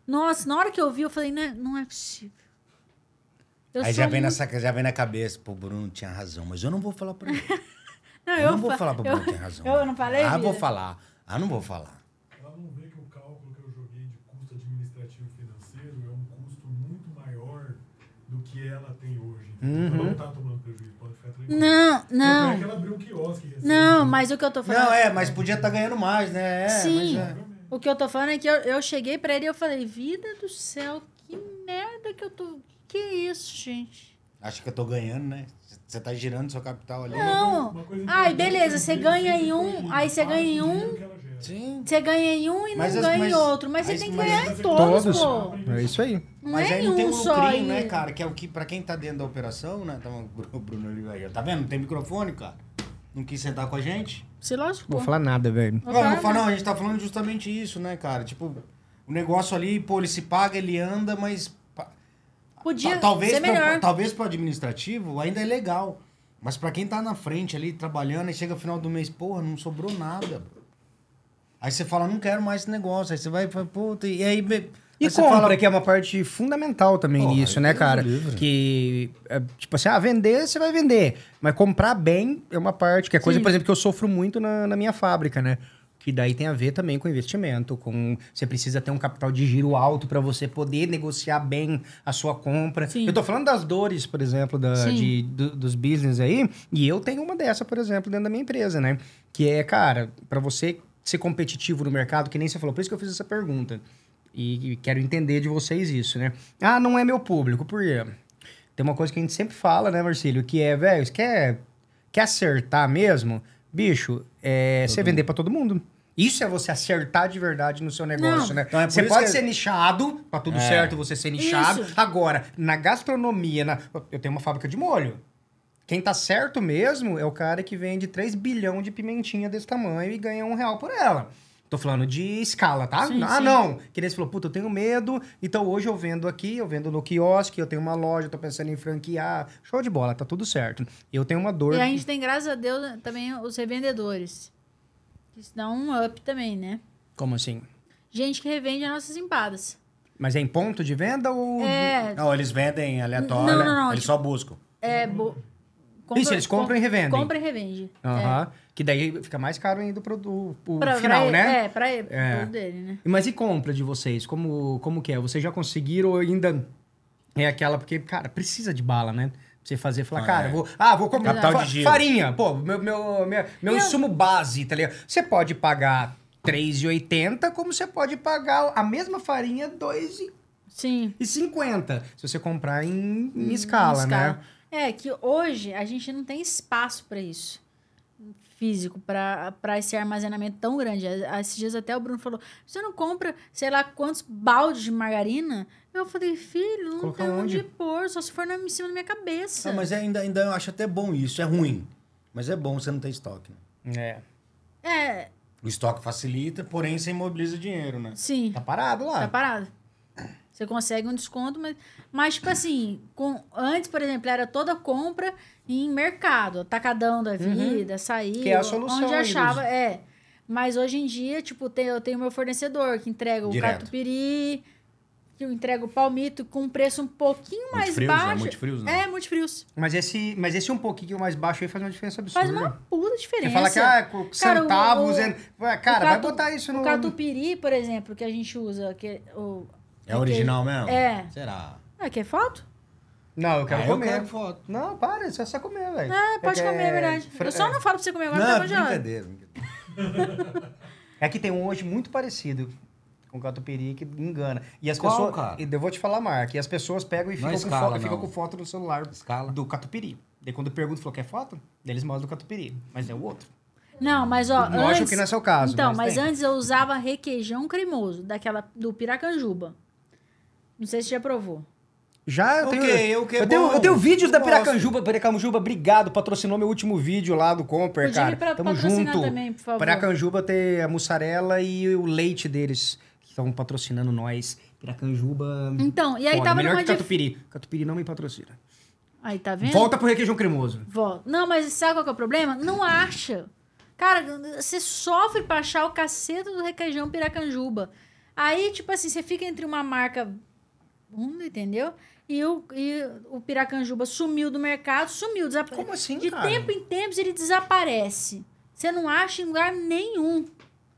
Nossa, na hora que eu vi, eu falei, não é, não é possível. Eu Aí já vem, muito... nessa, já vem na cabeça, pô, Bruno tinha razão, mas eu não vou falar pra ele. não, eu, eu não vou falar pro Bruno eu, tinha razão. Eu não falei? Ah, vou falar. Ah, não vou falar. ela tem hoje. Uhum. Ela não tá tomando prejuízo, pode ficar tranquilo. Não, não. Então, ela abriu o quiosque. Assim, não, mas o que eu tô falando. Não, é, mas podia estar tá ganhando mais, né? É, Sim. Mas, é. O que eu tô falando é que eu, eu cheguei pra ele e eu falei: vida do céu, que merda que eu tô. Que isso, gente? Acho que eu tô ganhando, né? Você tá girando seu capital ali. Não. Ai, beleza, né? você ganha em um, aí você ganha em um. Sim. Você ganha em um e não ganha mas, em outro. Mas você tem que ganhar em todos, todos, pô. É isso aí. Não mas é aí não tem um lucrinho, né, cara? Que é o que, pra quem tá dentro da operação, né? Então, o Bruno Oliveira, tá vendo? Não tem microfone, cara. Não quis sentar com a gente? Sei lógico. Vou falar nada, velho. Não, não, falar, não, a gente tá falando justamente isso, né, cara? Tipo, o negócio ali, pô, ele se paga, ele anda, mas Podia talvez ser melhor. Pra, talvez pro administrativo ainda é legal. Mas para quem tá na frente ali, trabalhando, e chega no final do mês, porra, não sobrou nada. Aí você fala, não quero mais esse negócio. Aí você vai, puta, e aí... E Mas compra, fala... que é uma parte fundamental também Porra, nisso, né, é cara? Livre. Que, é, tipo assim, ah, vender, você vai vender. Mas comprar bem é uma parte, que é coisa, Sim. por exemplo, que eu sofro muito na, na minha fábrica, né? que daí tem a ver também com investimento, com você precisa ter um capital de giro alto para você poder negociar bem a sua compra. Sim. Eu tô falando das dores, por exemplo, da, de, do, dos business aí, e eu tenho uma dessa, por exemplo, dentro da minha empresa, né? Que é, cara, para você ser competitivo no mercado, que nem você falou, por isso que eu fiz essa pergunta. E, e quero entender de vocês isso, né? Ah, não é meu público, por quê? Tem uma coisa que a gente sempre fala, né, Marcílio, que é, velho, quer, quer acertar mesmo? Bicho, é, você vender para todo mundo. Isso é você acertar de verdade no seu negócio, Não. né? Então é você pode que... ser é- nichado, tá tudo é. certo você ser nichado. Isso. Agora, na gastronomia, na... eu tenho uma fábrica de molho. Quem tá certo mesmo é o cara que vende 3 bilhão de pimentinha desse tamanho e ganha um real por ela. Tô falando de escala, tá? Sim, ah, sim. não. Que nem você falou, puta, eu tenho medo, então hoje eu vendo aqui, eu vendo no quiosque, eu tenho uma loja, tô pensando em franquear. Show de bola, tá tudo certo. Eu tenho uma dor. E a gente tem, graças a Deus, né, também os revendedores. Isso dá um up também, né? Como assim? Gente que revende as nossas empadas. Mas é em ponto de venda ou. É... Não, eles vendem aleatório. Não, né? não, não. Eles tipo, só buscam. É. Bo... Compra, Isso, eles compram e revendem. Compra e revende. Aham. É. Que daí fica mais caro ainda o do, pro pra, final, pra né? É, pra ele, é. dele, né? Mas e compra de vocês? Como, como que é? Vocês já conseguiram ou ainda é aquela? Porque, cara, precisa de bala, né? você fazer, falar, ah, cara, é. vou, ah, vou comprar fa farinha, pô, meu, meu, meu, meu insumo base, tá ligado? Você pode pagar 3,80, como você pode pagar a mesma farinha 2,50. Sim. E 50, se você comprar em, em, em escala, né? escala, né? É que hoje a gente não tem espaço para isso físico para esse armazenamento tão grande. Esses dias até o Bruno falou: você não compra, sei lá, quantos baldes de margarina eu falei, filho, não Colocar tem onde? pôr, só se for na, em cima da minha cabeça. Ah, mas é ainda, ainda eu acho até bom isso, é ruim. Mas é bom você não ter estoque. Né? É. É. O estoque facilita, porém você imobiliza dinheiro, né? Sim. Tá parado lá. Tá parado. Você consegue um desconto, mas, mas tipo assim, com, antes, por exemplo, era toda compra em mercado, atacadão da uhum. vida, uhum. sair. Que é a solução. Onde achava, é. Mas hoje em dia, tipo, tem, eu tenho meu fornecedor que entrega Direto. o catupiry, que eu entrego palmito com um preço um pouquinho mais multifrios, né? baixo. Né? É multifrios, não. É, multifrios. Mas esse, mas esse um pouquinho mais baixo aí faz uma diferença absurda. Faz uma puta diferença. Você fala que, ah, cara, centavos... O, o, é... cara, vai botar isso no... O catupiry, por exemplo, que a gente usa, que é o... É original mesmo? É. Será? Ah, quer foto? Não, eu quero ah, comer. Eu quero foto. Não, para, é só você comer, velho. Ah, pode é, é comer, é verdade. Eu só é. não falo pra você comer agora, não, tá congelado. brincadeira, é que tem um hoje muito parecido, com catupiry que engana. E as Qual, pessoas. Cara? Eu vou te falar, Mark. E as pessoas pegam e ficam, escala, com, fo... ficam com foto no celular escala. do catupiry. Daí quando pergunta, falou, quer foto? Daí eles mostram do catupiry, mas é o outro. Não, mas ó. Lógico antes, que não é seu caso. Então, mas, mas antes eu usava requeijão cremoso, daquela do Piracanjuba. Não sei se já provou. Já eu tenho. Okay, okay, eu, tenho eu tenho vídeos eu da Piracanjuba. Piracanjuba, obrigado. Patrocinou meu último vídeo lá do Comper, Podia cara. Pra, Tamo junto. Também, Piracanjuba tem a mussarela e o leite deles estavam patrocinando nós. Piracanjuba. Então, e aí foda. tava Melhor numa que Catupiri. Dif... Catupiri não me patrocina. Aí tá vendo? Volta pro requeijão cremoso. Volta. Não, mas sabe qual que é o problema? Não acha. Cara, você sofre pra achar o cacete do requeijão piracanjuba. Aí, tipo assim, você fica entre uma marca. Hum, entendeu? E o, e o Piracanjuba sumiu do mercado, sumiu, desapareceu. Como assim, De cara? tempo em tempos ele desaparece. Você não acha em lugar nenhum.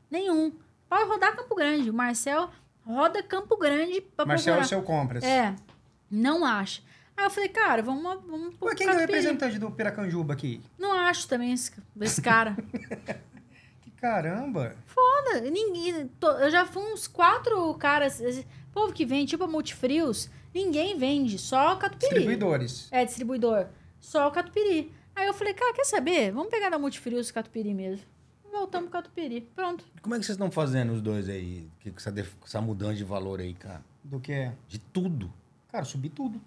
Nenhum. Olha, rodar Campo Grande. O Marcel roda Campo Grande pra Marcel procurar. é o seu compras. É. Não acha. Aí eu falei, cara, vamos... vamos Mas quem é o representante do Piracanjuba aqui? Não acho também esse, esse cara. que caramba! Foda! Ninguém, tô, eu já fui uns quatro caras... Esse, povo que vende, tipo a Multifrios, ninguém vende, só o Catupiry. Distribuidores. É, distribuidor. Só o Catupiry. Aí eu falei, cara, quer saber? Vamos pegar da Multifrios o Catupiry mesmo voltamos com a Tupiri. Pronto. Como é que vocês estão fazendo os dois aí? Que, essa, def- essa mudança de valor aí, cara? Do que? De tudo. Cara, subir tudo.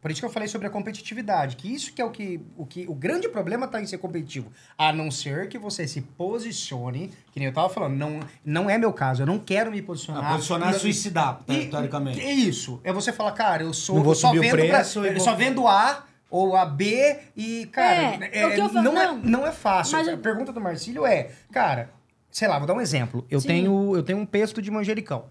Por isso que eu falei sobre a competitividade, que isso que é o que o, que, o grande problema está em ser competitivo. A não ser que você se posicione, que nem eu estava falando, não, não é meu caso, eu não quero me posicionar. Ah, posicionar e, é suicidar, e, teoricamente. É isso. É você falar, cara, eu sou não vou eu subir só vendo o preço, eu, vou... só vendo A ou a B e, cara, é, é, é não, é, falo, é não. não é fácil. Mas a pergunta do Marcílio é, cara, sei lá, vou dar um exemplo. Eu tenho eu tenho um pesto de manjericão.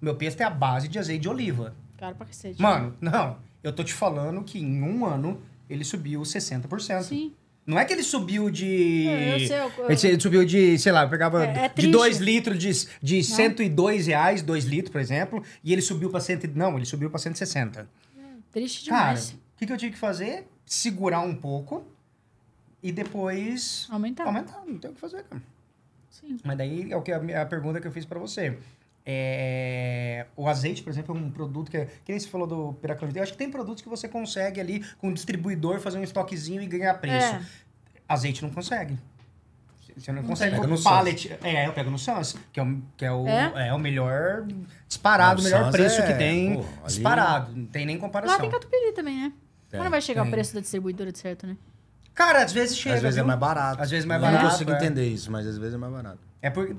Meu pesto é a base de azeite de oliva. Cara, pra cacete. Né? Mano, não. Eu tô te falando que em um ano ele subiu 60%. Sim. Não é que ele subiu de. Eu, é, eu sei, eu... Ele subiu de, sei lá, pegava é, é de 2 litros de, de 102 reais, 2 litros, por exemplo, e ele subiu para 100. Não, ele subiu para 160. Hum, triste demais. Cara, que, que eu tive que fazer? Segurar um pouco e depois. Aumentar. Aumentar, não tem o que fazer, cara. Sim. Mas daí é o que a, a pergunta que eu fiz para você. É, o azeite, por exemplo, é um produto que, é, que você falou do piraclamidina. Eu acho que tem produtos que você consegue ali com o distribuidor fazer um estoquezinho e ganhar preço. É. Azeite não consegue. Você não, não consegue com no pallet. É, eu pego no Sans, que é o, que é o, é? é o melhor disparado, o melhor Sans preço é, que tem pô, disparado. Não tem nem comparação. Lá tem catupiry também, né? Tem, é, Mas não vai chegar o preço da distribuidora de certo, né? Cara, às vezes chega. Às vezes é viu? é mais barato. Às vezes é mais barato. Eu não consigo é. entender isso, mas às vezes é mais barato. É porque.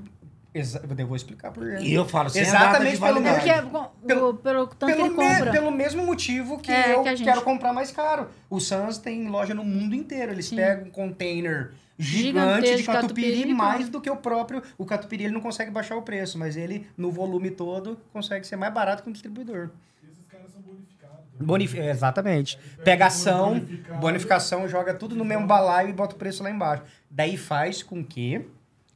Exa eu vou explicar por quê. E eu falo sem Exatamente pelo, é, é pelo, pelo, pelo, me, pelo mesmo motivo que é, eu que gente... quero comprar mais caro. O Sans tem loja no mundo inteiro. Eles Sim. pegam um container gigante de catupiry, catupiry mais do que o próprio. O catupiry ele não consegue baixar o preço, mas ele, no volume todo, consegue ser mais barato que um distribuidor. Bonif exatamente. ação bonificação, joga tudo no mesmo balaio e bota o preço lá embaixo. Daí faz com que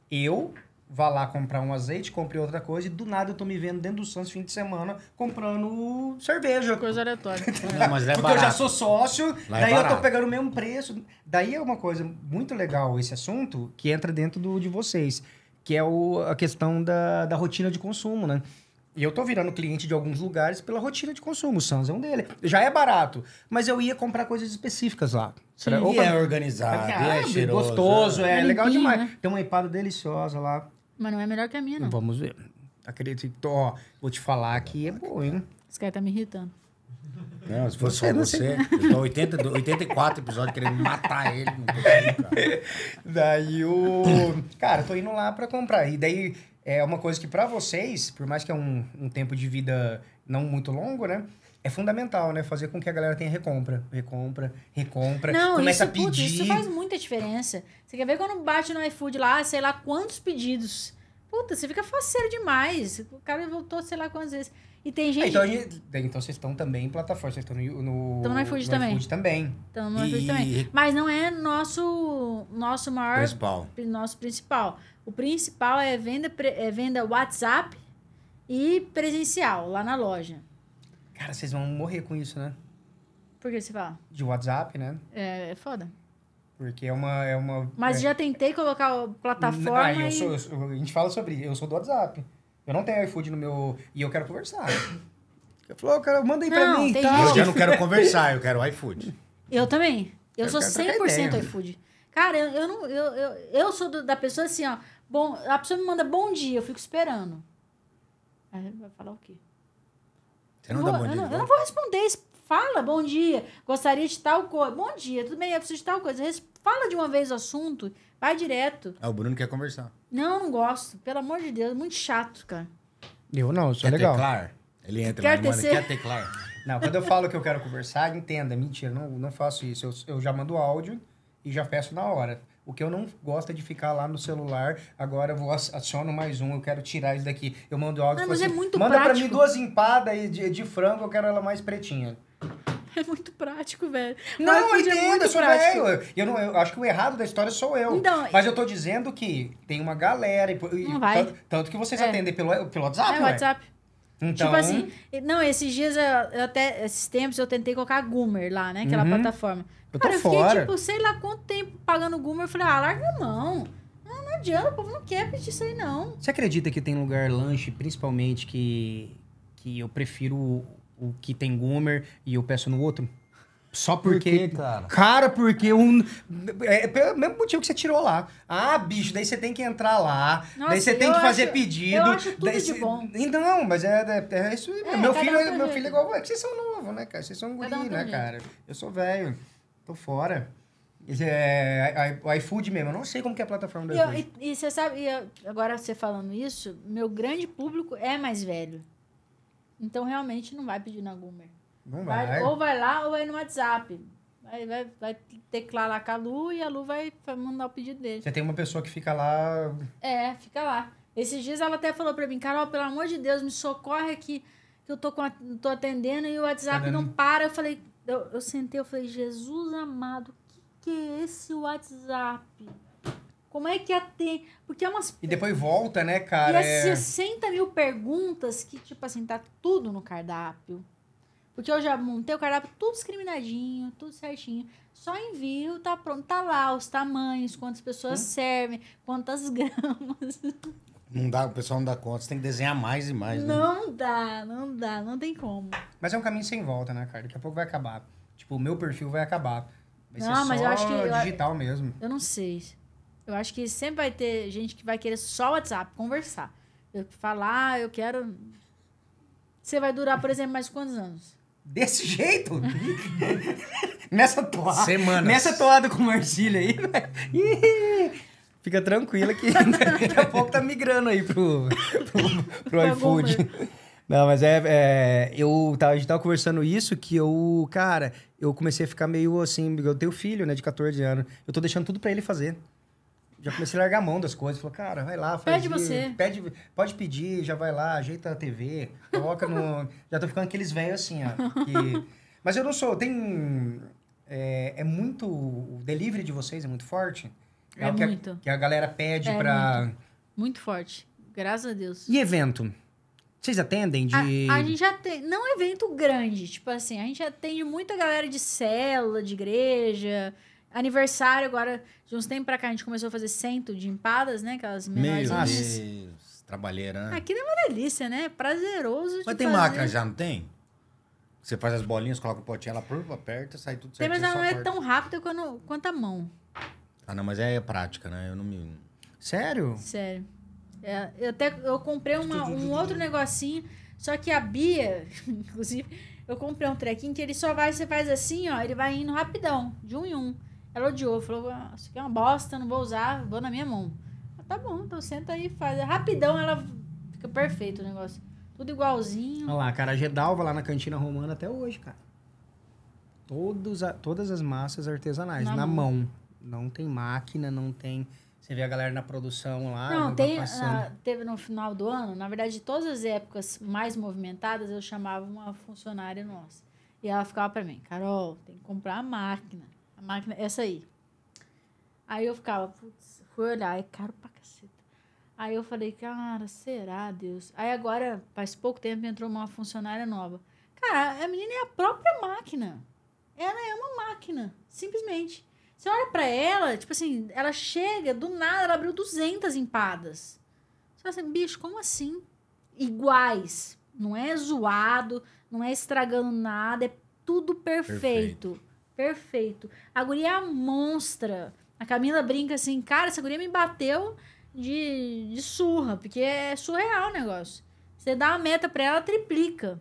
eu vá lá comprar um azeite, compre outra coisa e do nada eu tô me vendo dentro do Santos fim de semana comprando cerveja. Coisa aleatória. Não, mas é Porque barato. eu já sou sócio, lá é daí é eu tô pegando o mesmo preço. Daí é uma coisa muito legal esse assunto que entra dentro do, de vocês, que é o, a questão da, da rotina de consumo, né? E eu tô virando cliente de alguns lugares pela rotina de consumo. O Sans é um dele. Já é barato, mas eu ia comprar coisas específicas lá. Sim, Opa, e é organizado, é, é cheiroso, gostoso, é, é legal demais. Né? Tem uma empada deliciosa lá. Mas não é melhor que a minha, não. Vamos ver. Acredito, ó, vou te falar que é boa, hein? Esse cara tá me irritando. Não, se fosse só você, eu tô 80, 84 episódios querendo matar ele. Consigo, daí o. Cara, tô indo lá pra comprar. E daí é uma coisa que para vocês, por mais que é um, um tempo de vida não muito longo, né? é fundamental, né? Fazer com que a galera tenha recompra, recompra, recompra, não, começa isso, a pedir. Putz, isso faz muita diferença. Você quer ver quando bate no iFood lá, sei lá quantos pedidos. Puta, você fica faceiro demais. O cara voltou, sei lá quantas vezes. E tem gente. então, então vocês estão também em plataforma, vocês estão no, no, no iFood no também. iFood também. Estão no e... iFood também. Mas não é nosso, nosso maior. Principal. Nosso principal. O principal é venda, é venda WhatsApp e presencial, lá na loja. Cara, vocês vão morrer com isso, né? Por que você fala? De WhatsApp, né? É, é foda. Porque é uma. É uma Mas é... já tentei colocar plataforma. Ah, eu e... sou, eu sou, a gente fala sobre. Eu sou do WhatsApp. Eu não tenho iFood no meu. E eu quero conversar. Eu falou, oh, cara, manda aí pra não, mim. Tal. Eu já não quero conversar, eu quero iFood. Eu também. Eu, eu sou 100% iFood. Cara, eu, eu não. Eu, eu, eu sou do, da pessoa assim, ó. Bom, a pessoa me manda bom dia, eu fico esperando. Aí vai falar o quê? Você não, dá bom dia. Eu não, eu não vou responder. Fala, bom dia. Gostaria de tal coisa. Bom dia, tudo bem, eu preciso de tal coisa. Fala de uma vez o assunto, vai direto. Ah, o Bruno quer conversar. Não, não gosto. Pelo amor de Deus, muito chato, cara. Eu não, isso é legal. Teclar? Ele entra quer lá, manda, quer teclar. Não, quando eu falo que eu quero conversar, entenda, mentira, não, não faço isso. Eu, eu já mando áudio e já peço na hora. O que eu não gosto é de ficar lá no celular, agora eu vou aciono mais um, eu quero tirar isso daqui. Eu mando áudio. Ah, mas é assim, é muito Manda prático. pra mim duas empadas de, de frango, eu quero ela mais pretinha. É muito prático, velho. Não, eu é entendo, é eu sou prático. velho. Eu, não, eu acho que o errado da história sou eu. Então, mas eu tô dizendo que tem uma galera. E, não vai. Tanto, tanto que vocês é. atendem pelo, pelo WhatsApp, É, WhatsApp. Tipo então... Tipo assim, não, esses dias, eu, eu até, esses tempos eu tentei colocar a Goomer lá, né? Aquela uhum. plataforma. Eu tô Cara, fora. eu fiquei, tipo, sei lá quanto tempo pagando Goomer. Eu falei, ah, larga a mão. Ah, não adianta, o povo não quer pedir isso aí, não. Você acredita que tem lugar, lanche, principalmente, que, que eu prefiro o, o que tem Goomer e eu peço no outro? Só porque. Por quê, cara? cara, porque um. É, é pelo mesmo motivo que você tirou lá. Ah, bicho, daí você tem que entrar lá. Nossa, daí você tem que fazer acho, pedido. Eu acho tudo daí de cê... bom. Então, não, mas é, é, é isso É, meu, filho, um meu filho é igual. É que vocês são novos, né, cara? Vocês são guri, um né, cara? Eu sou velho. Tô fora. É, o iFood mesmo, eu não sei como que é a plataforma do e, iFood. E, e, você sabe, e agora você falando isso, meu grande público é mais velho. Então realmente não vai pedir na Goomer. Não vai. vai. Ou vai lá ou vai no WhatsApp. Vai, vai, vai teclar lá com a Lu e a Lu vai mandar o pedido dele. Você tem uma pessoa que fica lá. É, fica lá. Esses dias ela até falou pra mim, Carol, pelo amor de Deus, me socorre aqui. Que eu tô, com a, tô atendendo e o WhatsApp não para. Eu falei, eu, eu sentei, eu falei, Jesus amado, o que, que é esse WhatsApp? Como é que atende? Porque é umas. E depois volta, né, cara? E é 60 é. mil perguntas que, tipo assim, tá tudo no cardápio. Porque eu já montei o cardápio tudo discriminadinho, tudo certinho. Só envio, tá pronto, tá lá os tamanhos, quantas pessoas hum? servem, quantas gramas. Não dá, o pessoal não dá conta, você tem que desenhar mais e mais, né? Não dá, não dá, não tem como. Mas é um caminho sem volta, né, cara? Daqui a pouco vai acabar. Tipo, o meu perfil vai acabar. Vai não, ser ah, mas só eu acho que digital eu, mesmo. Eu não sei. Eu acho que sempre vai ter gente que vai querer só WhatsApp, conversar. Eu falar, ah, eu quero. Você vai durar, por exemplo, mais quantos anos? Desse jeito? nessa toada. Semanas. Nessa toada com o Marcílio aí, velho. Fica tranquila que daqui a pouco tá migrando aí pro, pro, pro iFood. Não, mas é, é. eu tava, tá, a gente tava conversando isso que eu, cara, eu comecei a ficar meio assim. Eu tenho filho, né, de 14 anos. Eu tô deixando tudo pra ele fazer. Já comecei a largar a mão das coisas. Falei, cara, vai lá, faz. Pede ir, você. Pede, pode pedir, já vai lá, ajeita a TV, coloca no. já tô ficando aqueles velhos assim, ó. Que... Mas eu não sou. Tem. É, é muito. O delivery de vocês é muito forte. É, é o que muito. A, que a galera pede é para muito. muito. forte. Graças a Deus. E evento? Vocês atendem de. A, a gente já tem. Não evento grande. Tipo assim, a gente atende muita galera de célula, de igreja. Aniversário, agora, de uns tempos pra cá, a gente começou a fazer cento de empadas, né? Aquelas menores. Meu Deus, trabalheira, Aquilo é uma delícia, né? Prazeroso. Mas tem fazer. máquina já, não tem? Você faz as bolinhas, coloca o potinho, ela aperta, sai tudo certo. Tem, mas ela não é tão rápida quanto a mão. Ah, não, mas é prática, né? Eu não me. Sério? Sério. É, eu até eu comprei uma, um outro negocinho, só que a Bia, inclusive, eu comprei um trequinho que ele só vai, você faz assim, ó, ele vai indo rapidão, de um em um. Ela odiou, falou: ah, Isso aqui é uma bosta, não vou usar, vou na minha mão. Ah, tá bom, então senta aí e faz. É rapidão ela fica perfeito o negócio. Tudo igualzinho. Olha lá, cara, a Gedalva lá na cantina romana até hoje, cara. Todos a, todas as massas artesanais, na, na mão. mão não tem máquina, não tem. Você vê a galera na produção lá. Não, tem, uh, teve no final do ano, na verdade, todas as épocas mais movimentadas, eu chamava uma funcionária nossa. E ela ficava para mim, Carol, tem que comprar a máquina. A máquina, essa aí. Aí eu ficava, putz, fui olhar, é caro pra caceta. Aí eu falei, cara, será, Deus? Aí agora, faz pouco tempo, entrou uma funcionária nova. Cara, a menina é a própria máquina. Ela é uma máquina, simplesmente. Você olha para ela, tipo assim, ela chega, do nada, ela abriu 200 empadas. Você fala assim, bicho, como assim? Iguais. Não é zoado, não é estragando nada, é tudo perfeito. Perfeito. perfeito. A guria é a monstra. A Camila brinca assim, cara, essa guria me bateu de, de surra, porque é surreal o negócio. Você dá uma meta pra ela, triplica.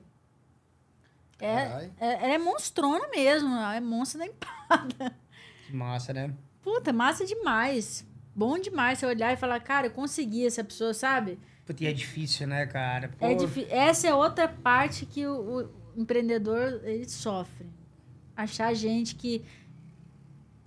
É, é, ela é monstrona mesmo, ela é monstra da empada. Massa, né? Puta, massa demais. Bom demais você olhar e falar, cara, eu consegui essa pessoa, sabe? Puta, e é difícil, né, cara? É Pô. É Essa é outra parte que o, o empreendedor ele sofre. Achar gente que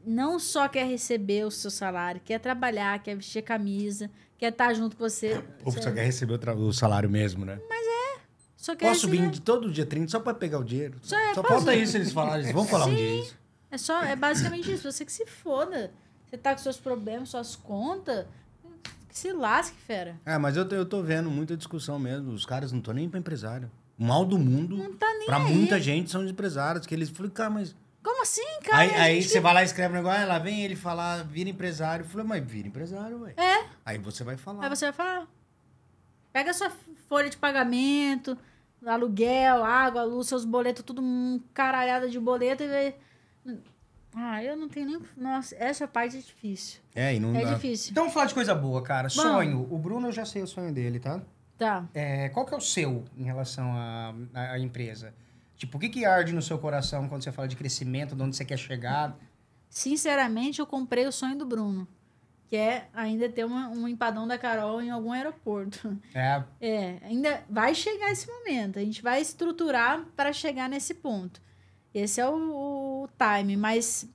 não só quer receber o seu salário, quer trabalhar, quer vestir camisa, quer estar tá junto com você. Ou só quer receber o, o salário mesmo, né? Mas é. Só quer Posso receber... vir de todo dia 30 só para pegar o dinheiro? Só, é, só falta isso eles falarem. Eles vão falar Sim. um dia isso. É só, é basicamente isso. Você que se foda. Você tá com seus problemas, suas contas. Que se lasque, fera. É, mas eu, eu tô vendo muita discussão mesmo. Os caras não estão nem pra empresário. O mal do mundo, não tá nem pra aí. muita gente, são empresários. Que eles falam, cara, mas. Como assim, cara? Aí, aí você vai lá e escreve um negócio, lá vem ele falar, vira empresário. Eu falei, mas vira empresário, ué. É. Aí você vai falar. Aí você vai falar. Pega sua folha de pagamento, aluguel, água, luz, seus boletos, tudo um caralhada de boleto e vai. Ah, eu não tenho nem. Nossa, essa parte é difícil. É, e não É dá. difícil. Então vamos falar de coisa boa, cara. Bom. sonho. O Bruno, eu já sei o sonho dele, tá? Tá. É, qual que é o seu em relação à, à, à empresa? Tipo, o que, que arde no seu coração quando você fala de crescimento, de onde você quer chegar? Sinceramente, eu comprei o sonho do Bruno. Que é ainda ter uma, um empadão da Carol em algum aeroporto. É. É, ainda vai chegar esse momento. A gente vai estruturar para chegar nesse ponto. Esse é o, o time, mas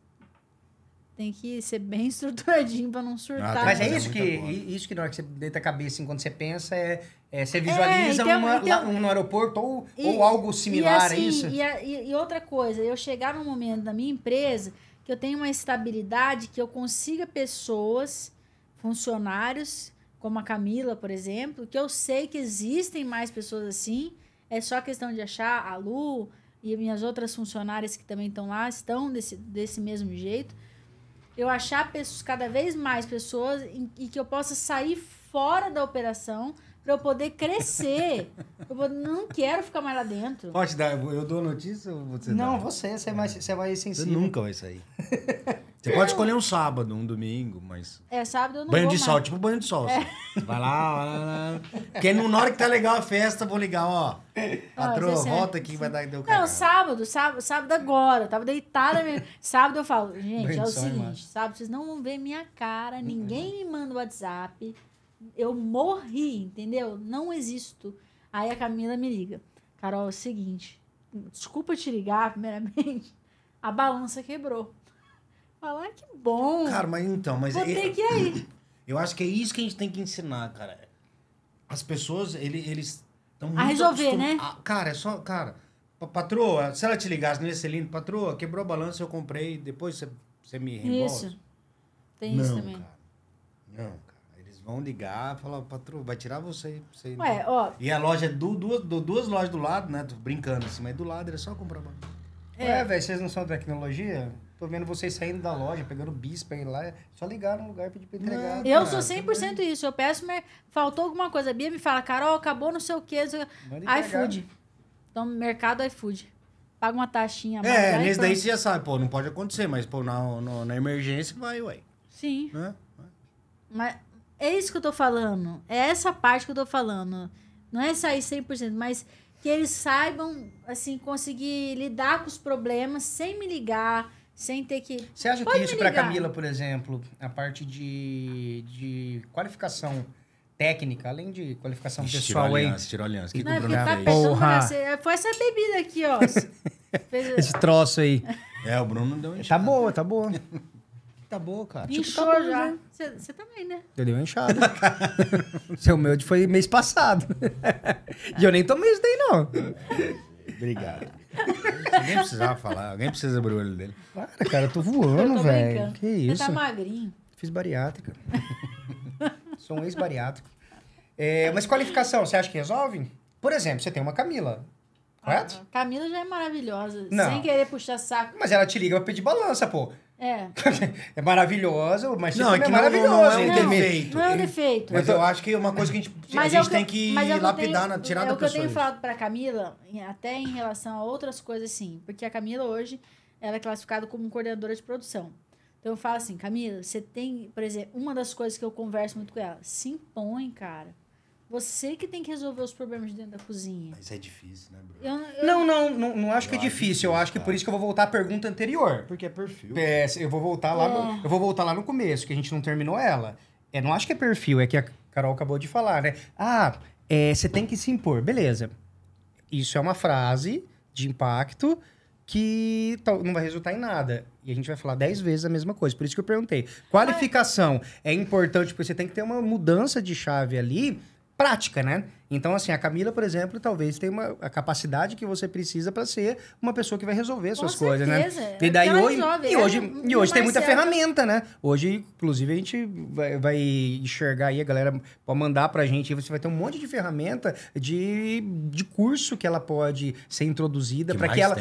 tem que ser bem estruturadinho para não ah, surtar. Ah, mas é isso, que, isso que na hora que você deita a cabeça enquanto assim, você pensa, é, é você é, visualiza é, então, então, um no aeroporto ou, e, ou algo similar é assim, a isso. E, a, e, outra coisa, eu chegar num momento na minha empresa que eu tenho uma estabilidade que eu consiga pessoas, funcionários, como a Camila, por exemplo, que eu sei que existem mais pessoas assim, é só questão de achar a Lu, e minhas outras funcionárias que também estão lá estão desse, desse mesmo jeito. Eu achar pessoas, cada vez mais pessoas em, e que eu possa sair fora da operação para eu poder crescer. eu não quero ficar mais lá dentro. Pode dar, eu dou notícia ou você Não, dá? você, você é mais você vai é mais sensível. nunca vai sair. Você pode escolher um sábado, um domingo, mas. É, sábado ou não Banho de sol, tipo banho de sol. É. Assim. Vai lá, lá, lá, Porque na hora que tá legal a festa, vou ligar, ó. Patroa, volta aqui, vai dar deu Não, caralho. sábado, sábado, sábado agora. Eu tava deitada mesmo. Sábado eu falo, gente, banho é o é seguinte, imagem. sábado vocês não vão ver minha cara, uhum. ninguém me manda o WhatsApp. Eu morri, entendeu? Não existo. Aí a Camila me liga. Carol, é o seguinte, desculpa te ligar, primeiramente. A balança quebrou. Falar que bom. Cara, mas então, mas. Vou é, ter que ir aí. Eu acho que é isso que a gente tem que ensinar, cara. As pessoas, ele, eles estão muito. A resolver, né? A, ah, cara, é só. Cara, patroa, se ela te ligasse no cilindro, patroa, quebrou a balança, eu comprei, depois você, você me reembolsa. Isso. Tem não, isso também. Cara. Não, cara. Eles vão ligar, falar, patroa, vai tirar você. você Ué, ó. E a loja é do, do, duas lojas do lado, né? Tô brincando assim, mas do lado era só comprar balança. É, velho, vocês não são tecnologia? Tô vendo vocês saindo da loja, pegando bis aí lá. É só ligar no lugar e pedir pra entregar. Não, eu sou 100% isso. Eu peço, mas faltou alguma coisa. A Bia me fala, Carol, acabou não sei o quê. iFood. Então, mercado iFood. Paga uma taxinha. é, nesse daí você já sabe, pô, não pode acontecer, mas pô, na, na, na emergência vai, ué. Sim. Né? Mas é isso que eu tô falando. É essa parte que eu tô falando. Não é sair 100%, mas que eles saibam, assim, conseguir lidar com os problemas sem me ligar sem ter que. Você acha Pode que isso para Camila, por exemplo, a parte de, de qualificação técnica, além de qualificação Ixi, pessoal tirou aí. Aliança, tirou aliança. Que não, é tá Porra. Nessa, é, foi essa bebida aqui, ó. Esse troço aí. É, o Bruno deu tá enxada. Tá boa, tá boa. Tá boa, cara. Inchou tipo, tá já. Você também, né? Eu dei uma enxada. Seu meu foi mês passado. e eu nem tomei isso daí, não. Obrigado. Ninguém precisava falar, alguém precisa abrir o olho dele. Para, cara, eu tô voando, velho. Que isso? Você tá magrinho. Fiz bariátrica. Sou um ex-bariátrico. É, mas qualificação, você acha que resolve? Por exemplo, você tem uma Camila, correto? Ah, Camila já é maravilhosa. Não. Sem querer puxar saco. Mas ela te liga pra pedir balança, pô. É. é maravilhosa, mas não, é, que é Não, não, é um não, defeito. Não é um defeito. Mas eu acho que é uma coisa que a gente, a gente é que, tem que lapidar, tenho, na, tirar é da pessoa. É o que eu tenho é falado pra Camila, até em relação a outras coisas, sim. Porque a Camila hoje, ela é classificada como coordenadora de produção. Então eu falo assim, Camila, você tem, por exemplo, uma das coisas que eu converso muito com ela, se impõe, cara. Você que tem que resolver os problemas dentro da cozinha. Mas é difícil, né, Bruno? Eu, eu... Não, não, não, não acho eu que é difícil. Eu acho que por isso que eu vou voltar à pergunta anterior. Porque é perfil. É, eu vou voltar lá, é. no, eu vou voltar lá no começo, que a gente não terminou ela. É, não acho que é perfil, é que a Carol acabou de falar, né? Ah, é, você tem que se impor, beleza? Isso é uma frase de impacto que tá, não vai resultar em nada. E a gente vai falar dez vezes a mesma coisa. Por isso que eu perguntei. Qualificação é importante porque você tem que ter uma mudança de chave ali prática, né? Então, assim, a Camila, por exemplo, talvez tenha uma, a capacidade que você precisa para ser uma pessoa que vai resolver Com suas certeza. coisas, né? E daí é hoje, resolve, e é hoje, é e hoje tem muita certo. ferramenta, né? Hoje, inclusive, a gente vai, vai, enxergar aí, a galera pode mandar pra gente, você vai ter um monte de ferramenta de, de curso que ela pode ser introduzida para que, ela,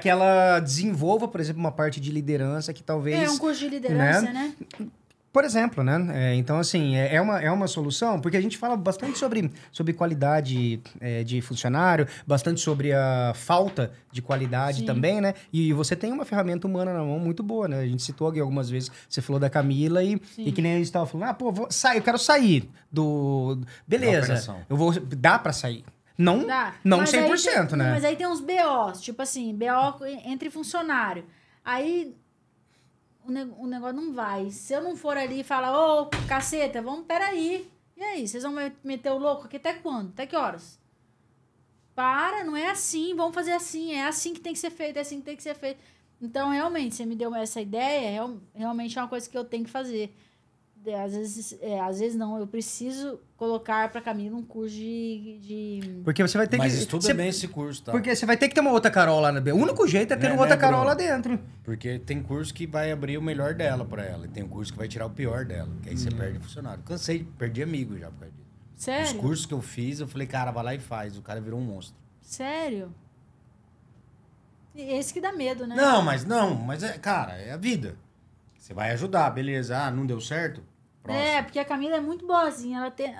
que ela desenvolva, por exemplo, uma parte de liderança que talvez. É um curso de né? liderança, né? né? Por exemplo, né? É, então, assim, é, é, uma, é uma solução, porque a gente fala bastante sobre, sobre qualidade é, de funcionário, bastante sobre a falta de qualidade Sim. também, né? E você tem uma ferramenta humana na mão muito boa, né? A gente citou aqui algumas vezes, você falou da Camila e, e que nem a gente estava falando, ah, pô, vou sair, eu quero sair do. Beleza, eu vou. Dá para sair. Não, dá. não 100%, tem, né? Mas aí tem uns BOs, tipo assim, BO entre funcionário. Aí o, ne o negócio não vai. Se eu não for ali e falar, ô, oh, caceta, vamos, peraí. E aí, vocês vão meter o louco aqui até quando? Até que horas? Para, não é assim, vamos fazer assim, é assim que tem que ser feito, é assim que tem que ser feito. Então, realmente, você me deu essa ideia, real, realmente é uma coisa que eu tenho que fazer às vezes, é, às vezes não, eu preciso colocar para Camila um curso de, de, Porque você vai ter Mas que. Mas estuda você... bem esse curso, tá? Porque você vai ter que ter uma outra Carol lá na B. O único jeito é ter né, uma outra né, Carol lá dentro. Porque tem curso que vai abrir o melhor dela para ela, e tem curso que vai tirar o pior dela, que aí hum. você uhum. perde funcionário. Cansei, perdi amigo já por causa disso. Sério? Os cursos que eu fiz, eu falei, cara, vai lá e faz. O cara virou um monstro. Sério? Esse que dá medo, né? Não, mas não, mas é, cara, é a vida. Você vai ajudar, beleza. Ah, não deu certo? Próximo. É, porque a Camila é muito boazinha. Ela tem.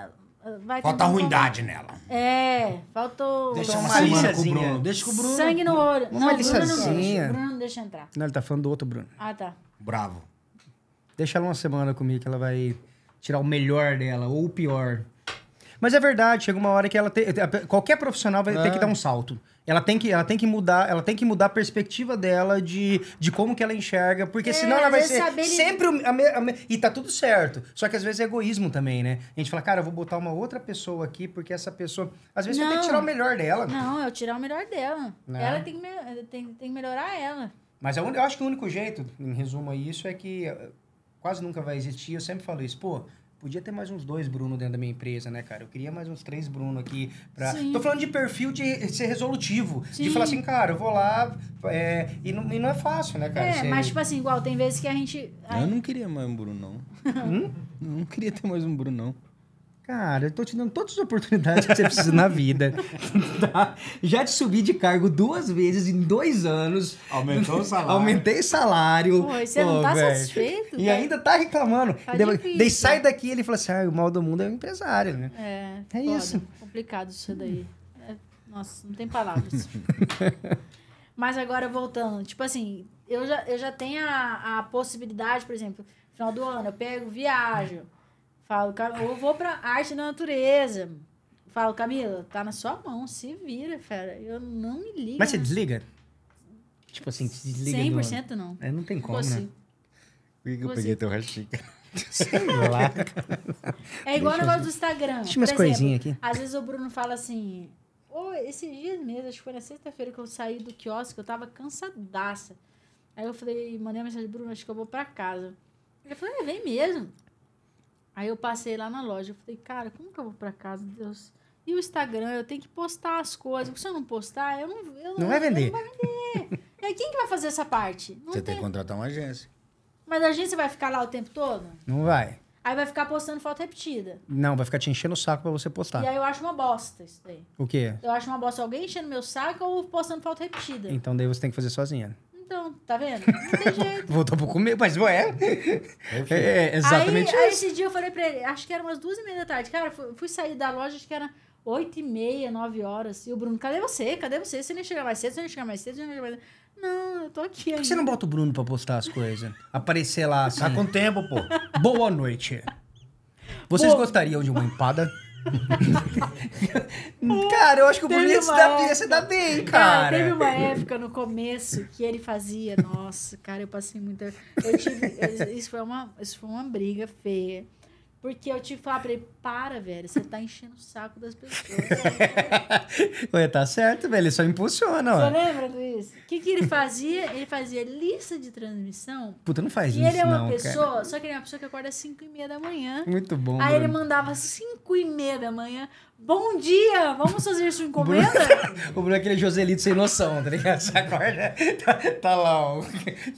Vai falta ruindade nela. É, faltou. Deixa uma semana com o Bruno. Deixa com o Bruno. Sangue no olho. Uma não, Bruno não deixa. Bruno não deixa entrar. Não, ele tá falando do outro Bruno. Ah, tá. Bravo. Deixa ela uma semana comigo que ela vai tirar o melhor dela, ou o pior. Mas é verdade, chega uma hora que ela tem. Qualquer profissional vai ah. ter que é. dar um salto. Ela tem que, ela tem que mudar, ela tem que mudar a perspectiva dela de, de como que ela enxerga, porque é, senão ela vai ser sempre ele... a me, a me... e tá tudo certo. Só que às vezes é egoísmo também, né? A gente fala, cara, eu vou botar uma outra pessoa aqui porque essa pessoa, às vezes não, você tem que tirar o melhor dela. Não, eu tirar o melhor dela. Né? Ela tem que, tem, tem que melhorar ela. Mas é eu acho que o único jeito, em resumo a isso, é que eh, quase nunca vai existir. Eu sempre falo isso, pô, Podia ter mais uns dois Bruno dentro da minha empresa, né, cara? Eu queria mais uns três Bruno aqui. Pra... Sim. Tô falando de perfil de ser resolutivo. Sim. De falar assim, cara, eu vou lá. É... E, não, e não é fácil, né, cara? É, Você... mas tipo assim, igual, tem vezes que a gente. Eu não queria mais um Bruno, não. hum? Não queria ter mais um Bruno, não. Cara, eu tô te dando todas as oportunidades que você precisa na vida. Tá? Já te subi de cargo duas vezes em dois anos. Aumentou o salário. Aumentei salário. Pô, você Pô, não tá véio. satisfeito? E ainda tá reclamando. Tá daí, sai daqui ele fala assim: ah, o mal do mundo é o empresário, né? É. É foda. isso. Complicado isso daí. É, nossa, não tem palavras. Mas agora voltando, tipo assim, eu já, eu já tenho a, a possibilidade, por exemplo, final do ano, eu pego, viajo. Falo, eu vou pra arte da natureza. Falo, Camila, tá na sua mão, se vira, fera. Eu não me ligo. Mas você desliga? Tipo assim, se desliga 100% do... não. É, não tem tipo como, né? Assim. Por que eu tipo peguei assim. teu hashtag? lá. É igual o negócio do Instagram. Deixa umas coisinhas aqui. Às vezes o Bruno fala assim... Oh, esses dias mesmo, acho que foi na sexta-feira que eu saí do quiosque, eu tava cansadaça. Aí eu falei, mandei uma mensagem, Bruno, acho que eu vou pra casa. Ele falou, é, vem mesmo. Aí eu passei lá na loja, eu falei, cara, como que eu vou para casa, Deus? E o Instagram, eu tenho que postar as coisas. Se eu não postar, eu não... Eu não, não vai vender. Não vai vender. e aí, quem que vai fazer essa parte? Não Você tem... tem que contratar uma agência. Mas a agência vai ficar lá o tempo todo? Não vai. Aí vai ficar postando foto repetida. Não, vai ficar te enchendo o saco pra você postar. E aí eu acho uma bosta isso daí. O quê? Eu acho uma bosta alguém enchendo meu saco ou postando foto repetida. Então daí você tem que fazer sozinha então, tá vendo? Não tem jeito. Voltou pro comer, mas ué. É, é exatamente aí, aí, esse dia eu falei pra ele, acho que era umas duas e meia da tarde. Cara, fui sair da loja, acho que era oito e meia, nove horas. E o Bruno, cadê você? Cadê você? Você nem chega mais cedo, você nem chega mais cedo, você nem chega mais cedo. Não, eu tô aqui Por que ainda. você não bota o Bruno pra postar as coisas? Aparecer lá tá assim. Tá com tempo, pô. Boa noite. Vocês gostariam de uma empada? cara, eu acho que o bonito se dá, época, dá bem, cara. cara. Teve uma época no começo que ele fazia. Nossa, cara, eu passei muita. Eu tive. Isso foi uma, isso foi uma briga feia. Porque eu te falei, para, velho, você tá enchendo o saco das pessoas. Ué, tá certo, velho, ele só impulsiona, ó. Você lembra disso? O que, que ele fazia? Ele fazia lista de transmissão. Puta, não faz e isso, ele é uma não, pessoa, cara. só que ele é uma pessoa que acorda às 5 e meia da manhã. Muito bom, Aí Bruno. ele mandava 5 e meia da manhã, bom dia, vamos fazer sua encomenda? o Bruno é aquele Joselito sem noção, tá ligado? Você acorda, tá, tá lá, ó.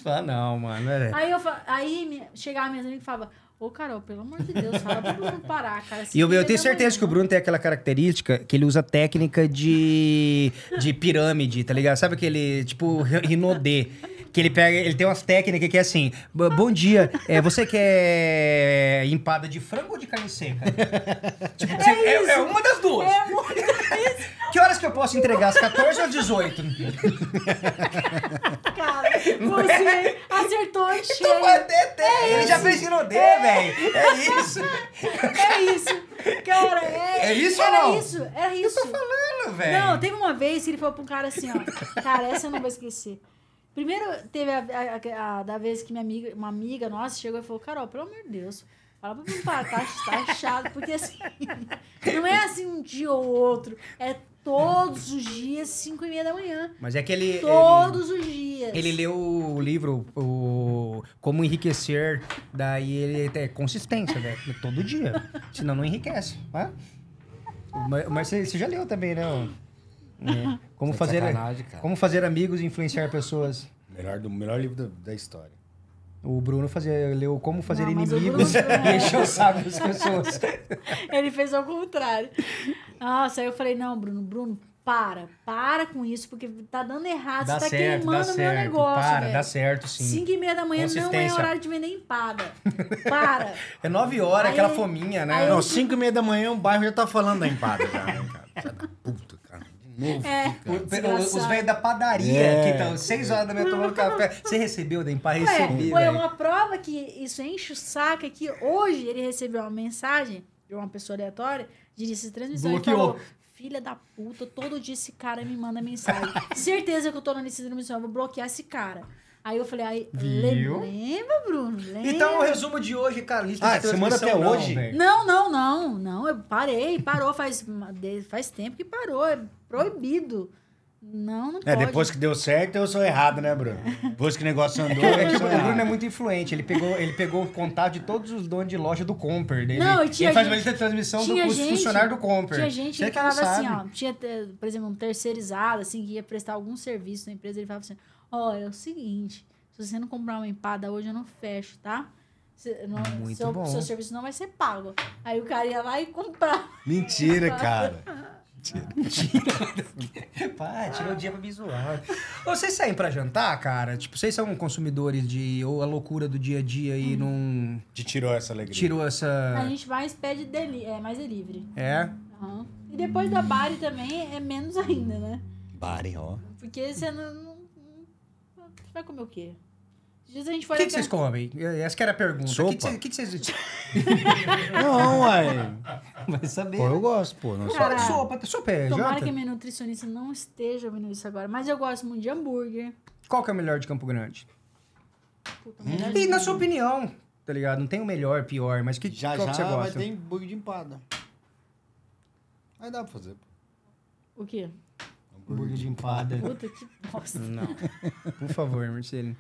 Fala, não, mano. É. Aí, eu, aí chegava minhas amigas e falava Ô, Carol, pelo amor de Deus, fala pro Bruno parar, cara. e eu, eu tenho certeza que o Bruno tem aquela característica que ele usa técnica de, de pirâmide, tá ligado? Sabe aquele, tipo, Rinodê. Que ele pega, ele tem umas técnicas que é assim: bom dia, é, você quer empada de frango ou de carne seca? tipo, é, é, é, uma das duas. É uma das que horas que eu posso entregar? As 14 ou às 18? Cara, é? você acertou em cheio. Então, até, até, ele isso. já fez inodê, é. velho. É isso. É isso. Cara, é. É isso era ou não? Isso, era isso. Eu tô falando, velho. Não, teve uma vez que ele falou pra um cara assim, ó. Cara, essa eu não vou esquecer. Primeiro teve a, a, a, da vez que minha amiga, uma amiga nossa chegou e falou, Carol, pelo amor de Deus, fala pra mim parar, tá, tá chato, porque assim, não é assim um dia ou outro, é todos os dias, 5 e meia da manhã. Mas é que ele... Todos ele, os dias. Ele leu o livro, o Como Enriquecer, daí ele é consistência, velho, né? todo dia, senão não enriquece, né? Mas, mas você, você já leu também, né? Né? Como, é fazer, como fazer amigos e influenciar pessoas. Melhor, do, melhor livro da, da história. O Bruno fazia, leu Como Fazer não, Inimigos e é. encheu o saco das pessoas. Ele fez ao contrário. Nossa, aí eu falei, não, Bruno, Bruno, para, para com isso, porque tá dando errado, dá você tá queimando o meu negócio. Para, velho. dá certo, sim. 5 e meia da manhã não é horário de vender empada. Para. É 9 horas, aí, aquela fominha, né? Não, 5 e meia da manhã o bairro já tá falando da empada. Né, cara. tá novo. É, o, os velhos da padaria é. que estão seis horas da manhã tomando café. Você recebeu, Dem? Para receber. Foi uma prova que isso enche o saco. Que hoje ele recebeu uma mensagem de uma pessoa aleatória, dirigisse transmissão Bloqueou. filha da puta, todo dia esse cara me manda mensagem. Certeza que eu tô na lista de transmissão, eu vou bloquear esse cara. Aí eu falei, aí, lembra, Bruno? Lembra? Então, o resumo de hoje, cara, lista ah, de semana é até não, hoje? Véio. Não, não, não, não, eu parei, parou, faz, faz tempo que parou, é proibido. Não, não é, pode. depois que deu certo, eu sou errado, né, Bruno? Depois que o negócio andou. É que o Bruno é muito influente. Ele pegou, ele pegou o contato de todos os donos de loja do Comper. Ele, não, tinha ele faz uma lista de transmissão tinha do gente, funcionário do Comper. Tinha gente que, que falava assim, ó. Tinha, eh, por exemplo, um terceirizado, assim, que ia prestar algum serviço na empresa. Ele falava assim: Ó, oh, é o seguinte, se você não comprar uma empada hoje, eu não fecho, tá? Se, não, Muito seu, bom. seu serviço não vai ser pago. Aí o cara ia lá e comprar. Mentira, cara. Mentira. Mentira. Pá, tirou o dia pra me zoar. Vocês saem pra jantar, cara? Tipo, vocês são consumidores de ou a loucura do dia a dia e hum. não. Te tirou essa alegria. Tirou essa. A gente mais pede deli é, mais delivery. É? Uhum. E depois da Bari também é menos ainda, né? Bari, ó. Porque você não você vai comer o quê? O que, que vocês comem? É, essa que era a pergunta. O que, que, que vocês. não, uai. Vai saber. Pô, eu gosto, pô. Não é Cara, sopa. Sopa é Tomara que minha nutricionista não esteja ouvindo isso agora. Mas eu gosto muito de hambúrguer. Qual que é o melhor de Campo Grande? Puta, hum. E na sua opinião, tá ligado? Não tem o melhor, pior, mas que, já, qual já, que você gosta? Já, já, mas tem hambúrguer de empada. Aí dá pra fazer, O quê? Hambúrguer de empada. Puta que bosta. Não. Por favor, Marcelo.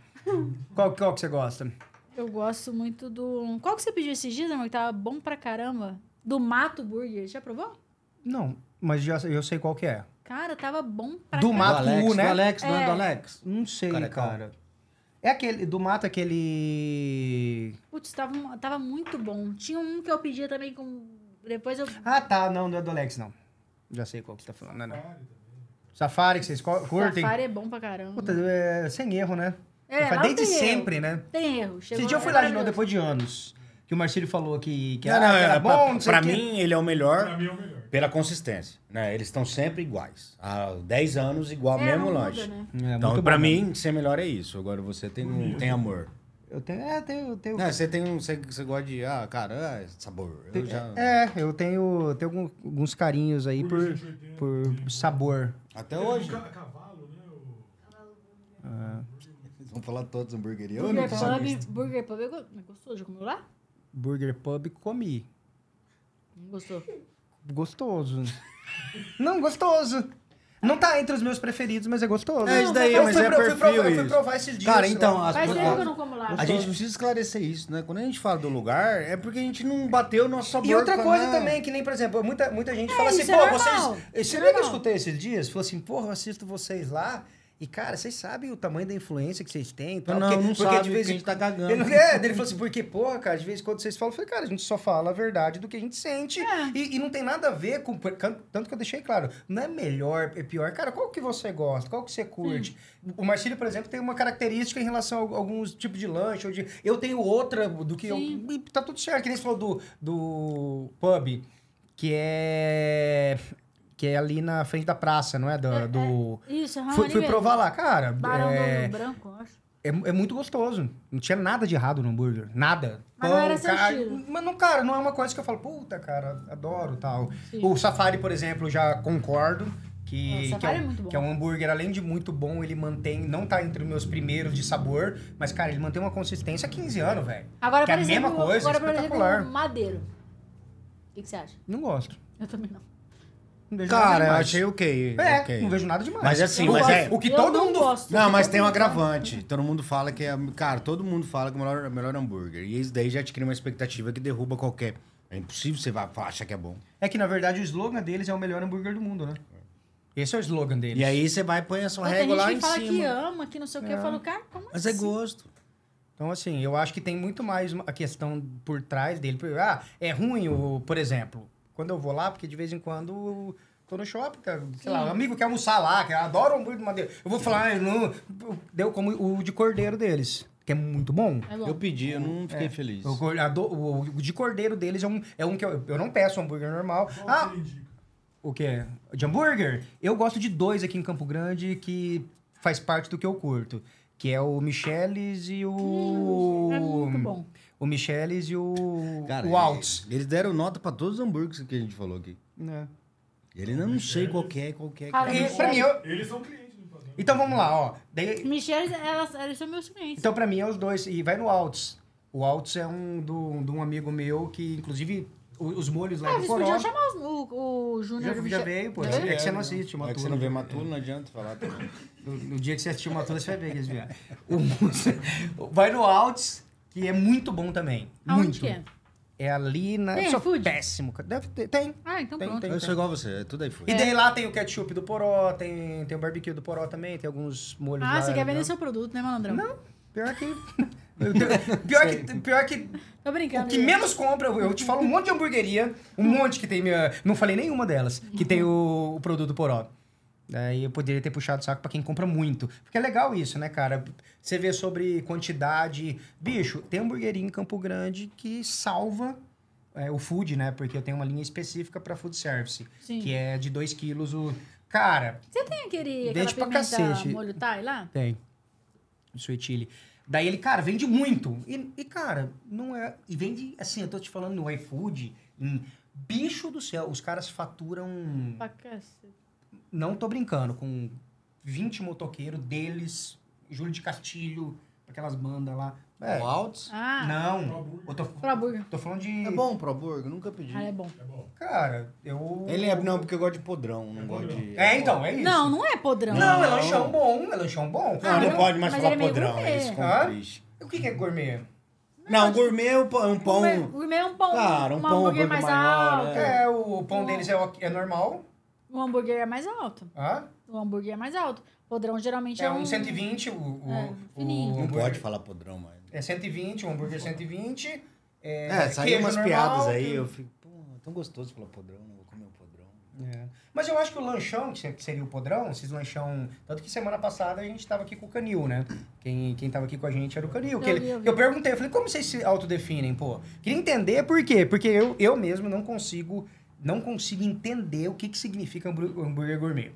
Qual, qual que você gosta? Eu gosto muito do. Qual que você pediu esses dias, amor? Que tava bom pra caramba. Do Mato Burger. Já provou? Não, mas já, eu sei qual que é. Cara, tava bom pra Do caramba. Mato, do Mato, U, né? Do é. Alex, não é do Alex? Não sei, cara. É cara. É aquele do mato, aquele. Putz, tava, tava muito bom. Tinha um que eu pedia também com. Depois eu. Ah, tá. Não, não é do Alex, não. Já sei qual que você tá falando, né? Não. não. Safari, que vocês curtem? Safari é bom pra caramba. Puta, é, sem erro, né? É, desde sempre, erro. né? Tem erro. Chegou Esse dia eu fui lá de novo, depois de anos. Que o Marcelo falou que, que não, era, não, era, bom, pra, não sei pra mim, ele é o melhor. Pra mim é o melhor pela consistência, né? Eles estão sempre iguais. Há 10 anos, igual é, mesmo lanche. Né? É, então, para mim, ser melhor é isso. Agora você tem, um, tem amor. Eu tenho. É, tenho, tenho... Não, você tem um. Você, você gosta de. Ah, cara, ah, sabor. Eu já... É, é, eu tenho, tenho alguns carinhos aí por, por, por né? sabor. Até Tem é, hoje. Um cavalo, né? O... É. Eles vão falar todos hamburgueria. Burger, pub, burger Pub é, é gostoso. Já comeu lá? Burger Pub comi. Não gostou? Gostoso. Não, gostoso. Não tá entre os meus preferidos, mas é gostoso. É isso daí, eu mas é perfil eu fui provar esses dias. Cara, então... Faz tempo que eu não como lá. A gente precisa esclarecer isso, né? Quando a gente fala do lugar, é porque a gente não bateu o nosso sabor. E outra coisa também, que nem, por exemplo, muita, muita gente é fala assim, é pô, vocês... Você é lembra que eu escutei esses dias? Falou assim, porra, eu assisto vocês lá... E, cara, vocês sabem o tamanho da influência que vocês têm. Tal, não, porque, não porque sabe, de vez em... a gente tá cagando. Ele, é, ele falou assim, porque, porra, cara, de vez em quando vocês falam, eu falei, cara, a gente só fala a verdade do que a gente sente. É. E, e, não tem nada a ver com... Tanto que eu deixei claro, não é melhor, é pior. Cara, qual que você gosta? Qual que você curte? O Marcílio, por exemplo, tem uma característica em relação a alguns tipos de lanche. Ou de, eu tenho outra do que Sim. eu... E tá tudo certo. Que nem você falou do, do pub, que é que é ali na frente da praça, não é? é do, é, do... isso, é fui, fui provar lá, cara. Barão é... do Branco, acho. É, é, muito gostoso. Não tinha nada de errado no hambúrguer. Nada. Mas Pão, não era cara, estilo. Mas não, cara, não é uma coisa que eu falo, puta, cara, adoro tal. Sim. O safari, por exemplo, já concordo. Que, é, que, é, é que, é, um hambúrguer, além de muito bom, ele mantém, não tá entre os meus primeiros de sabor, mas, cara, ele mantém uma consistência há 15 anos, velho. Agora, que é a exemplo, mesma coisa, agora, espetacular. Por exemplo, madeiro. O que, que você acha? Não gosto. Eu também não vejo Cara, eu demais. achei ok. É, ok. não vejo nada demais. Mas assim, mas é. O que Eu todo não mundo. gosto. Não, mas tem um agravante. Todo mundo fala que é. Cara, todo mundo fala que é o melhor, melhor hambúrguer. E isso daí já te cria uma expectativa que derruba qualquer. É impossível você vá- achar que é bom. É que, na verdade, o slogan deles é o melhor hambúrguer do mundo, né? Esse é o slogan deles. E aí você vai e põe a sua Mas tem régua gente que fala que ama, que não sei o que. Eu é. falo, cara, como Mas é assim? gosto. Então, assim, eu acho que tem muito mais a questão por trás dele. Ah, é ruim, o, por exemplo, quando eu vou lá, porque de vez em quando tô no shopping, tá, sei Sim. lá, um amigo quer almoçar lá, que adora hambúrguer de madeira. Eu vou falar, ah, não, deu como o de cordeiro deles. Que é muito bom. É bom. Eu pedi, eu não fiquei é. feliz. O, o, o, de cordeiro deles é um, é um que eu, eu não peço hambúrguer normal. Bom, ah, o que? De hambúrguer? Eu gosto de dois aqui em Campo Grande que faz parte do que eu curto. Que é o Micheles e o. Hum, é muito bom o Michelis e o, Cara, o Alts. Eles deram nota pra todos os hambúrgueres que a gente falou aqui. É. Ele ainda não sei qual que é, qual que é. qual é. Eles, pra mim, eu... eles são clientes. Então vamos lá, ó. Daí- Michelle, elas, elas são meus clientes. então pra mim é os dois. E vai no Alts. O Alts é um do, de um amigo meu que, inclusive, os molhos lá ah, do eles Ah, chamar o, o Júnior já Michel- veio, pô. É, que você não assiste, o uma É que você não vê Matula, não adianta falar também. No, no dia que você assistiu o toda, você vai ver que eles vieram. O Mussa- Vai no Alts, que é muito bom também. Aonde muito. que é? É ali na. Tem eu sou food? péssimo. Deve ter. Tem. Ah, então tem, pronto. Tem, eu tem. sou igual a você, é tudo aí food. É. E daí é. lá tem o ketchup do Poró, tem, tem o barbecue do Poró também, tem alguns molhos. Ah, lá, você quer vender seu produto, né, malandrão? Não, pior que. pior, que, pior que. Tô brincando. O que né? menos compra, eu, te falo um monte de hamburgueria, um hum. monte que tem minha. Não falei nenhuma delas, que tem o, o produto Poró daí eu poderia ter puxado o saco para quem compra muito. Porque é legal isso, né, cara? Você vê sobre quantidade. Bicho, tem hamburgueria em Campo Grande que salva é, o food, né? Porque eu tenho uma linha específica para food service, Sim. que é de 2 quilos o. Cara. Você tem aquele aquela pimenta pra cacete. molho Thai lá? Tem. Sweet chili. Daí ele, cara, vende muito. E, e, cara, não é. E vende, assim, eu tô te falando no iFood, em bicho do céu, os caras faturam. Pra cacete não tô brincando, com 20 motoqueiros deles, Júlio de Castilho, aquelas bandas lá. É. é. O Altos? Ah. Não. Eu tô, Proburgo. Tô falando de. É bom o Proburgo, nunca pedi. Ah, é bom. É bom. Cara, eu. Ele é. Não, porque eu gosto de podrão, não é gosto de. É, então, é isso. Não, não é podrão. Não, é não. é lanchão bom, é lanchão bom. Ah, não, não, não pode mais falar é podrão, é isso. ah? O que, que é gourmet? Não, não gourmet é um pão. Gourmet, é um pão. Cara, um pão mais maior, alto. É. o pão deles é, é normal. O hambúrguer é mais alto. Hã? O hambúrguer é mais alto. Podrão geralmente é, é um... 120 o, o, é, o Não pode falar podrão, mais. É 120, o hambúrguer 120. É, é, é saiu umas normal, piadas aí, que... eu fico, pô, é tão gostoso falar podrão, não vou comer o podrão. É. Mas eu acho que o lanchão, que seria o podrão, esses lanchão... Tanto que semana passada a gente tava aqui com o Canil, né? Quem, quem tava aqui com a gente era o Canil. Eu, ele, eu, eu perguntei, eu falei, como vocês se autodefinem, pô? Queria entender por quê, porque eu, eu mesmo não consigo não consigo entender o que, que significa hambúrguer gourmet.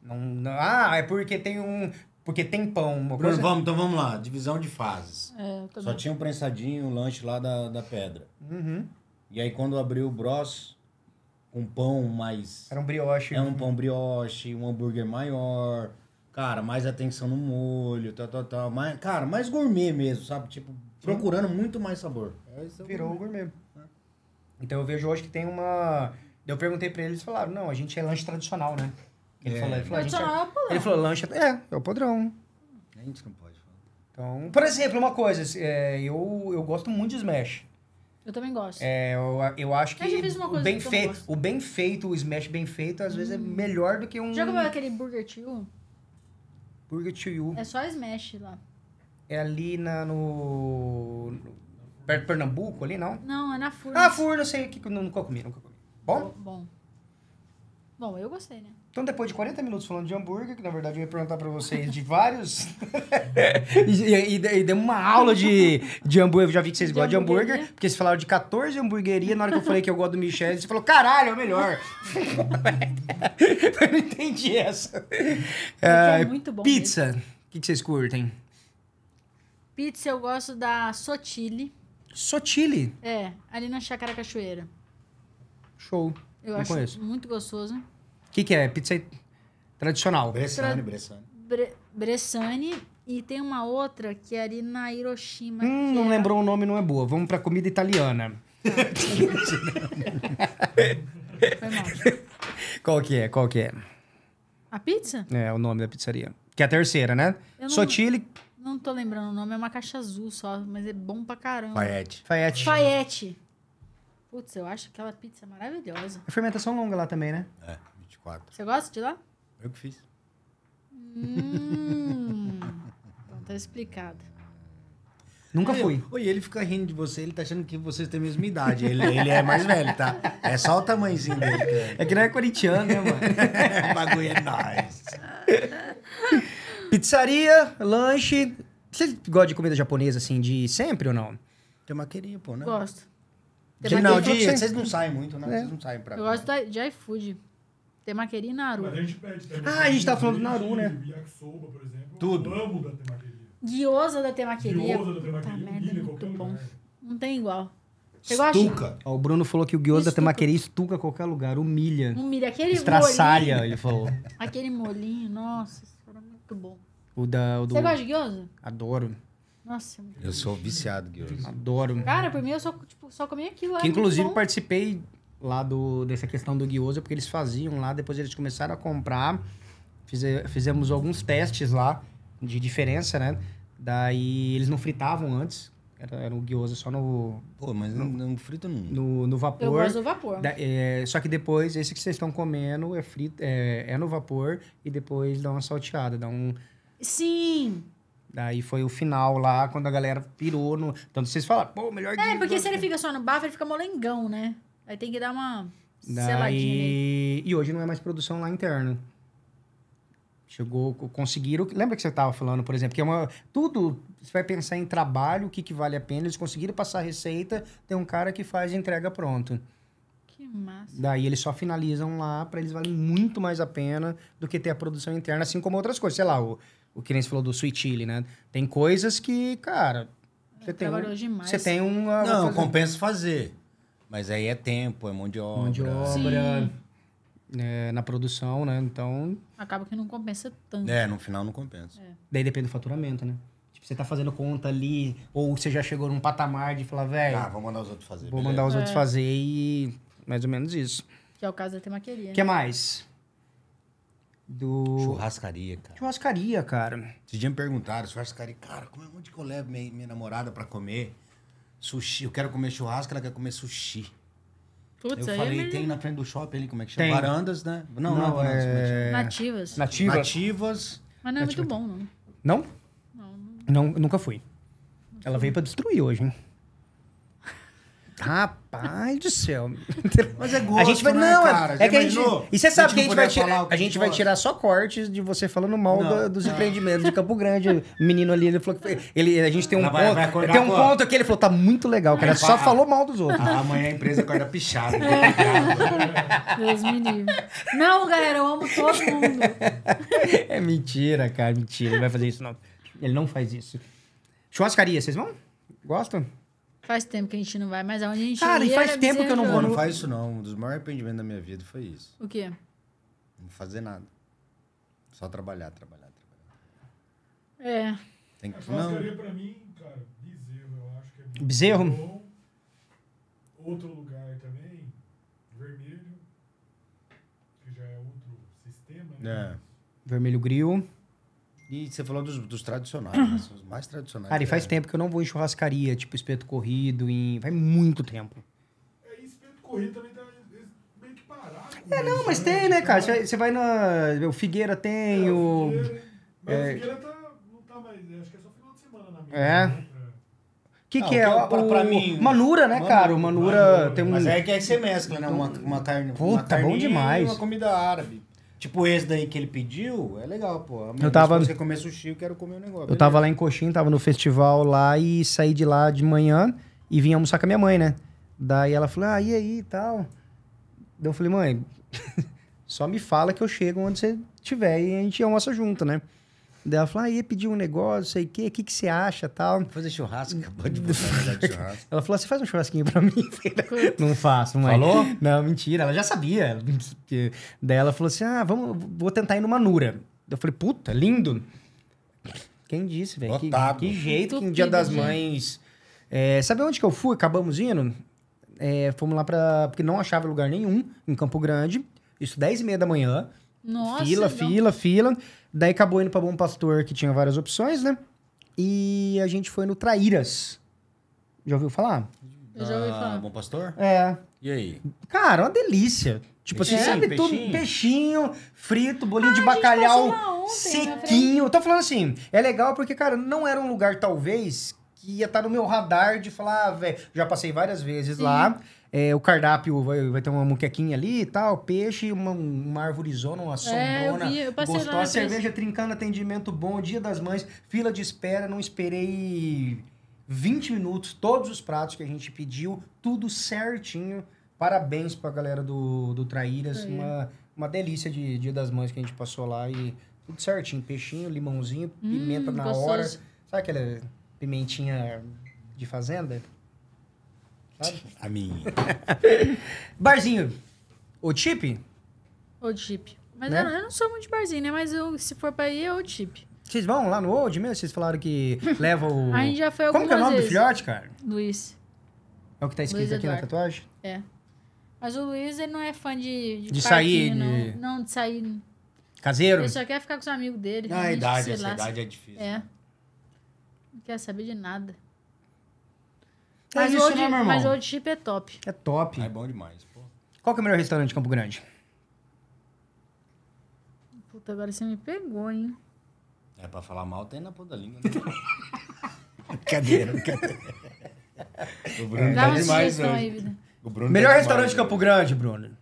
Não, não, ah, é porque tem um. Porque tem pão, uma coisa. Vamos, então vamos lá, divisão de fases. É, Só bem. tinha um prensadinho, um lanche lá da, da pedra. Uhum. E aí quando abriu o bros, um pão mais. Era um brioche. É um pão brioche, um hambúrguer maior. Cara, mais atenção no molho, tal, tal, tal. Mais, cara, mais gourmet mesmo, sabe? Tipo, procurando muito mais sabor. É, é Virou gourmet. gourmet. Então eu vejo hoje que tem uma. Eu perguntei pra eles, falaram, não, a gente é lanche tradicional, né? Ele é. falou, ele falou, a gente é, é o podrão. Ele falou, lanche é, é, é o podrão. É, a gente não pode falar. Então, por exemplo, uma coisa, é, eu, eu gosto muito de Smash. Eu também gosto. É, eu, eu acho que. Eu já fiz uma coisa o bem, que o bem feito, o Smash bem feito, às hum. vezes é hum. melhor do que um. Já comeu aquele Burger Tio? Burger Tio. É só Smash lá. É ali na, no Perto de Pernambuco ali, não? Não, é na Furna. Ah, eu sei que nunca comi, nunca comi. Bom? Bom. Bom, eu gostei, né? Então, depois de 40 minutos falando de hambúrguer, que na verdade eu ia perguntar para vocês de vários. e, e, e uma aula de, de hambúrguer. Eu já vi que vocês de gostam de hambúrguer, porque vocês falaram de 14 hambúrguerias. Na hora que eu falei que eu gosto do Michel, você falou, caralho, é o melhor. eu não entendi essa. É, é muito bom. Pizza. O que, que vocês curtem? Pizza, eu gosto da Sotile. Só Chile? É, ali na Chácara Cachoeira. Show. Eu Não acho conheço. muito gostoso. O que, que é? Pizza tradicional. Bressane, Bressane. Bre Bressane e tem uma outra que é ali na Hiroshima. Hum, não é lembrou o nome, não é boa. Vamos pra comida italiana. Foi mal. Qual que é? Qual que é? A pizza? É, o nome da pizzaria. Que é a terceira, né? Não... Sotile, não tô lembrando o nome, é uma caixa azul só, mas é bom pra caramba. Faiete. Faiete. Faiete. Putz, eu acho aquela pizza maravilhosa. É fermentação longa lá também, né? É, 24. Você gosta de lá? Eu que fiz. Hum. então tá explicado. Nunca fui. Oi, ele fica rindo de você, ele tá achando que vocês têm a mesma idade. Ele, ele é mais velho, tá? É só o tamanhozinho dele. Cara. É que não é corintiano, né, mano? o bagulho é nice. Pizzaria, lanche. Você gosta de comida japonesa, assim, de sempre ou não? Tem maquerinha, pô, né? Gosto. Tem Final de vocês não saem muito, né? É. Vocês não saem pra... Eu gosto de iFood. Temaqueri e Naru. Mas a gente pede Ah, a gente tá falando do Naru, né? Yakisoba, por exemplo. Tudo. Eu amo da temaqueria. Guiosa da Temaqueria. tá da merda, muito bom. Não tem igual. Estuca. Tuca. Ó, o Bruno falou que o guiosa da tem estuca qualquer lugar, humilha. humilha aquele molhinho. Estraçalha, ele falou. Aquele molinho, nossa, isso era muito bom. O da, o do... Você gosta de gyoza? Adoro. Nossa, eu sou viciado, Gyoza. Adoro. Cara, por mim eu só, tipo, só comi aquilo. Que, é inclusive participei lá do, dessa questão do Gyoza, porque eles faziam lá, depois eles começaram a comprar. Fize, fizemos alguns testes lá de diferença, né? Daí eles não fritavam antes. Era, era o gyoza só no. Pô, mas não, não frita não. No, no vapor. Eu gosto do vapor. Da, é, só que depois, esse que vocês estão comendo é frito, é, é no vapor e depois dá uma salteada, dá um Sim. Daí foi o final lá, quando a galera pirou no. Tanto vocês falam, pô, melhor É, porque se ele fica só no bafo, ele fica molengão, né? Aí tem que dar uma Daí... seladinha. E hoje não é mais produção lá interna. Chegou, conseguiram. Lembra que você estava falando, por exemplo, que é uma. Tudo. Você vai pensar em trabalho, o que, que vale a pena. Eles conseguiram passar a receita, tem um cara que faz entrega pronto. Que massa. Daí eles só finalizam lá, para eles valem muito mais a pena do que ter a produção interna, assim como outras coisas. Sei lá, o o que nem você falou do Sweet chili, né? Tem coisas que, cara, você tem, um, demais. você tem um... Não, compensa fazer. Mas aí é tempo, é mão de obra. Mão de obra, é, na produção, né? Então... Acaba que não compensa tanto. É, no final não compensa. É. Daí depende do faturamento, né? Tipo, você tá fazendo conta ali, ou você já chegou num patamar de falar, velho... Ah, vou mandar os outros fazer. Vou beleza. mandar os é. outros fazer e... Mais ou menos isso. Que é o caso da temaqueria. O que né? mais? do. Churrascaria, cara. Churrascaria, cara. Esses dias me perguntaram, churrascaria, cara, como é onde que eu levo minha, minha namorada pra comer sushi? Eu quero comer churrasco, ela quer comer sushi. Putz, eu é falei, é tem na frente do shopping ali, como é que chama? Tem. Varandas, né? Não, não, não é... é Nativas. Nativas. Nativas. Mas não é, é muito tipo bom, não. Não? Não, não. não nunca fui. Ela veio pra destruir hoje, hein? Rapaz do céu. Mas é gosto, a gente vai, né, não, é- cara? É, é que a gente, e você sabe a que a gente vai tirar, a gente, vai tirar só cortes de você falando mal do, dos empreendimentos de Campo Grande. O menino ali, ele falou que ele, a gente tem um ponto, vai, tem um ponto aqui, ele falou tá muito legal, cara, só falou mal dos outros. Ah, amanhã a empresa acorda pichada. Deus me livre. Não, galera, eu amo todo mundo. É mentira, cara, mentira, ele vai fazer isso não. Ele não faz isso. Churrascaria, vocês vão? Gostam? Faz tempo que a gente não vai, mas aonde a gente Cara, e faz tempo que eu não vou. não faz isso não. Um dos maiores arrependimentos da minha vida foi isso. O quê? Não fazer nada. Só trabalhar, trabalhar, trabalhar. É. Tem é que... não. pra mim, cara, bezerro, eu acho que é bezerro. Bezerro? Outro lugar também, vermelho, que já é outro sistema, né? É. Vermelho Grill. E você falou dos, dos tradicionais, né? os mais tradicionais. Cara, e faz é. tempo que eu não vou em churrascaria, tipo espeto corrido, em... vai muito tempo. É, e espeto corrido também tá meio que parado. É, né? não, mas tem, né, cara? Tá você vai na... O Figueira tem, é, o... Figueira, mas é... o Figueira tá, não tá mais... É, acho que é só final de semana na minha. É. Né? É. que, não, que é? Pra, o, pra mim, Manura, né, Manu, né, cara? O Manura, Manura tem um. Mas é que aí você mescla, né? Uma, uma carne. Puta, uma carne bom demais. E uma comida árabe. Tipo esse daí que ele pediu, é legal, pô. A eu tava... Você comer sushi, eu quero comer um negócio. Eu beleza. tava lá em Coxim, tava no festival lá e saí de lá de manhã e vim almoçar com a minha mãe, né? Daí ela falou, ah, e aí e tal. Daí eu falei, mãe, só me fala que eu chego onde você tiver e a gente almoça junto, né? Daí ela falou, ah, ia pedir um negócio, sei o quê, o que, que você acha tal. Fazer churrasco, acabou de botar churrasco. Ela falou, você faz um churrasquinho pra mim? não faço, mãe. Falou? Não, mentira, ela já sabia. Daí ela falou assim, ah, vamos, vou tentar ir no Manura. Eu falei, puta, lindo. Quem disse, velho? Que, que, jeito que Dia das Mães... É, sabe onde que eu fui? Acabamos indo? É, fomos lá pra... Porque não achava lugar nenhum em Campo Grande. Isso 10 e meia da manhã. Nossa, fila, não. fila, fila. Daí acabou indo pra Bom Pastor, que tinha várias opções, né? E a gente foi no Traíras. Já ouviu falar? Eu já ouvi ah, falar. Ah, bom pastor? É. E aí? Cara, uma delícia. Tipo assim, sabe peixinho? tudo? Peixinho, frito, bolinho ah, de bacalhau sequinho. Tô falando assim, é legal porque, cara, não era um lugar, talvez, que ia estar tá no meu radar de falar, ah, velho. Já passei várias vezes Sim. lá. É, o cardápio vai, vai ter uma muquequinha ali e tal, peixe, uma, uma arvorizona, uma é, sombona, é, a cerveja trincando, atendimento bom, dia das mães, fila de espera, não esperei 20 minutos, todos os pratos que a gente pediu, tudo certinho. Parabéns pra galera do, do Traíras, é. uma, uma delícia de dia das mães que a gente passou lá e tudo certinho, peixinho, limãozinho, hum, pimenta na gostoso. hora. Sabe aquela pimentinha de fazenda? sabe? A mim barzinho. O chip? O chip. Mas né? eu, eu, não sou muito de barzinho, né? Mas eu, se for pra ir, é o chip. Vocês vão lá no Old mesmo? Vocês falaram que leva o. a gente já foi algumas Como que é o nome vezes. do filhote, cara? Luiz. É o que tá escrito Luiz aqui Eduardo. na tatuagem? É. Mas o Luiz, ele não é fã de. De, de sair, de... Não. não, de sair. Caseiro? Ele só quer ficar com os amigos dele. Na ah, idade, essa idade é difícil. É. Né? Não quer saber de nada. Né, mas, o old, né, mas Old Chip é top. É top. Ah, é bom demais, pô. Qual que é o melhor restaurante de Campo Grande? Puta, agora você me pegou, hein? É, pra falar mal tem na ponta da língua, né? brincadeira, brincadeira. o Bruno é, tá demais hoje. O Bruno tá melhor tá restaurante demais, de Campo Grande, Bruno.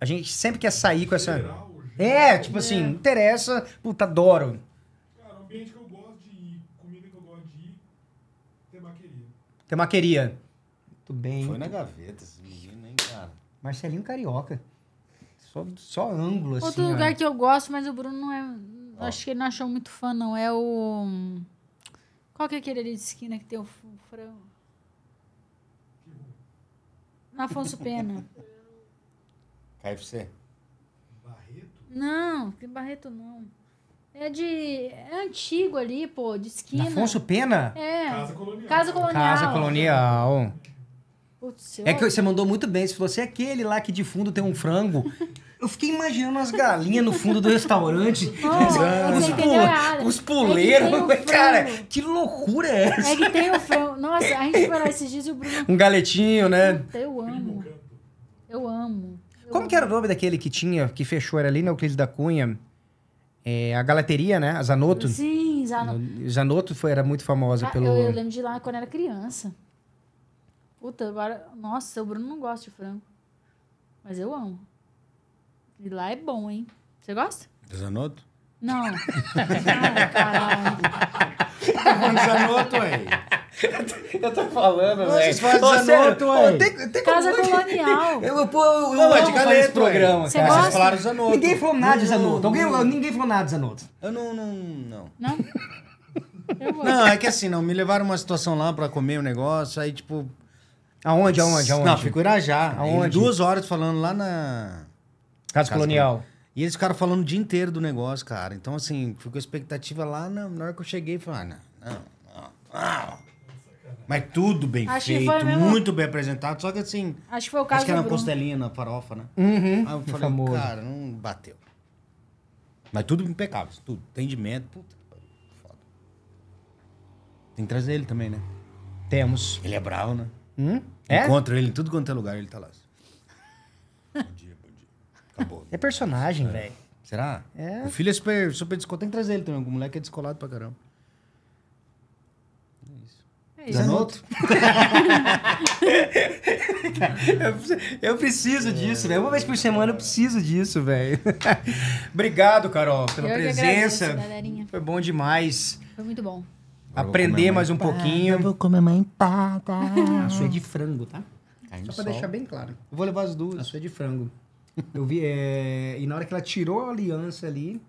A gente sempre quer sair com essa... Geral, é, tipo assim, é. assim, interessa. Puta, adoro. Cara, o ambiente que Temaqueria. Muito bem. Foi na gaveta esse menino, hein, cara? Marcelinho Carioca. Só, só ângulo, assim. Outro lugar ó. que eu gosto, mas o Bruno não é... Ó. Acho que ele não achou muito fã, não. É o... Qual que é aquele ali de esquina que tem o frango? Na Afonso Pena. KFC? Barreto? Não, que Barreto não. É de. É antigo ali, pô, de esquina. Afonso Pena? É. Casa Colonial. Casa Colonial. Casa Colonial. Putz, é que você mandou muito bem. Você falou, você é aquele lá que de fundo tem um frango. Eu fiquei imaginando as galinhas no fundo do restaurante. Oh, os, pul os é puleiros. É cara, que loucura é essa? É que tem o frango. Nossa, a gente foi lá esses dias e o Bruno... Um galetinho, né? eu amo. Eu amo. Eu Como amo. que era o nome daquele que tinha, que fechou? Era ali na Euclides da Cunha? é, a galateria, né? A Zanotto. Sim, Zanotto. Zanotto foi, era muito famosa ah, pelo... Eu, eu, lembro de lá quando era criança. Puta, agora... Nossa, o Bruno não gosta de frango. Mas eu amo. E lá é bom, hein? Você gosta? Zanotto? Não. Não, caralho. Tá Zanotto, aí. Eu tô falando, velho. Vocês fazem Zanotto, aí. Casa colonial. Eu, pô, eu não, é de programa, cara. Vocês falaram Zanotto. Ninguém falou nada de Zanotto. ninguém falou nada de Zanotto. Eu não... Não? Não? não? Não, é que assim, não, me levaram uma situação lá pra comer um negócio, aí tipo. Aonde, aonde, aonde? Não, ficou Irajá. Aonde? Duas horas falando lá na. Casa, Casa Colonial. Colonial. E eles ficaram falando o dia inteiro do negócio, cara. Então, assim, a expectativa lá na, hora que eu cheguei. Falei, ah, não, não, não, Mas tudo bem acho feito, muito bem apresentado. Só que, assim... Acho que foi o caso Acho que era na costelinha, na farofa, né? Uhum. Aí eu falei, famoso. cara, não bateu. Mas tudo impecável, tudo. Atendimento, puta. Foda. Tem que trazer ele também, né? Temos. Ele é bravo, né? Hum? É? ele em tudo quanto é lugar, ele tá lá. Bom dia. Acabou. É personagem, é. velho. Será? É. O filho é super, super descolado. Tem que trazer ele também. O moleque é descolado pra caramba. É isso. Zanotto? É tá eu preciso é. disso, velho. Uma vez por semana eu preciso disso, velho. Obrigado, Carol, pela eu presença. Agradeço, Foi bom demais. Foi muito bom. Aprender mais um pouquinho. Eu vou comer mãe empada. A sua é de frango, tá? tá Só pra sol. deixar bem claro. Eu vou levar as duas. A sua é de frango. Eu vi. É... E na hora que ela tirou a aliança ali.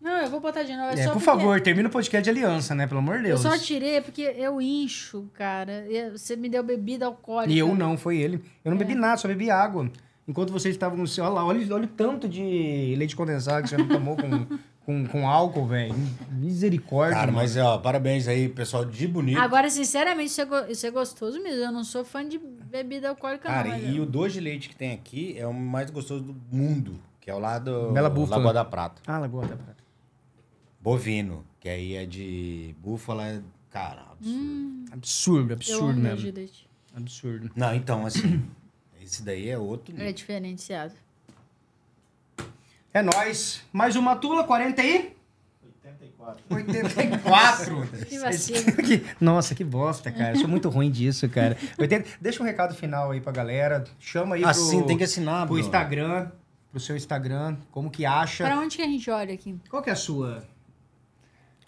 Não, eu vou botar de novo. É, é por porque... favor, termina o podcast de aliança, né? Pelo amor de Deus. Eu só tirei porque eu incho, cara. Você me deu bebida alcoólica. E eu não, foi ele. Eu não é. bebi nada, só bebi água. Enquanto vocês estavam no assim, olha lá, olha, olha o tanto de leite condensado que você não tomou com com, com álcool, velho. Misericórdia. Cara, mano. mas ó, parabéns aí, pessoal, de bonito. Agora, sinceramente, isso é, isso é gostoso mesmo. Eu não sou fã de bebida alcoólica, Cara, não, e eu. o doce de leite que tem aqui é o mais gostoso do mundo, que é o lado Bela Búfala. Lagoa da Prata. Ah, Lagoa da Prata. Bovino, que aí é de búfala, cara, absurdo. Hum. Absurdo, absurdo mesmo. Absurdo. Não, então, assim, esse daí é outro. É diferenciado. É nós. Mais uma tula, 40 e 84. 84? que Nossa, que bosta, cara. Eu sou muito ruim disso, cara. 80... Deixa um recado final aí pra galera. Chama aí Assim, pro... tem que assinar, pro Instagram, pro seu Instagram, como que acha. Pra onde que a gente olha aqui? Qual que é a sua?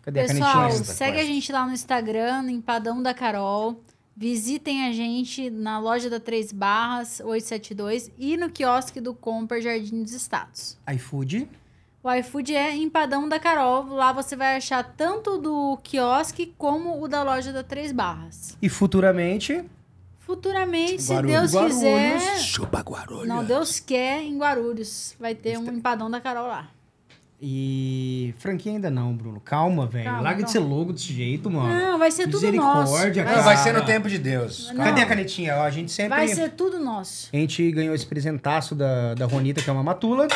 Cadê Pessoal, a canetinha? segue a gente lá no Instagram, no Empadão da Carol. Visitem a gente na loja da Três Barras 872 e no quiosque do Comper Jardim dos Estados. iFood. O iFood é empadão da Carol. Lá você vai achar tanto do quiosque como o da loja da Três Barras. E futuramente. Futuramente, se Deus Guarulhos. quiser. Chupa Guarulhos. Não, Deus quer em Guarulhos. Vai ter um empadão da Carol lá. E franquia ainda não, Bruno. Calma, velho. Calma, Larga de ser logo desse jeito, mano. Não, vai ser tudo nosso. Cara. vai ser no tempo de Deus. Cadê a canetinha? a gente sempre... Vai ser tudo nosso. A gente ganhou esse presentaço da, da Ronita, que é uma matula.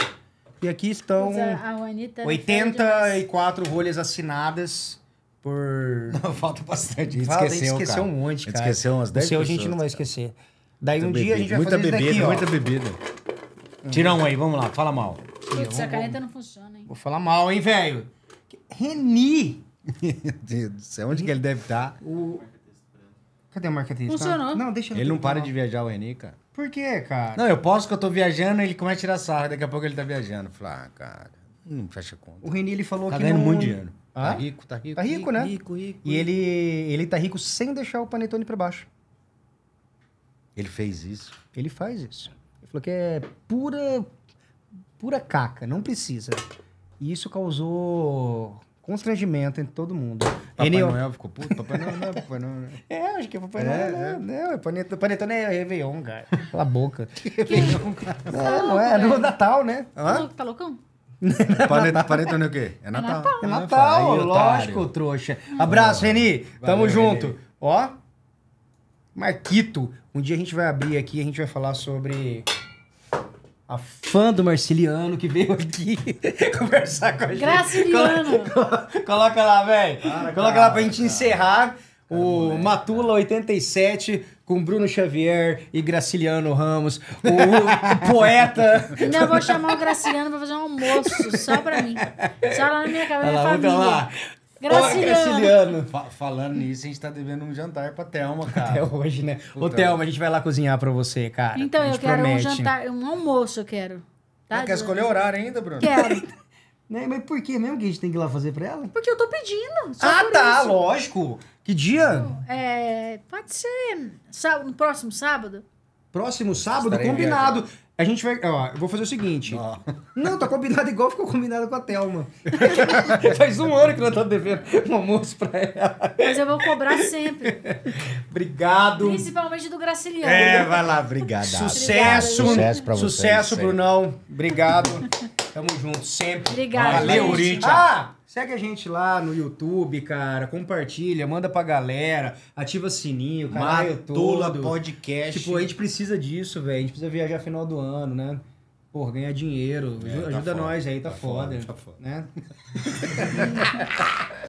E aqui estão Ronita 84 rolhas assinadas por... Não, falta bastante. A gente falta, esqueceu, a gente esqueceu cara. um monte, cara. A gente esqueceu umas 10 pessoas. a gente não vai esquecer. Daí um dia a gente vai muita fazer bebida, daqui, Muita ó. bebida, muita bebida. Tira um aí, vamos lá. Fala mal. Putz, a caneta não funciona. Vou falar mal, hein, velho? Reni! Meu Deus do céu, onde Reni. que ele deve estar? Tá? O... Cadê o marca texto? Funcionou. Não, deixa ele. Ele não para de viajar, o Reni, cara. Por quê, cara? Não, eu posso que eu tô viajando, ele começa a tirar sarra, daqui a pouco ele tá viajando. fala, ah, cara, não fecha conta. O Reni, ele falou tá que. Tá ganhando não... muito dinheiro. Ah? Tá rico, tá rico. Tá rico, rico né? Rico, rico, e Ele, ele tá rico sem deixar o panetone pra baixo. Ele fez isso? Ele faz isso. Ele falou que é pura. pura caca, não precisa. E isso causou constrangimento entre todo mundo. Papai Ele... É Noel ficou puto? Papai Noel não é Papai Noel. Né? É, acho que é Papai é, Noel. É, né? não, é. Não, Panetone é Réveillon, cara. Cala a boca. Que Réveillon, cara. Não, é, não é, é no Natal, né? Hã? Tá loucão? Panetone é o quê? É Natal. É Natal, é né? Natal Aí, lógico, trouxa. Abraço, Reni. Tamo Valeu, junto. Reni. Ó, Marquito, um dia a gente vai abrir aqui, a gente vai falar sobre a fã do Marciliano que veio aqui conversar com a gente. Graciliano! Coloca, coloca lá, velho. Coloca cara, lá pra gente cara. encerrar cara, o moleque, Matula 87 com Bruno Xavier e Graciliano Ramos, o, o poeta. Não vou chamar o Graciliano pra fazer um almoço só pra mim. Só lá na minha casa, minha é lá, família. Lá. Graciliano. Fa falando nisso, a gente tá devendo um jantar pra Thelma, cara. Até hoje, né? Ô, Thelma, a gente vai lá cozinhar pra você, cara. Então, eu quero promete. um jantar, um almoço eu quero. Tá? Quer escolher horário ainda, Bruno? Quero. né? Mas por que mesmo que a gente tem que ir lá fazer pra ela? Porque eu tô pedindo. ah, tá, isso. lógico. Que dia? É, pode ser sábado, no próximo sábado. Próximo sábado, combinado. Viajando. A gente vai. Ó, eu vou fazer o seguinte. Não, tá combinado igual ficou combinado com a Thelma. Faz um ano que nós estamos tá devendo um almoço pra ela. Mas eu vou cobrar sempre. obrigado. Principalmente do Graciliano. É, vai lá, obrigado. Sucesso. Obrigada, sucesso pra vocês. Sucesso, sempre. Brunão. Obrigado. Tamo junto sempre. Obrigado. Valeu, Eurídia. Ah! Segue a gente lá no YouTube, cara. Compartilha, manda pra galera. Ativa sininho, caralho Matula todo. podcast. Tipo, a gente precisa disso, velho. A gente precisa viajar final do ano, né? Pô, ganhar dinheiro. É, ajuda tá nós aí, tá, tá foda, foda. Tá foda. Né?